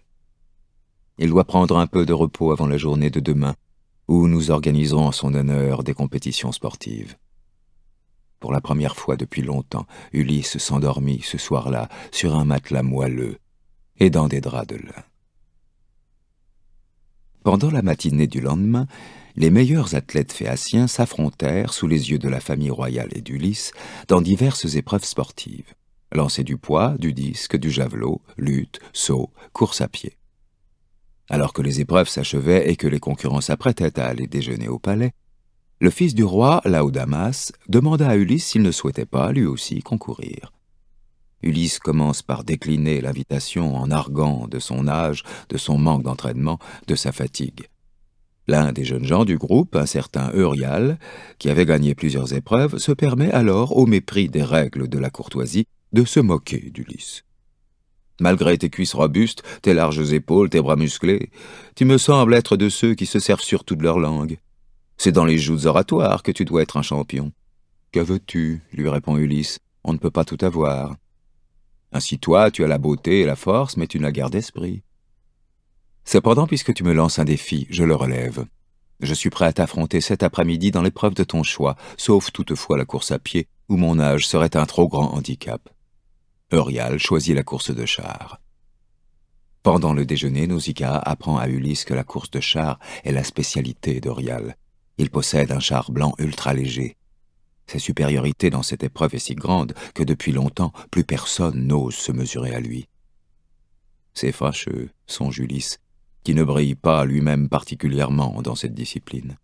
Il doit prendre un peu de repos avant la journée de demain, où nous organiserons en son honneur des compétitions sportives. Pour la première fois depuis longtemps, Ulysse s'endormit ce soir-là sur un matelas moelleux et dans des draps de lin. Pendant la matinée du lendemain, les meilleurs athlètes phéaciens s'affrontèrent sous les yeux de la famille royale et d'Ulysse dans diverses épreuves sportives lancer du poids, du disque, du javelot, lutte, saut, course à pied. Alors que les épreuves s'achevaient et que les concurrents s'apprêtaient à aller déjeuner au palais, le fils du roi, Laodamas, demanda à Ulysse s'il ne souhaitait pas, lui aussi, concourir. Ulysse commence par décliner l'invitation en arguant de son âge, de son manque d'entraînement, de sa fatigue. L'un des jeunes gens du groupe, un certain Eurial, qui avait gagné plusieurs épreuves, se permet alors, au mépris des règles de la courtoisie, de se moquer d'Ulysse. Malgré tes cuisses robustes, tes larges épaules, tes bras musclés, tu me sembles être de ceux qui se servent surtout de leur langue. C'est dans les joutes oratoires que tu dois être un champion. Que veux-tu lui répond Ulysse. On ne peut pas tout avoir. Ainsi toi, tu as la beauté et la force, mais tu n'as guère d'esprit. Cependant, puisque tu me lances un défi, je le relève. Je suis prêt à t'affronter cet après-midi dans l'épreuve de ton choix, sauf toutefois la course à pied, où mon âge serait un trop grand handicap. Eurial choisit la course de char. Pendant le déjeuner, Nausicaa apprend à Ulysse que la course de char est la spécialité d'Eurial. Il possède un char blanc ultra léger. Sa supériorité dans cette épreuve est si grande que depuis longtemps, plus personne n'ose se mesurer à lui. C'est fâcheux, songe Ulysse, qui ne brille pas lui-même particulièrement dans cette discipline.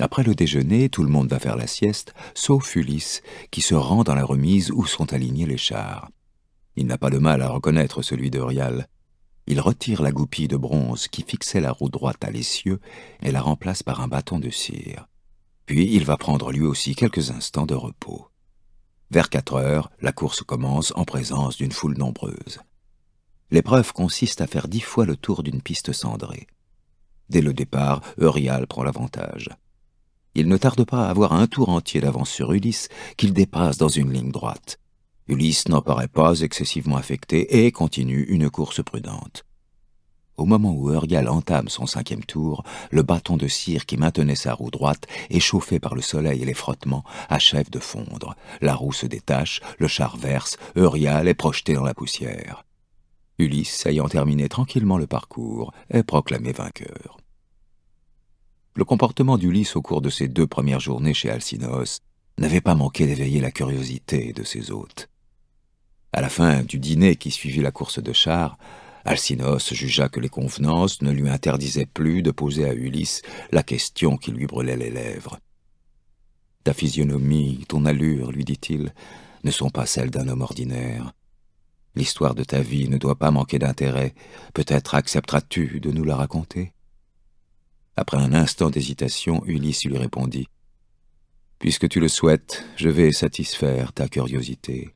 Après le déjeuner, tout le monde va faire la sieste, sauf Ulysse, qui se rend dans la remise où sont alignés les chars. Il n'a pas de mal à reconnaître celui de Rial. Il retire la goupille de bronze qui fixait la roue droite à l'essieu et la remplace par un bâton de cire. Puis il va prendre lui aussi quelques instants de repos. Vers quatre heures, la course commence en présence d'une foule nombreuse. L'épreuve consiste à faire dix fois le tour d'une piste cendrée. Dès le départ, Eurial prend l'avantage. Il ne tarde pas à avoir un tour entier d'avance sur Ulysse, qu'il dépasse dans une ligne droite. Ulysse n'en paraît pas excessivement affecté et continue une course prudente. Au moment où Eurial entame son cinquième tour, le bâton de cire qui maintenait sa roue droite, échauffé par le soleil et les frottements, achève de fondre. La roue se détache, le char verse, Eurial est projeté dans la poussière. Ulysse, ayant terminé tranquillement le parcours, est proclamé vainqueur. Le comportement d'Ulysse au cours de ses deux premières journées chez Alcinos n'avait pas manqué d'éveiller la curiosité de ses hôtes. À la fin du dîner qui suivit la course de chars, Alcinos jugea que les convenances ne lui interdisaient plus de poser à Ulysse la question qui lui brûlait les lèvres. « Ta physionomie, ton allure, lui dit-il, ne sont pas celles d'un homme ordinaire. L'histoire de ta vie ne doit pas manquer d'intérêt. Peut-être accepteras-tu de nous la raconter Après un instant d'hésitation, Ulysse lui répondit. « Puisque tu le souhaites, je vais satisfaire ta curiosité. »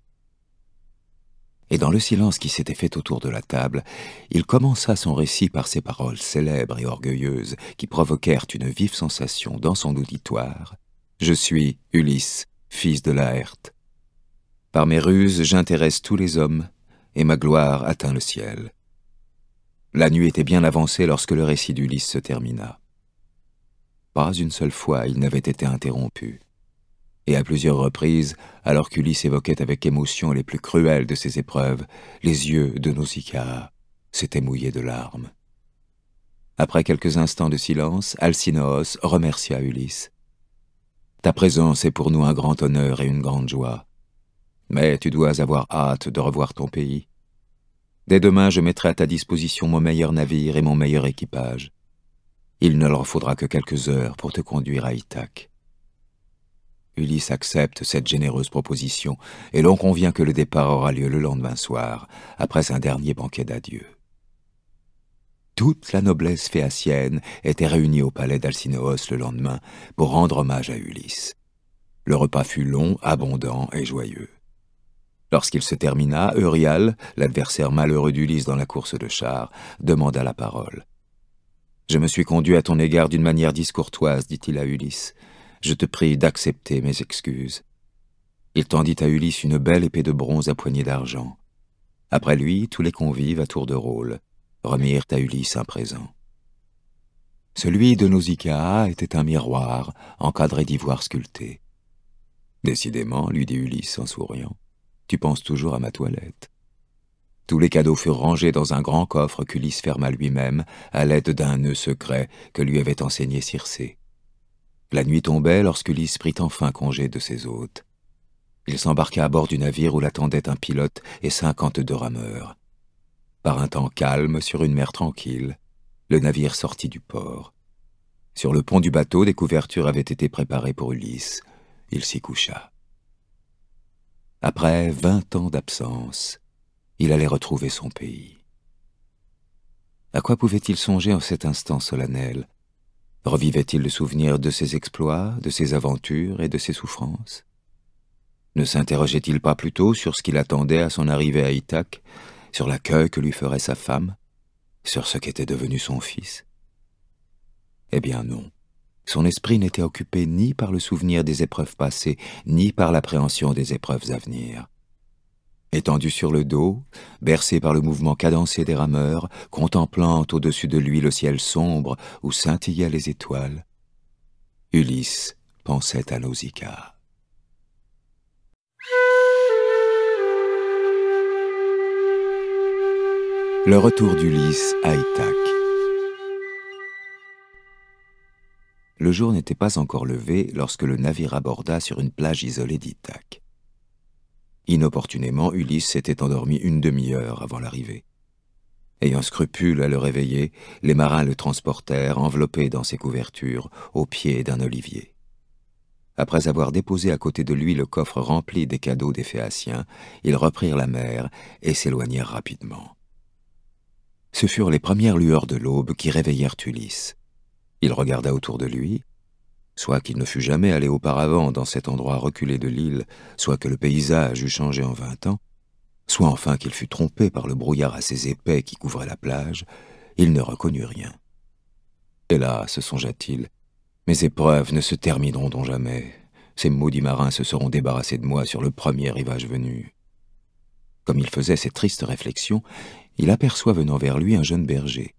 Et dans le silence qui s'était fait autour de la table, il commença son récit par ces paroles célèbres et orgueilleuses qui provoquèrent une vive sensation dans son auditoire. « Je suis Ulysse, fils de Laerte. Par mes ruses, j'intéresse tous les hommes, et ma gloire atteint le ciel. La nuit était bien avancée lorsque le récit d'Ulysse se termina. Pas une seule fois il n'avait été interrompu. Et à plusieurs reprises, alors qu'Ulysse évoquait avec émotion les plus cruelles de ses épreuves, les yeux de Nausicaa s'étaient mouillés de larmes. Après quelques instants de silence, Alcinoos remercia Ulysse. « Ta présence est pour nous un grand honneur et une grande joie. Mais tu dois avoir hâte de revoir ton pays. Dès demain, je mettrai à ta disposition mon meilleur navire et mon meilleur équipage. Il ne leur faudra que quelques heures pour te conduire à Ithac. Ulysse accepte cette généreuse proposition, et l'on convient que le départ aura lieu le lendemain soir, après un dernier banquet d'adieu. Toute la noblesse phéacienne était réunie au palais d'Alcinoos le lendemain pour rendre hommage à Ulysse. Le repas fut long, abondant et joyeux. Lorsqu'il se termina, Eurial, l'adversaire malheureux d'Ulysse dans la course de chars, demanda la parole. Je me suis conduit à ton égard d'une manière discourtoise, dit-il à Ulysse. Je te prie d'accepter mes excuses. Il tendit à Ulysse une belle épée de bronze à poignée d'argent. Après lui, tous les convives, à tour de rôle, remirent à Ulysse un présent. Celui de Nausicaa était un miroir encadré d'ivoire sculpté. Décidément, lui dit Ulysse en souriant, tu penses toujours à ma toilette. Tous les cadeaux furent rangés dans un grand coffre qu'Ulysse ferma lui-même, à l'aide d'un nœud secret que lui avait enseigné Circé. La nuit tombait lorsqu'Ulysse prit enfin congé de ses hôtes. Il s'embarqua à bord du navire où l'attendaient un pilote et cinquante-deux rameurs. Par un temps calme, sur une mer tranquille, le navire sortit du port. Sur le pont du bateau, des couvertures avaient été préparées pour Ulysse. Il s'y coucha. Après vingt ans d'absence, il allait retrouver son pays. À quoi pouvait-il songer en cet instant solennel Revivait-il le souvenir de ses exploits, de ses aventures et de ses souffrances Ne s'interrogeait-il pas plutôt sur ce qu'il attendait à son arrivée à Itac, sur l'accueil que lui ferait sa femme, sur ce qu'était devenu son fils Eh bien non. Son esprit n'était occupé ni par le souvenir des épreuves passées, ni par l'appréhension des épreuves à venir. Étendu sur le dos, bercé par le mouvement cadencé des rameurs, contemplant au-dessus de lui le ciel sombre où scintillaient les étoiles, Ulysse pensait à Nausicaa. Le retour d'Ulysse à Ithaque. Le jour n'était pas encore levé lorsque le navire aborda sur une plage isolée d'Ithaque. Inopportunément, Ulysse s'était endormi une demi-heure avant l'arrivée. Ayant scrupule à le réveiller, les marins le transportèrent, enveloppé dans ses couvertures, au pied d'un olivier. Après avoir déposé à côté de lui le coffre rempli des cadeaux des Phéaciens, ils reprirent la mer et s'éloignèrent rapidement. Ce furent les premières lueurs de l'aube qui réveillèrent Ulysse. Il regarda autour de lui, soit qu'il ne fût jamais allé auparavant dans cet endroit reculé de l'île, soit que le paysage eût changé en vingt ans, soit enfin qu'il fût trompé par le brouillard assez épais qui couvrait la plage, il ne reconnut rien. Hélas, songea-t-il, mes épreuves ne se termineront donc jamais. Ces maudits marins se seront débarrassés de moi sur le premier rivage venu. Comme il faisait ces tristes réflexions, il aperçoit venant vers lui un jeune berger.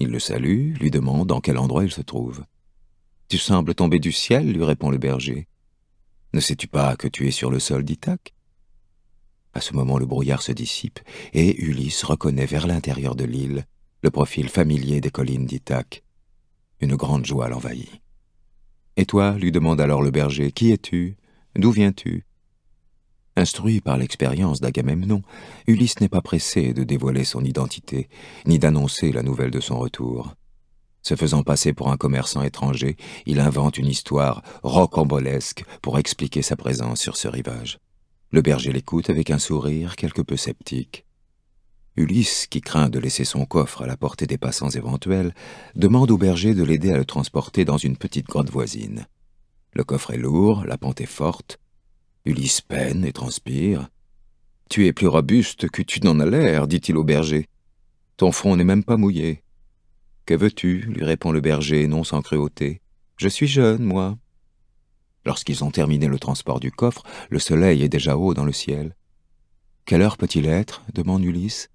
Il le salue, lui demande en quel endroit il se trouve. Tu sembles tomber du ciel, lui répond le berger. Ne sais-tu pas que tu es sur le sol d'Ithaque À ce moment, le brouillard se dissipe et Ulysse reconnaît vers l'intérieur de l'île le profil familier des collines d'Ithaque. Une grande joie l'envahit. Et toi, lui demande alors le berger, qui es-tu D'où viens-tu Instruit par l'expérience d'Agamemnon, Ulysse n'est pas pressé de dévoiler son identité, ni d'annoncer la nouvelle de son retour. Se faisant passer pour un commerçant étranger, il invente une histoire rocambolesque pour expliquer sa présence sur ce rivage. Le berger l'écoute avec un sourire quelque peu sceptique. Ulysse, qui craint de laisser son coffre à la portée des passants éventuels, demande au berger de l'aider à le transporter dans une petite grotte voisine. Le coffre est lourd, la pente est forte, Ulysse peine et transpire. Tu es plus robuste que tu n'en as l'air, dit-il au berger. Ton front n'est même pas mouillé. Que veux-tu lui répond le berger, non sans cruauté. Je suis jeune, moi. Lorsqu'ils ont terminé le transport du coffre, le soleil est déjà haut dans le ciel. Quelle heure peut-il être demande Ulysse.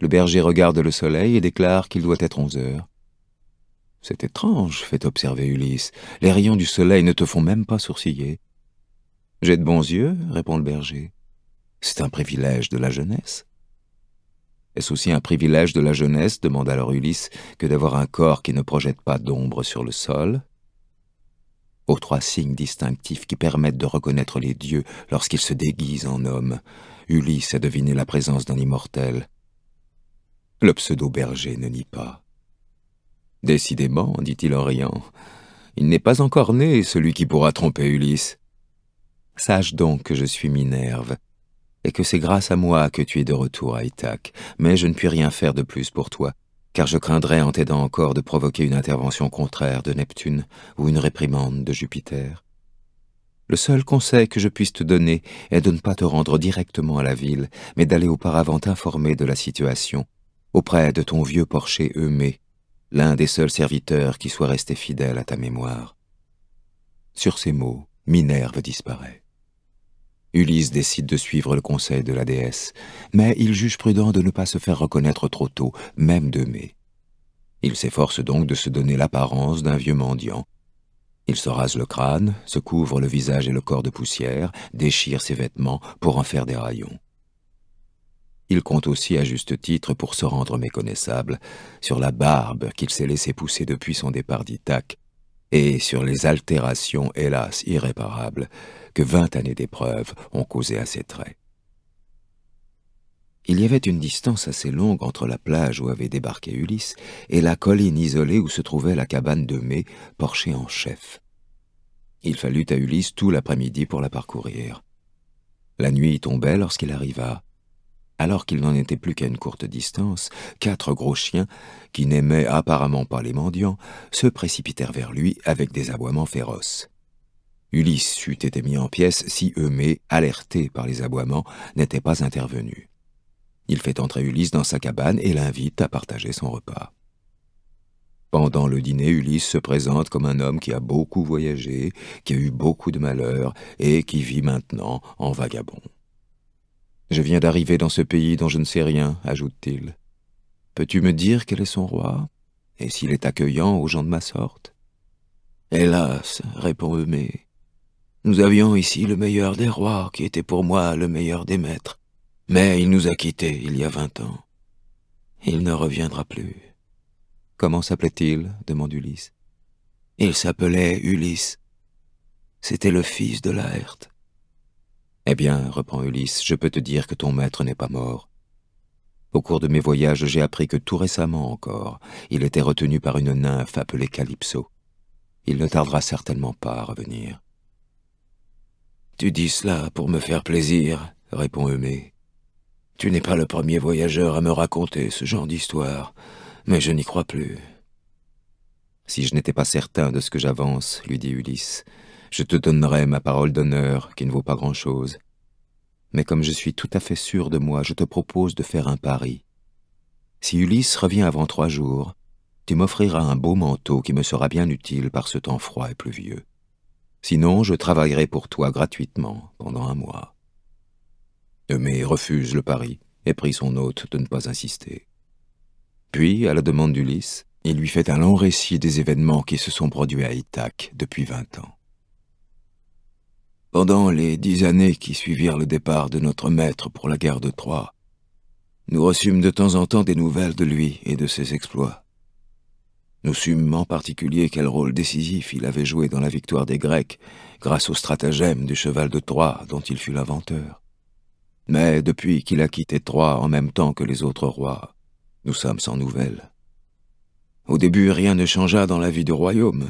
Le berger regarde le soleil et déclare qu'il doit être onze heures. C'est étrange, fait observer Ulysse. Les rayons du soleil ne te font même pas sourciller. J'ai de bons yeux, répond le berger. C'est un privilège de la jeunesse. Est-ce aussi un privilège de la jeunesse, demande alors Ulysse, que d'avoir un corps qui ne projette pas d'ombre sur le sol Aux trois signes distinctifs qui permettent de reconnaître les dieux lorsqu'ils se déguisent en hommes, Ulysse a deviné la présence d'un immortel. Le pseudo-berger ne nie pas. Décidément, dit-il en riant, il n'est pas encore né celui qui pourra tromper Ulysse. Sache donc que je suis Minerve, et que c'est grâce à moi que tu es de retour à Ithac, mais je ne puis rien faire de plus pour toi, car je craindrais en t'aidant encore de provoquer une intervention contraire de Neptune ou une réprimande de Jupiter. Le seul conseil que je puisse te donner est de ne pas te rendre directement à la ville, mais d'aller auparavant t'informer de la situation, auprès de ton vieux porcher Eumé, l'un des seuls serviteurs qui soit resté fidèle à ta mémoire. Sur ces mots, Minerve disparaît. Ulysse décide de suivre le conseil de la déesse, mais il juge prudent de ne pas se faire reconnaître trop tôt, même de mai. Il s'efforce donc de se donner l'apparence d'un vieux mendiant. Il se rase le crâne, se couvre le visage et le corps de poussière, déchire ses vêtements pour en faire des rayons. Il compte aussi à juste titre pour se rendre méconnaissable sur la barbe qu'il s'est laissé pousser depuis son départ d'Ithaque et sur les altérations, hélas, irréparables que vingt années d'épreuves ont causé à ses traits. Il y avait une distance assez longue entre la plage où avait débarqué Ulysse et la colline isolée où se trouvait la cabane de mai, porchée en chef. Il fallut à Ulysse tout l'après-midi pour la parcourir. La nuit y tombait lorsqu'il arriva. Alors qu'il n'en était plus qu'à une courte distance, quatre gros chiens, qui n'aimaient apparemment pas les mendiants, se précipitèrent vers lui avec des aboiements féroces. Ulysse eût été mis en pièces si Eumée, alerté par les aboiements, n'était pas intervenu. Il fait entrer Ulysse dans sa cabane et l'invite à partager son repas. Pendant le dîner, Ulysse se présente comme un homme qui a beaucoup voyagé, qui a eu beaucoup de malheurs et qui vit maintenant en vagabond. Je viens d'arriver dans ce pays dont je ne sais rien, ajoute-t-il. Peux-tu me dire quel est son roi, et s'il est accueillant aux gens de ma sorte Hélas, répond Eumée, nous avions ici le meilleur des rois, qui était pour moi le meilleur des maîtres. Mais il nous a quittés il y a vingt ans. Il ne reviendra plus. Comment s'appelait-il demande Ulysse. Il s'appelait Ulysse. C'était le fils de Laerte. Eh bien, reprend Ulysse, je peux te dire que ton maître n'est pas mort. Au cours de mes voyages, j'ai appris que tout récemment encore, il était retenu par une nymphe appelée Calypso. Il ne tardera certainement pas à revenir. Tu dis cela pour me faire plaisir, répond Eumée. Tu n'es pas le premier voyageur à me raconter ce genre d'histoire, mais je n'y crois plus. Si je n'étais pas certain de ce que j'avance, lui dit Ulysse, je te donnerais ma parole d'honneur qui ne vaut pas grand-chose. Mais comme je suis tout à fait sûr de moi, je te propose de faire un pari. Si Ulysse revient avant trois jours, tu m'offriras un beau manteau qui me sera bien utile par ce temps froid et pluvieux. Sinon, je travaillerai pour toi gratuitement pendant un mois. Eumée refuse le pari et prie son hôte de ne pas insister. Puis, à la demande d'Ulysse, il lui fait un long récit des événements qui se sont produits à Ithaque depuis vingt ans. Pendant les dix années qui suivirent le départ de notre maître pour la guerre de Troie, nous reçûmes de temps en temps des nouvelles de lui et de ses exploits. Nous sûmes en particulier quel rôle décisif il avait joué dans la victoire des Grecs, grâce au stratagème du cheval de Troie dont il fut l'inventeur. Mais depuis qu'il a quitté Troie en même temps que les autres rois, nous sommes sans nouvelles. Au début, rien ne changea dans la vie du royaume.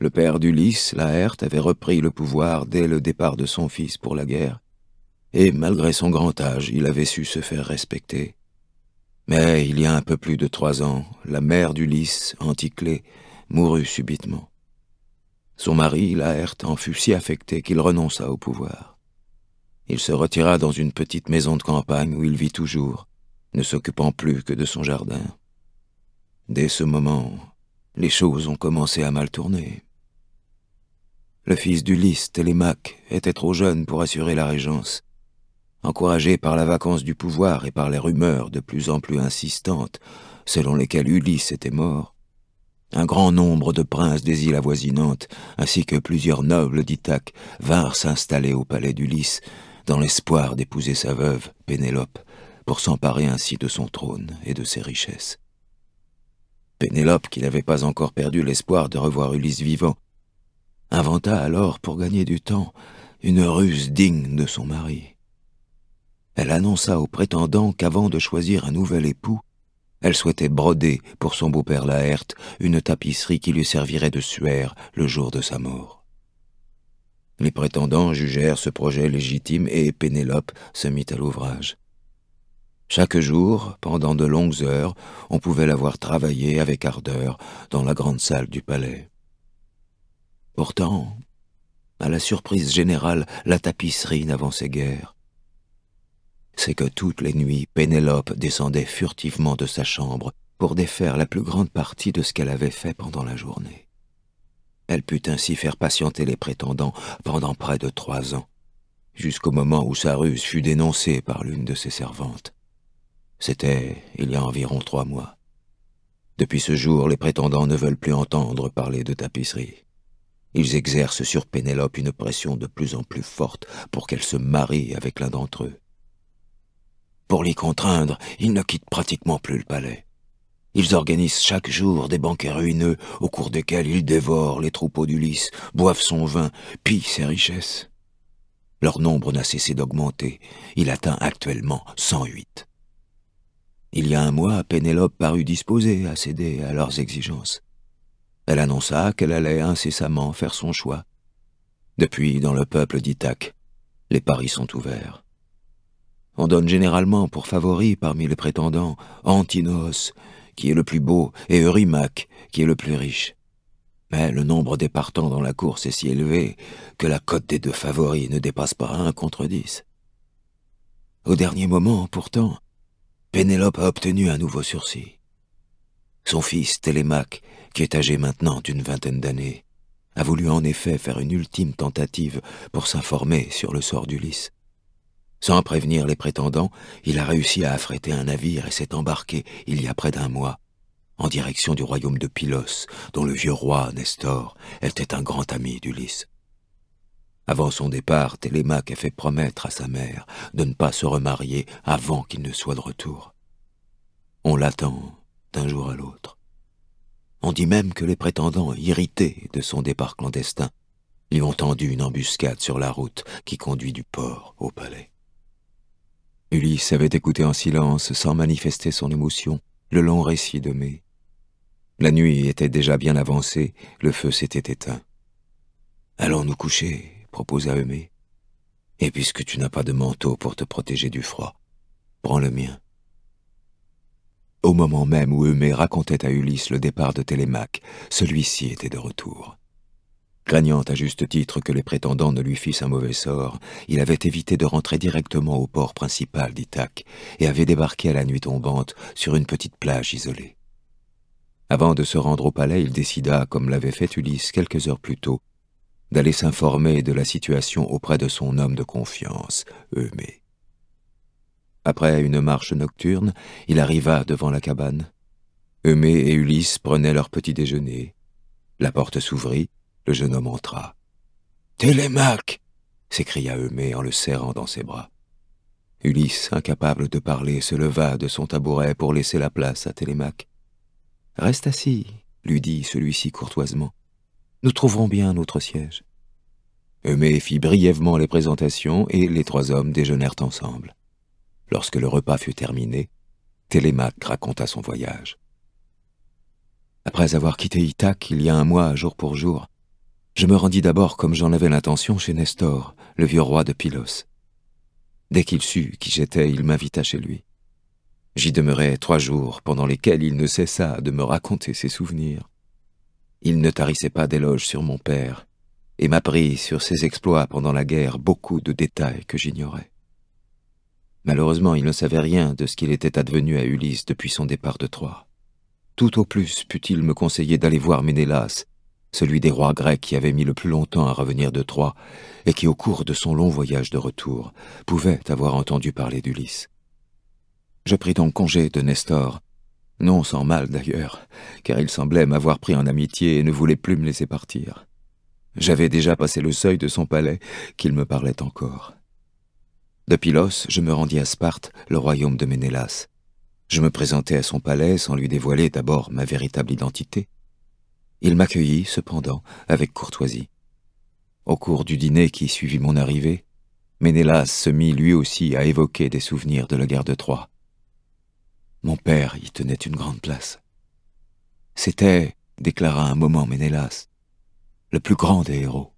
Le père d'Ulysse, Laerte, avait repris le pouvoir dès le départ de son fils pour la guerre, et malgré son grand âge, il avait su se faire respecter. Mais il y a un peu plus de trois ans, la mère d'Ulysse, Anticlée, mourut subitement. Son mari, Laerte, en fut si affecté qu'il renonça au pouvoir. Il se retira dans une petite maison de campagne où il vit toujours, ne s'occupant plus que de son jardin. Dès ce moment, les choses ont commencé à mal tourner. Le fils d'Ulysse, Télémaque, était trop jeune pour assurer la régence, encouragé par la vacance du pouvoir et par les rumeurs de plus en plus insistantes selon lesquelles Ulysse était mort, un grand nombre de princes des îles avoisinantes, ainsi que plusieurs nobles d'Ithaque, vinrent s'installer au palais d'Ulysse, dans l'espoir d'épouser sa veuve, Pénélope, pour s'emparer ainsi de son trône et de ses richesses. Pénélope, qui n'avait pas encore perdu l'espoir de revoir Ulysse vivant, inventa alors, pour gagner du temps, une ruse digne de son mari elle annonça au prétendants qu'avant de choisir un nouvel époux, elle souhaitait broder pour son beau-père Laerte une tapisserie qui lui servirait de suaire le jour de sa mort. Les prétendants jugèrent ce projet légitime et Pénélope se mit à l'ouvrage. Chaque jour, pendant de longues heures, on pouvait la voir travailler avec ardeur dans la grande salle du palais. Pourtant, à la surprise générale, la tapisserie n'avançait guère c'est que toutes les nuits, Pénélope descendait furtivement de sa chambre pour défaire la plus grande partie de ce qu'elle avait fait pendant la journée. Elle put ainsi faire patienter les prétendants pendant près de trois ans, jusqu'au moment où sa ruse fut dénoncée par l'une de ses servantes. C'était il y a environ trois mois. Depuis ce jour, les prétendants ne veulent plus entendre parler de tapisserie. Ils exercent sur Pénélope une pression de plus en plus forte pour qu'elle se marie avec l'un d'entre eux. Pour l'y contraindre, ils ne quittent pratiquement plus le palais. Ils organisent chaque jour des banquets ruineux au cours desquels ils dévorent les troupeaux d'Ulysse, boivent son vin, pillent ses richesses. Leur nombre n'a cessé d'augmenter. Il atteint actuellement 108. Il y a un mois, Pénélope parut disposée à céder à leurs exigences. Elle annonça qu'elle allait incessamment faire son choix. Depuis, dans le peuple d'Ithaque, les paris sont ouverts. On donne généralement pour favoris parmi les prétendants Antinos, qui est le plus beau, et Eurymaque, qui est le plus riche. Mais le nombre des partants dans la course est si élevé que la cote des deux favoris ne dépasse pas un contre dix. Au dernier moment, pourtant, Pénélope a obtenu un nouveau sursis. Son fils, Télémaque, qui est âgé maintenant d'une vingtaine d'années, a voulu en effet faire une ultime tentative pour s'informer sur le sort d'Ulysse. Sans prévenir les prétendants, il a réussi à affréter un navire et s'est embarqué, il y a près d'un mois, en direction du royaume de Pylos, dont le vieux roi, Nestor, était un grand ami d'Ulysse. Avant son départ, Télémaque a fait promettre à sa mère de ne pas se remarier avant qu'il ne soit de retour. On l'attend d'un jour à l'autre. On dit même que les prétendants, irrités de son départ clandestin, lui ont tendu une embuscade sur la route qui conduit du port au palais. Ulysse avait écouté en silence, sans manifester son émotion, le long récit de La nuit était déjà bien avancée, le feu s'était éteint. « Allons nous coucher », proposa Eumée. « Et puisque tu n'as pas de manteau pour te protéger du froid, prends le mien. » Au moment même où Eumée racontait à Ulysse le départ de Télémaque, celui-ci était de retour. Craignant à juste titre que les prétendants ne lui fissent un mauvais sort, il avait évité de rentrer directement au port principal d'Ithac et avait débarqué à la nuit tombante sur une petite plage isolée. Avant de se rendre au palais, il décida, comme l'avait fait Ulysse quelques heures plus tôt, d'aller s'informer de la situation auprès de son homme de confiance, Eumée. Après une marche nocturne, il arriva devant la cabane. Eumée et Ulysse prenaient leur petit déjeuner. La porte s'ouvrit, le jeune homme entra. Télémaque s'écria Eumée en le serrant dans ses bras. Ulysse, incapable de parler, se leva de son tabouret pour laisser la place à Télémaque. Reste assis, lui dit celui-ci courtoisement. Nous trouverons bien un autre siège. Eumée fit brièvement les présentations et les trois hommes déjeunèrent ensemble. Lorsque le repas fut terminé, Télémaque raconta son voyage. Après avoir quitté Ithaque il y a un mois, jour pour jour, je me rendis d'abord comme j'en avais l'intention chez Nestor, le vieux roi de Pylos. Dès qu'il sut qui j'étais, il m'invita chez lui. J'y demeurai trois jours, pendant lesquels il ne cessa de me raconter ses souvenirs. Il ne tarissait pas d'éloges sur mon père, et m'apprit sur ses exploits pendant la guerre beaucoup de détails que j'ignorais. Malheureusement, il ne savait rien de ce qu'il était advenu à Ulysse depuis son départ de Troie. Tout au plus put-il me conseiller d'aller voir Ménélas celui des rois grecs qui avait mis le plus longtemps à revenir de Troie, et qui, au cours de son long voyage de retour, pouvait avoir entendu parler d'Ulysse. Je pris donc congé de Nestor, non sans mal d'ailleurs, car il semblait m'avoir pris en amitié et ne voulait plus me laisser partir. J'avais déjà passé le seuil de son palais, qu'il me parlait encore. De Pylos, je me rendis à Sparte, le royaume de Ménélas. Je me présentai à son palais sans lui dévoiler d'abord ma véritable identité. Il m'accueillit, cependant, avec courtoisie. Au cours du dîner qui suivit mon arrivée, Ménélas se mit lui aussi à évoquer des souvenirs de la guerre de Troie. Mon père y tenait une grande place. C'était, déclara un moment Ménélas, le plus grand des héros.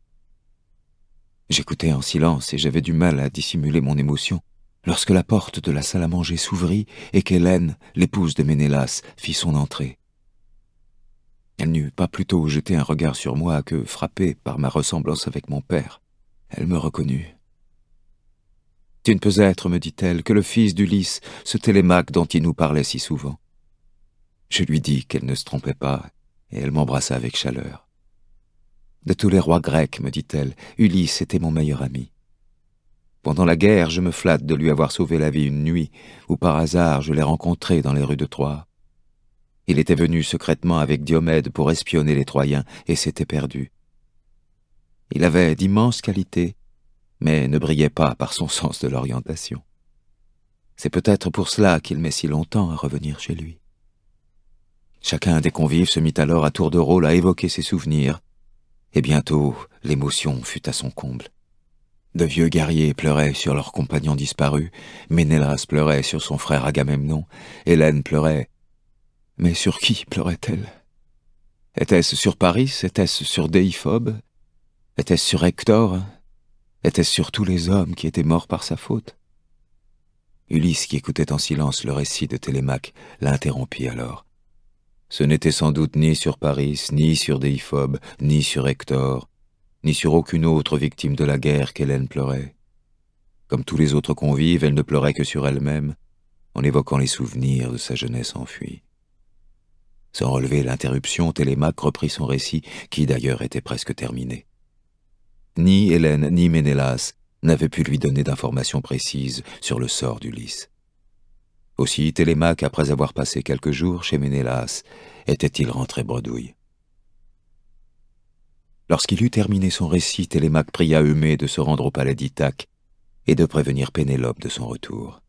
J'écoutais en silence et j'avais du mal à dissimuler mon émotion lorsque la porte de la salle à manger s'ouvrit et qu'Hélène, l'épouse de Ménélas, fit son entrée. Elle n'eut pas plutôt jeté un regard sur moi que frappée par ma ressemblance avec mon père. Elle me reconnut. « Tu ne peux être, me dit-elle, que le fils d'Ulysse, ce Télémaque dont il nous parlait si souvent. » Je lui dis qu'elle ne se trompait pas, et elle m'embrassa avec chaleur. « De tous les rois grecs, me dit-elle, Ulysse était mon meilleur ami. Pendant la guerre, je me flatte de lui avoir sauvé la vie une nuit, où par hasard je l'ai rencontré dans les rues de Troie. Il était venu secrètement avec Diomède pour espionner les Troyens et s'était perdu. Il avait d'immenses qualités, mais ne brillait pas par son sens de l'orientation. C'est peut-être pour cela qu'il met si longtemps à revenir chez lui. Chacun des convives se mit alors à tour de rôle à évoquer ses souvenirs, et bientôt l'émotion fut à son comble. De vieux guerriers pleuraient sur leurs compagnons disparus, Ménélas pleurait sur son frère Agamemnon, Hélène pleurait mais sur qui pleurait-elle Était-ce sur Paris Était-ce sur Déiphobe Était-ce sur Hector Était-ce sur tous les hommes qui étaient morts par sa faute Ulysse, qui écoutait en silence le récit de Télémaque, l'interrompit alors. Ce n'était sans doute ni sur Paris, ni sur Déiphobe, ni sur Hector, ni sur aucune autre victime de la guerre qu'Hélène pleurait. Comme tous les autres convives, elle ne pleurait que sur elle-même, en évoquant les souvenirs de sa jeunesse enfuie. Sans relever l'interruption, Télémaque reprit son récit, qui d'ailleurs était presque terminé. Ni Hélène ni Ménélas n'avaient pu lui donner d'informations précises sur le sort d'Ulysse. Aussi Télémaque, après avoir passé quelques jours chez Ménélas, était-il rentré bredouille. Lorsqu'il eut terminé son récit, Télémaque pria Eumée de se rendre au palais d'Ithaque et de prévenir Pénélope de son retour.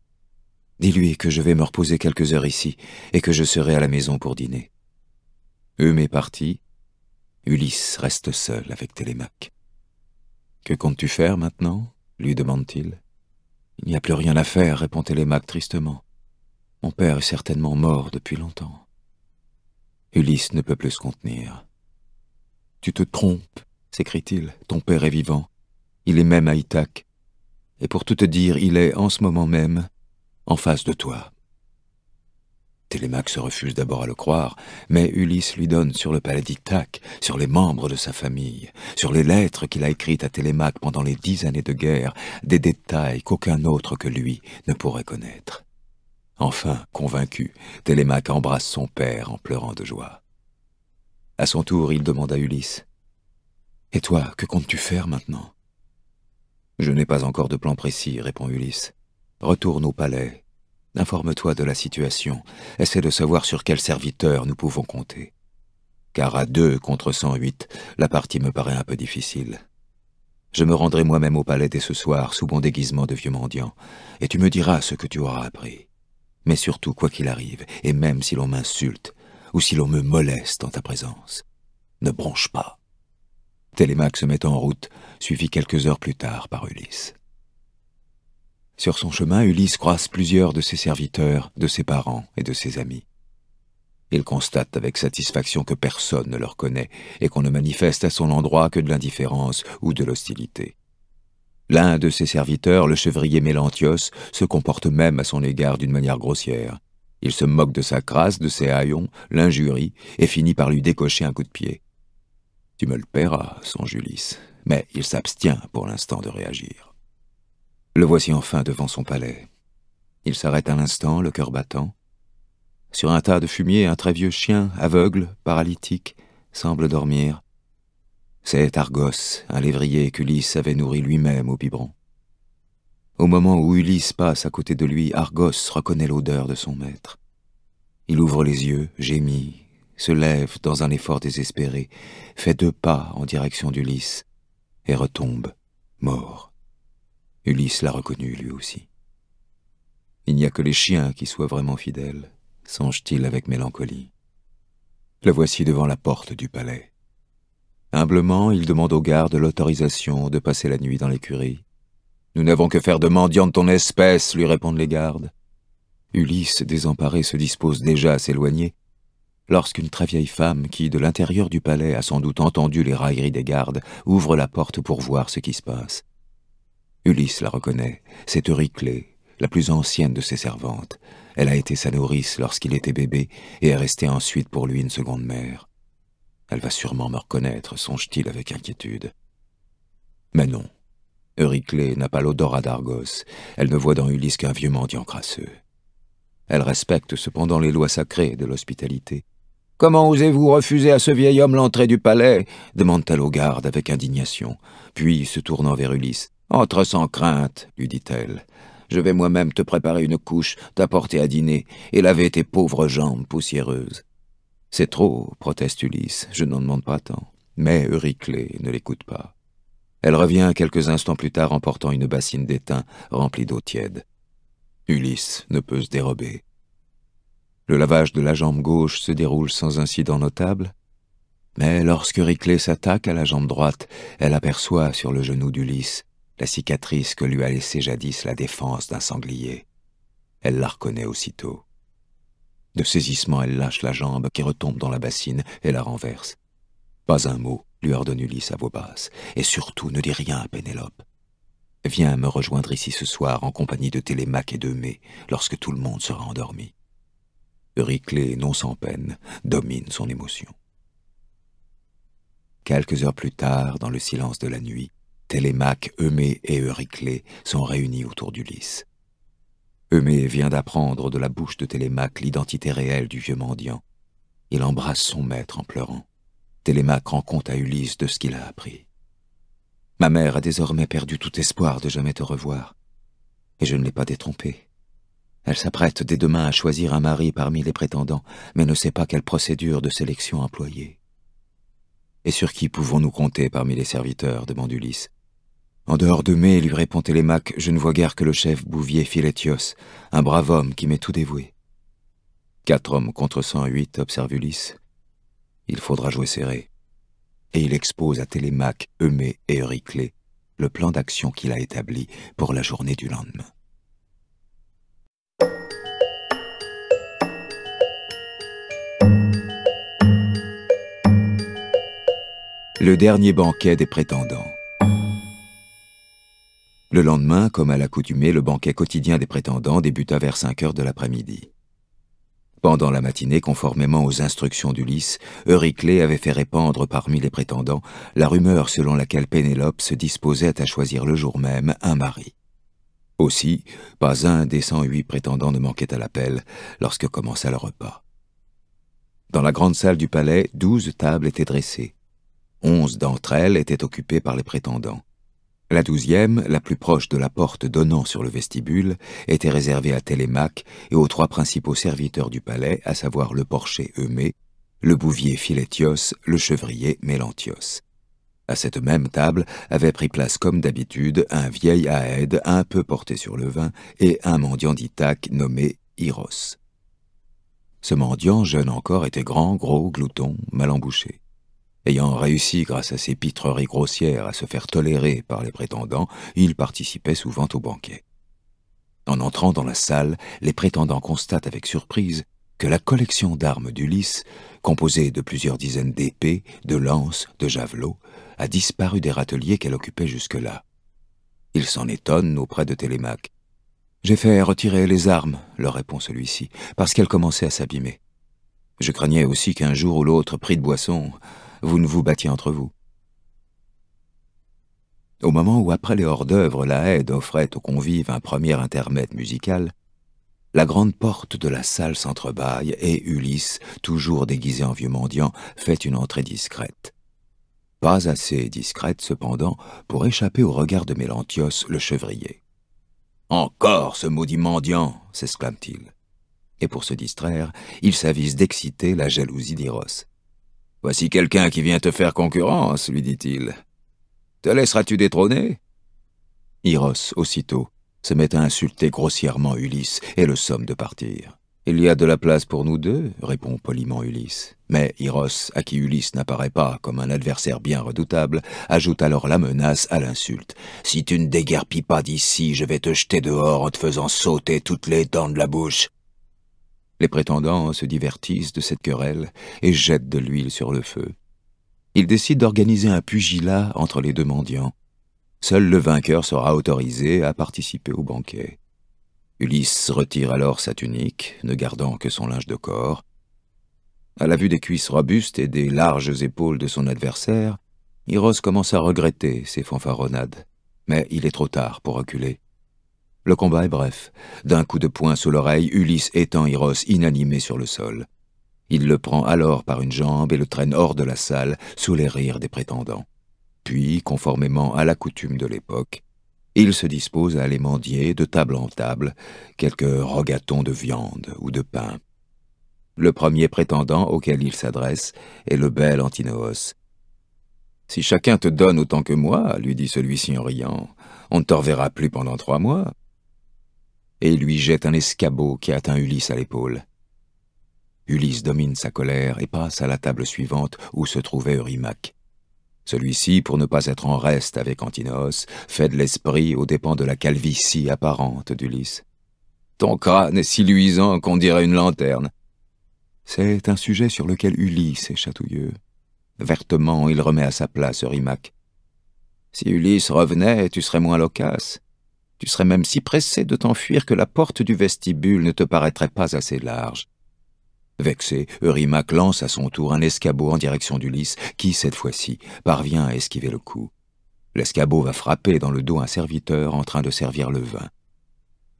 Dis-lui que je vais me reposer quelques heures ici et que je serai à la maison pour dîner. Eume est parti, Ulysse reste seul avec Télémaque. Que comptes-tu faire maintenant lui demande-t-il. Il n'y a plus rien à faire, répond Télémaque tristement. Mon père est certainement mort depuis longtemps. Ulysse ne peut plus se contenir. Tu te trompes, s'écrie-t-il, ton père est vivant. Il est même à Ithaque. Et pour tout te dire, il est, en ce moment même, en face de toi. Télémaque se refuse d'abord à le croire, mais Ulysse lui donne sur le palais d'Ithaque, sur les membres de sa famille, sur les lettres qu'il a écrites à Télémaque pendant les dix années de guerre, des détails qu'aucun autre que lui ne pourrait connaître. Enfin, convaincu, Télémaque embrasse son père en pleurant de joie. À son tour, il demande à Ulysse « Et toi, que comptes-tu faire maintenant ?»« Je n'ai pas encore de plan précis, répond Ulysse. Retourne au palais Informe-toi de la situation, essaie de savoir sur quel serviteur nous pouvons compter. Car à deux contre cent huit, la partie me paraît un peu difficile. Je me rendrai moi-même au palais dès ce soir, sous bon déguisement de vieux mendiant, et tu me diras ce que tu auras appris. Mais surtout, quoi qu'il arrive, et même si l'on m'insulte, ou si l'on me moleste en ta présence, ne bronche pas. Télémaque se met en route, suivi quelques heures plus tard par Ulysse. Sur son chemin, Ulysse croise plusieurs de ses serviteurs, de ses parents et de ses amis. Il constate avec satisfaction que personne ne leur connaît et qu'on ne manifeste à son endroit que de l'indifférence ou de l'hostilité. L'un de ses serviteurs, le chevrier Mélantios, se comporte même à son égard d'une manière grossière. Il se moque de sa crasse, de ses haillons, l'injurie, et finit par lui décocher un coup de pied. « Tu me le paieras, songe Ulysse. » Mais il s'abstient pour l'instant de réagir. Le voici enfin devant son palais. Il s'arrête un instant, le cœur battant. Sur un tas de fumier, un très vieux chien, aveugle, paralytique, semble dormir. C'est Argos, un lévrier qu'Ulysse avait nourri lui-même au biberon. Au moment où Ulysse passe à côté de lui, Argos reconnaît l'odeur de son maître. Il ouvre les yeux, gémit, se lève dans un effort désespéré, fait deux pas en direction d'Ulysse et retombe, mort. Ulysse la reconnu lui aussi. Il n'y a que les chiens qui soient vraiment fidèles, songe-t-il avec mélancolie. La voici devant la porte du palais. Humblement, il demande aux gardes l'autorisation de passer la nuit dans l'écurie. Nous n'avons que faire de mendiants de ton espèce, lui répondent les gardes. Ulysse, désemparé, se dispose déjà à s'éloigner, lorsqu'une très vieille femme, qui, de l'intérieur du palais, a sans doute entendu les railleries des gardes, ouvre la porte pour voir ce qui se passe. Ulysse la reconnaît, c'est Euryclée, la plus ancienne de ses servantes. Elle a été sa nourrice lorsqu'il était bébé et est restée ensuite pour lui une seconde mère. Elle va sûrement me reconnaître, songe-t-il avec inquiétude. Mais non, Euryclée n'a pas l'odorat d'Argos, elle ne voit dans Ulysse qu'un vieux mendiant crasseux. Elle respecte cependant les lois sacrées de l'hospitalité. Comment osez-vous refuser à ce vieil homme l'entrée du palais demande-t-elle aux garde avec indignation, puis se tournant vers Ulysse. Entre sans crainte, lui dit-elle. Je vais moi-même te préparer une couche, t'apporter à dîner, et laver tes pauvres jambes poussiéreuses. C'est trop, proteste Ulysse, je n'en demande pas tant. Mais Euryclée ne l'écoute pas. Elle revient quelques instants plus tard en portant une bassine d'étain remplie d'eau tiède. Ulysse ne peut se dérober. Le lavage de la jambe gauche se déroule sans incident notable, mais lorsque Euryclée s'attaque à la jambe droite, elle aperçoit sur le genou d'Ulysse la cicatrice que lui a laissée jadis la défense d'un sanglier. Elle la reconnaît aussitôt. De saisissement, elle lâche la jambe qui retombe dans la bassine et la renverse. Pas un mot, lui ordonne Ulysse à voix basse, et surtout ne dis rien à Pénélope. Viens me rejoindre ici ce soir en compagnie de Télémaque et de Mée, lorsque tout le monde sera endormi. Euryclée, non sans peine, domine son émotion. Quelques heures plus tard, dans le silence de la nuit, Télémaque, Eumée et Euryclée sont réunis autour d'Ulysse. Eumée vient d'apprendre de la bouche de Télémaque l'identité réelle du vieux mendiant. Il embrasse son maître en pleurant. Télémaque rend compte à Ulysse de ce qu'il a appris. Ma mère a désormais perdu tout espoir de jamais te revoir, et je ne l'ai pas détrompée. Elle s'apprête dès demain à choisir un mari parmi les prétendants, mais ne sait pas quelle procédure de sélection employer. Et sur qui pouvons-nous compter parmi les serviteurs demande Ulysse. En dehors de mai, lui répond Télémaque, je ne vois guère que le chef Bouvier Philétios, un brave homme qui m'est tout dévoué. Quatre hommes contre cent huit, observe Ulysse. Il faudra jouer serré. Et il expose à Télémaque, Eumée et Euryclée le plan d'action qu'il a établi pour la journée du lendemain. Le dernier banquet des prétendants. Le lendemain, comme à l'accoutumée, le banquet quotidien des prétendants débuta vers 5 heures de l'après-midi. Pendant la matinée, conformément aux instructions d'Ulysse, Euryclée avait fait répandre parmi les prétendants la rumeur selon laquelle Pénélope se disposait à choisir le jour même un mari. Aussi, pas un des 108 prétendants ne manquait à l'appel lorsque commença le repas. Dans la grande salle du palais, douze tables étaient dressées. Onze d'entre elles étaient occupées par les prétendants. La douzième, la plus proche de la porte donnant sur le vestibule, était réservée à Télémaque et aux trois principaux serviteurs du palais, à savoir le porcher Eumé, le bouvier Philétios, le chevrier Mélantios. À cette même table avait pris place comme d'habitude un vieil Aide, un peu porté sur le vin et un mendiant d'Ithaque nommé Iros. Ce mendiant, jeune encore, était grand, gros, glouton, mal embouché. Ayant réussi grâce à ses pitreries grossières à se faire tolérer par les prétendants, il participait souvent au banquet. En entrant dans la salle, les prétendants constatent avec surprise que la collection d'armes d'Ulysse, composée de plusieurs dizaines d'épées, de lances, de javelots, a disparu des râteliers qu'elle occupait jusque-là. Ils s'en étonnent auprès de Télémaque. « J'ai fait retirer les armes, » leur répond celui-ci, « parce qu'elles commençaient à s'abîmer. Je craignais aussi qu'un jour ou l'autre, pris de boisson, vous ne vous battiez entre vous. Au moment où, après les hors-d'œuvre, la Haide offrait aux convives un premier intermède musical, la grande porte de la salle s'entrebâille et Ulysse, toujours déguisé en vieux mendiant, fait une entrée discrète. Pas assez discrète, cependant, pour échapper au regard de Mélantios, le chevrier. « Encore ce maudit mendiant !» s'exclame-t-il. Et pour se distraire, il s'avise d'exciter la jalousie d'Iros. Voici quelqu'un qui vient te faire concurrence, lui dit-il. Te laisseras-tu détrôner Iros, aussitôt, se met à insulter grossièrement Ulysse et le somme de partir. Il y a de la place pour nous deux, répond poliment Ulysse. Mais Iros, à qui Ulysse n'apparaît pas comme un adversaire bien redoutable, ajoute alors la menace à l'insulte. Si tu ne déguerpis pas d'ici, je vais te jeter dehors en te faisant sauter toutes les dents de la bouche. Les prétendants se divertissent de cette querelle et jettent de l'huile sur le feu. Ils décident d'organiser un pugilat entre les deux mendiants. Seul le vainqueur sera autorisé à participer au banquet. Ulysse retire alors sa tunique, ne gardant que son linge de corps. À la vue des cuisses robustes et des larges épaules de son adversaire, Hiros commence à regretter ses fanfaronnades, mais il est trop tard pour reculer. Le combat est bref. D'un coup de poing sous l'oreille, Ulysse étend Hiros inanimé sur le sol. Il le prend alors par une jambe et le traîne hors de la salle, sous les rires des prétendants. Puis, conformément à la coutume de l'époque, il se dispose à aller mendier, de table en table, quelques rogatons de viande ou de pain. Le premier prétendant auquel il s'adresse est le bel Antinoos. « Si chacun te donne autant que moi, lui dit celui-ci en riant, on ne t'en reverra plus pendant trois mois. » et lui jette un escabeau qui atteint Ulysse à l'épaule. Ulysse domine sa colère et passe à la table suivante où se trouvait Eurymaque. Celui-ci, pour ne pas être en reste avec Antinos, fait de l'esprit aux dépens de la calvitie apparente d'Ulysse. Ton crâne est si luisant qu'on dirait une lanterne. C'est un sujet sur lequel Ulysse est chatouilleux. Vertement, il remet à sa place Eurymaque. Si Ulysse revenait, tu serais moins loquace. Tu serais même si pressé de t'enfuir que la porte du vestibule ne te paraîtrait pas assez large. Vexé, Eurimac lance à son tour un escabeau en direction d'Ulysse, qui, cette fois-ci, parvient à esquiver le coup. L'escabeau va frapper dans le dos un serviteur en train de servir le vin.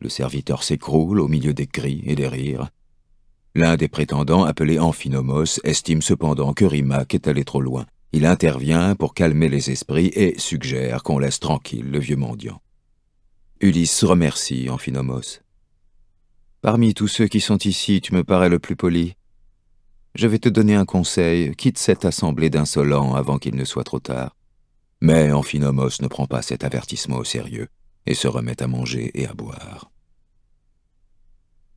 Le serviteur s'écroule au milieu des cris et des rires. L'un des prétendants, appelé Amphinomos, estime cependant que est allé trop loin. Il intervient pour calmer les esprits et suggère qu'on laisse tranquille le vieux mendiant. Ulysse remercie Amphinomos. Parmi tous ceux qui sont ici, tu me parais le plus poli. Je vais te donner un conseil, quitte cette assemblée d'insolents avant qu'il ne soit trop tard. Mais Amphinomos ne prend pas cet avertissement au sérieux et se remet à manger et à boire.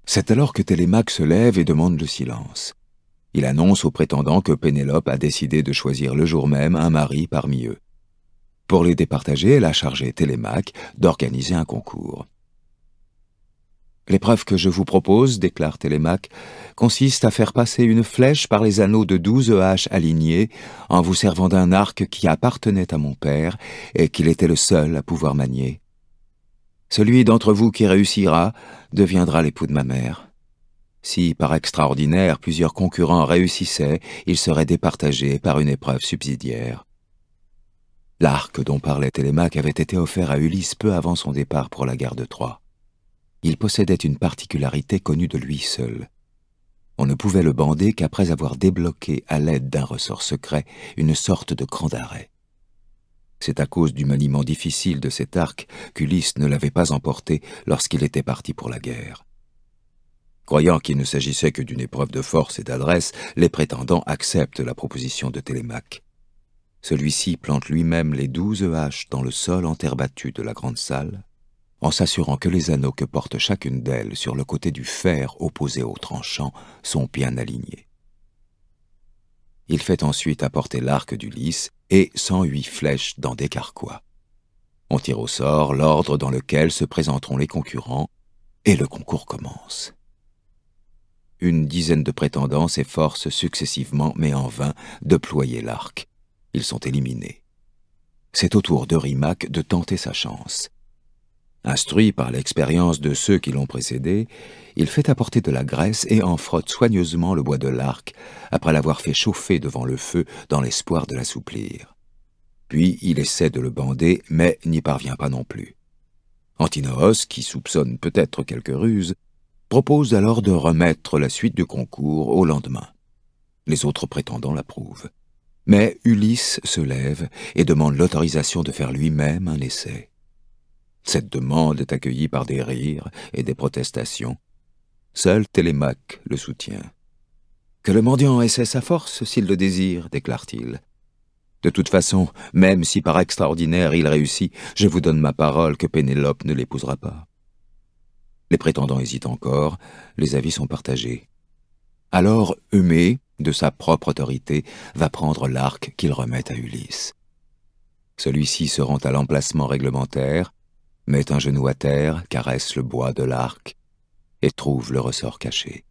C'est alors que Télémaque se lève et demande le silence. Il annonce aux prétendants que Pénélope a décidé de choisir le jour même un mari parmi eux. Pour les départager, elle a chargé Télémaque d'organiser un concours. L'épreuve que je vous propose, déclare Télémaque, consiste à faire passer une flèche par les anneaux de douze haches alignées en vous servant d'un arc qui appartenait à mon père et qu'il était le seul à pouvoir manier. Celui d'entre vous qui réussira deviendra l'époux de ma mère. Si, par extraordinaire, plusieurs concurrents réussissaient, ils seraient départagés par une épreuve subsidiaire. L'arc dont parlait Télémaque avait été offert à Ulysse peu avant son départ pour la guerre de Troie. Il possédait une particularité connue de lui seul. On ne pouvait le bander qu'après avoir débloqué, à l'aide d'un ressort secret, une sorte de cran d'arrêt. C'est à cause du maniement difficile de cet arc qu'Ulysse ne l'avait pas emporté lorsqu'il était parti pour la guerre. Croyant qu'il ne s'agissait que d'une épreuve de force et d'adresse, les prétendants acceptent la proposition de Télémaque celui-ci plante lui-même les douze haches dans le sol en terre battue de la grande salle, en s'assurant que les anneaux que porte chacune d'elles sur le côté du fer opposé au tranchant sont bien alignés. Il fait ensuite apporter l'arc du lys et 108 flèches dans des carquois. On tire au sort l'ordre dans lequel se présenteront les concurrents et le concours commence. Une dizaine de prétendants s'efforcent successivement, mais en vain, de ployer l'arc ils sont éliminés. C'est au tour de Rimac de tenter sa chance. Instruit par l'expérience de ceux qui l'ont précédé, il fait apporter de la graisse et en frotte soigneusement le bois de l'arc, après l'avoir fait chauffer devant le feu dans l'espoir de l'assouplir. Puis il essaie de le bander, mais n'y parvient pas non plus. Antinoos, qui soupçonne peut-être quelques ruses, propose alors de remettre la suite du concours au lendemain. Les autres prétendants l'approuvent. Mais Ulysse se lève et demande l'autorisation de faire lui-même un essai. Cette demande est accueillie par des rires et des protestations. Seul Télémaque le soutient. Que le mendiant essaie sa force s'il le désire, déclare-t-il. De toute façon, même si par extraordinaire il réussit, je vous donne ma parole que Pénélope ne l'épousera pas. Les prétendants hésitent encore, les avis sont partagés. Alors Eumée, de sa propre autorité, va prendre l'arc qu'il remet à Ulysse. Celui-ci se rend à l'emplacement réglementaire, met un genou à terre, caresse le bois de l'arc et trouve le ressort caché.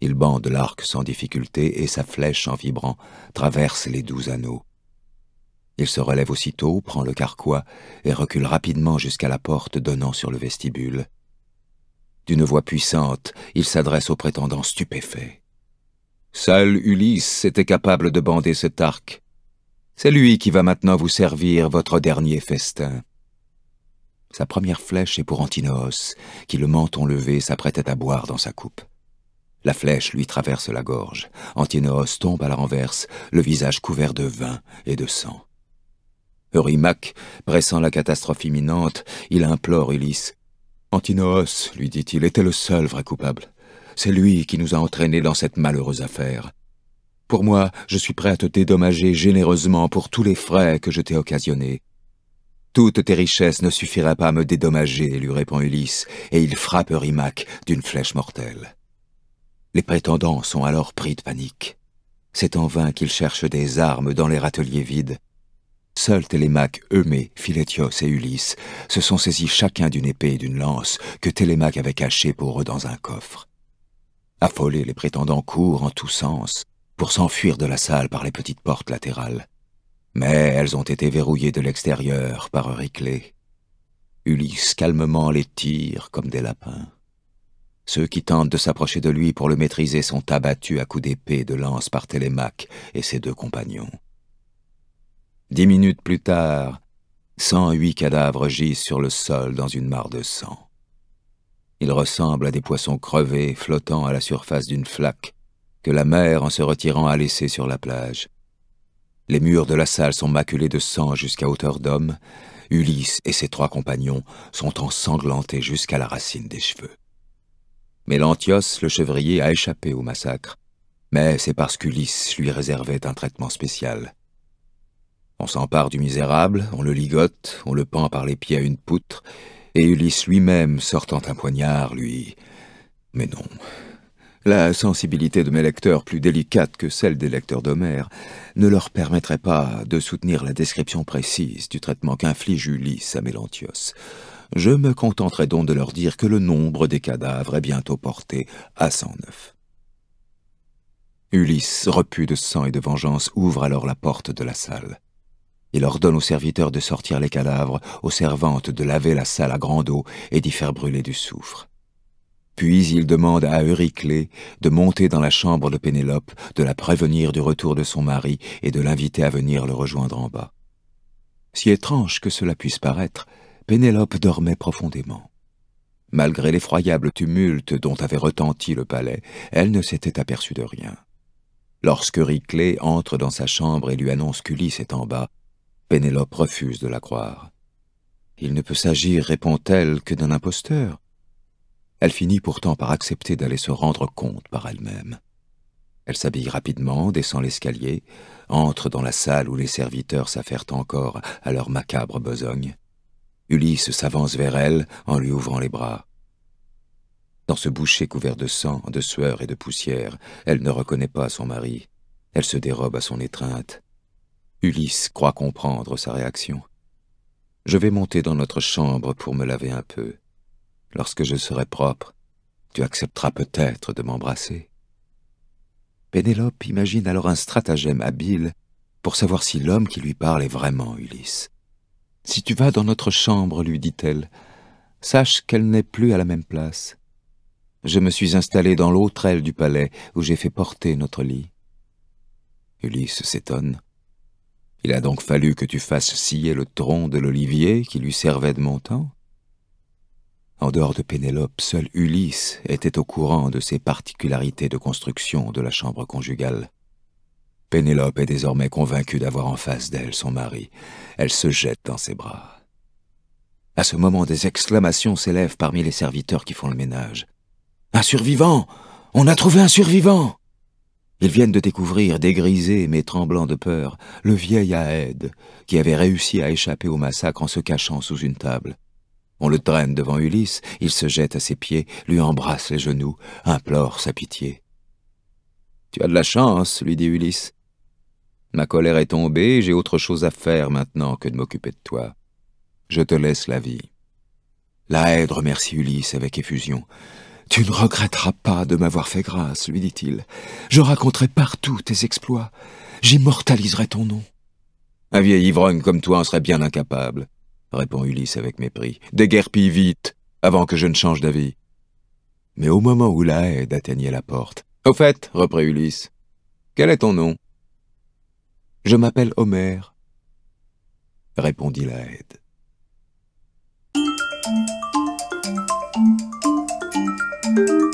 Il bande l'arc sans difficulté et sa flèche en vibrant traverse les douze anneaux. Il se relève aussitôt, prend le carquois et recule rapidement jusqu'à la porte donnant sur le vestibule. D'une voix puissante, il s'adresse au prétendant stupéfait. Seul Ulysse était capable de bander cet arc. C'est lui qui va maintenant vous servir votre dernier festin. Sa première flèche est pour Antinoos, qui, le menton levé, s'apprêtait à boire dans sa coupe. La flèche lui traverse la gorge. Antinoos tombe à la renverse, le visage couvert de vin et de sang. Eurymaque, pressant la catastrophe imminente, il implore Ulysse. Antinoos, lui dit-il, était le seul vrai coupable. C'est lui qui nous a entraînés dans cette malheureuse affaire. Pour moi, je suis prêt à te dédommager généreusement pour tous les frais que je t'ai occasionnés. Toutes tes richesses ne suffiraient pas à me dédommager, lui répond Ulysse, et il frappe Rimac d'une flèche mortelle. Les prétendants sont alors pris de panique. C'est en vain qu'ils cherchent des armes dans les râteliers vides. Seuls Télémaque, Eumée, Philétios et Ulysse se sont saisis chacun d'une épée et d'une lance que Télémaque avait cachée pour eux dans un coffre. Affolés, les prétendants courent en tous sens pour s'enfuir de la salle par les petites portes latérales. Mais elles ont été verrouillées de l'extérieur par un Ulysse calmement les tire comme des lapins. Ceux qui tentent de s'approcher de lui pour le maîtriser sont abattus à coups d'épée de lance par Télémaque et ses deux compagnons. Dix minutes plus tard, cent huit cadavres gisent sur le sol dans une mare de sang. Ils ressemblent à des poissons crevés flottant à la surface d'une flaque que la mer en se retirant a laissé sur la plage. Les murs de la salle sont maculés de sang jusqu'à hauteur d'homme. Ulysse et ses trois compagnons sont ensanglantés jusqu'à la racine des cheveux. Mélantios, le chevrier, a échappé au massacre, mais c'est parce qu'Ulysse lui réservait un traitement spécial. On s'empare du misérable, on le ligote, on le pend par les pieds à une poutre, et Ulysse lui-même sortant un poignard lui. Mais non. La sensibilité de mes lecteurs, plus délicate que celle des lecteurs d'Homère, ne leur permettrait pas de soutenir la description précise du traitement qu'inflige Ulysse à Mélantios. Je me contenterai donc de leur dire que le nombre des cadavres est bientôt porté à 109. Ulysse, repu de sang et de vengeance, ouvre alors la porte de la salle. Il ordonne aux serviteurs de sortir les cadavres, aux servantes de laver la salle à grande eau et d'y faire brûler du soufre. Puis il demande à Euryclée de monter dans la chambre de Pénélope, de la prévenir du retour de son mari et de l'inviter à venir le rejoindre en bas. Si étrange que cela puisse paraître, Pénélope dormait profondément. Malgré l'effroyable tumulte dont avait retenti le palais, elle ne s'était aperçue de rien. Lorsque entre dans sa chambre et lui annonce qu'Ulysse est en bas, Pénélope refuse de la croire. Il ne peut s'agir, répond-elle, que d'un imposteur. Elle finit pourtant par accepter d'aller se rendre compte par elle-même. Elle s'habille rapidement, descend l'escalier, entre dans la salle où les serviteurs s'affairent encore à leur macabre besogne. Ulysse s'avance vers elle en lui ouvrant les bras. Dans ce boucher couvert de sang, de sueur et de poussière, elle ne reconnaît pas son mari. Elle se dérobe à son étreinte. Ulysse croit comprendre sa réaction. Je vais monter dans notre chambre pour me laver un peu. Lorsque je serai propre, tu accepteras peut-être de m'embrasser. Pénélope imagine alors un stratagème habile pour savoir si l'homme qui lui parle est vraiment Ulysse. « Si tu vas dans notre chambre, lui dit-elle, sache qu'elle n'est plus à la même place. Je me suis installée dans l'autre aile du palais où j'ai fait porter notre lit. Ulysse s'étonne. Il a donc fallu que tu fasses scier le tronc de l'olivier qui lui servait de montant. En dehors de Pénélope, seule Ulysse était au courant de ces particularités de construction de la chambre conjugale. Pénélope est désormais convaincue d'avoir en face d'elle son mari. Elle se jette dans ses bras. À ce moment, des exclamations s'élèvent parmi les serviteurs qui font le ménage. Un survivant On a trouvé un survivant ils viennent de découvrir, dégrisés mais tremblant de peur, le vieil Aède qui avait réussi à échapper au massacre en se cachant sous une table. On le traîne devant Ulysse, il se jette à ses pieds, lui embrasse les genoux, implore sa pitié. « Tu as de la chance, lui dit Ulysse. Ma colère est tombée, j'ai autre chose à faire maintenant que de m'occuper de toi. Je te laisse la vie. Laède remercie Ulysse avec effusion. Tu ne regretteras pas de m'avoir fait grâce, lui dit-il. Je raconterai partout tes exploits. J'immortaliserai ton nom. Un vieil ivrogne comme toi en serait bien incapable, répond Ulysse avec mépris. Déguerpis vite, avant que je ne change d'avis. Mais au moment où la aide atteignait la porte, Au fait, reprit Ulysse, quel est ton nom Je m'appelle Homère, répondit la aide. Thank you.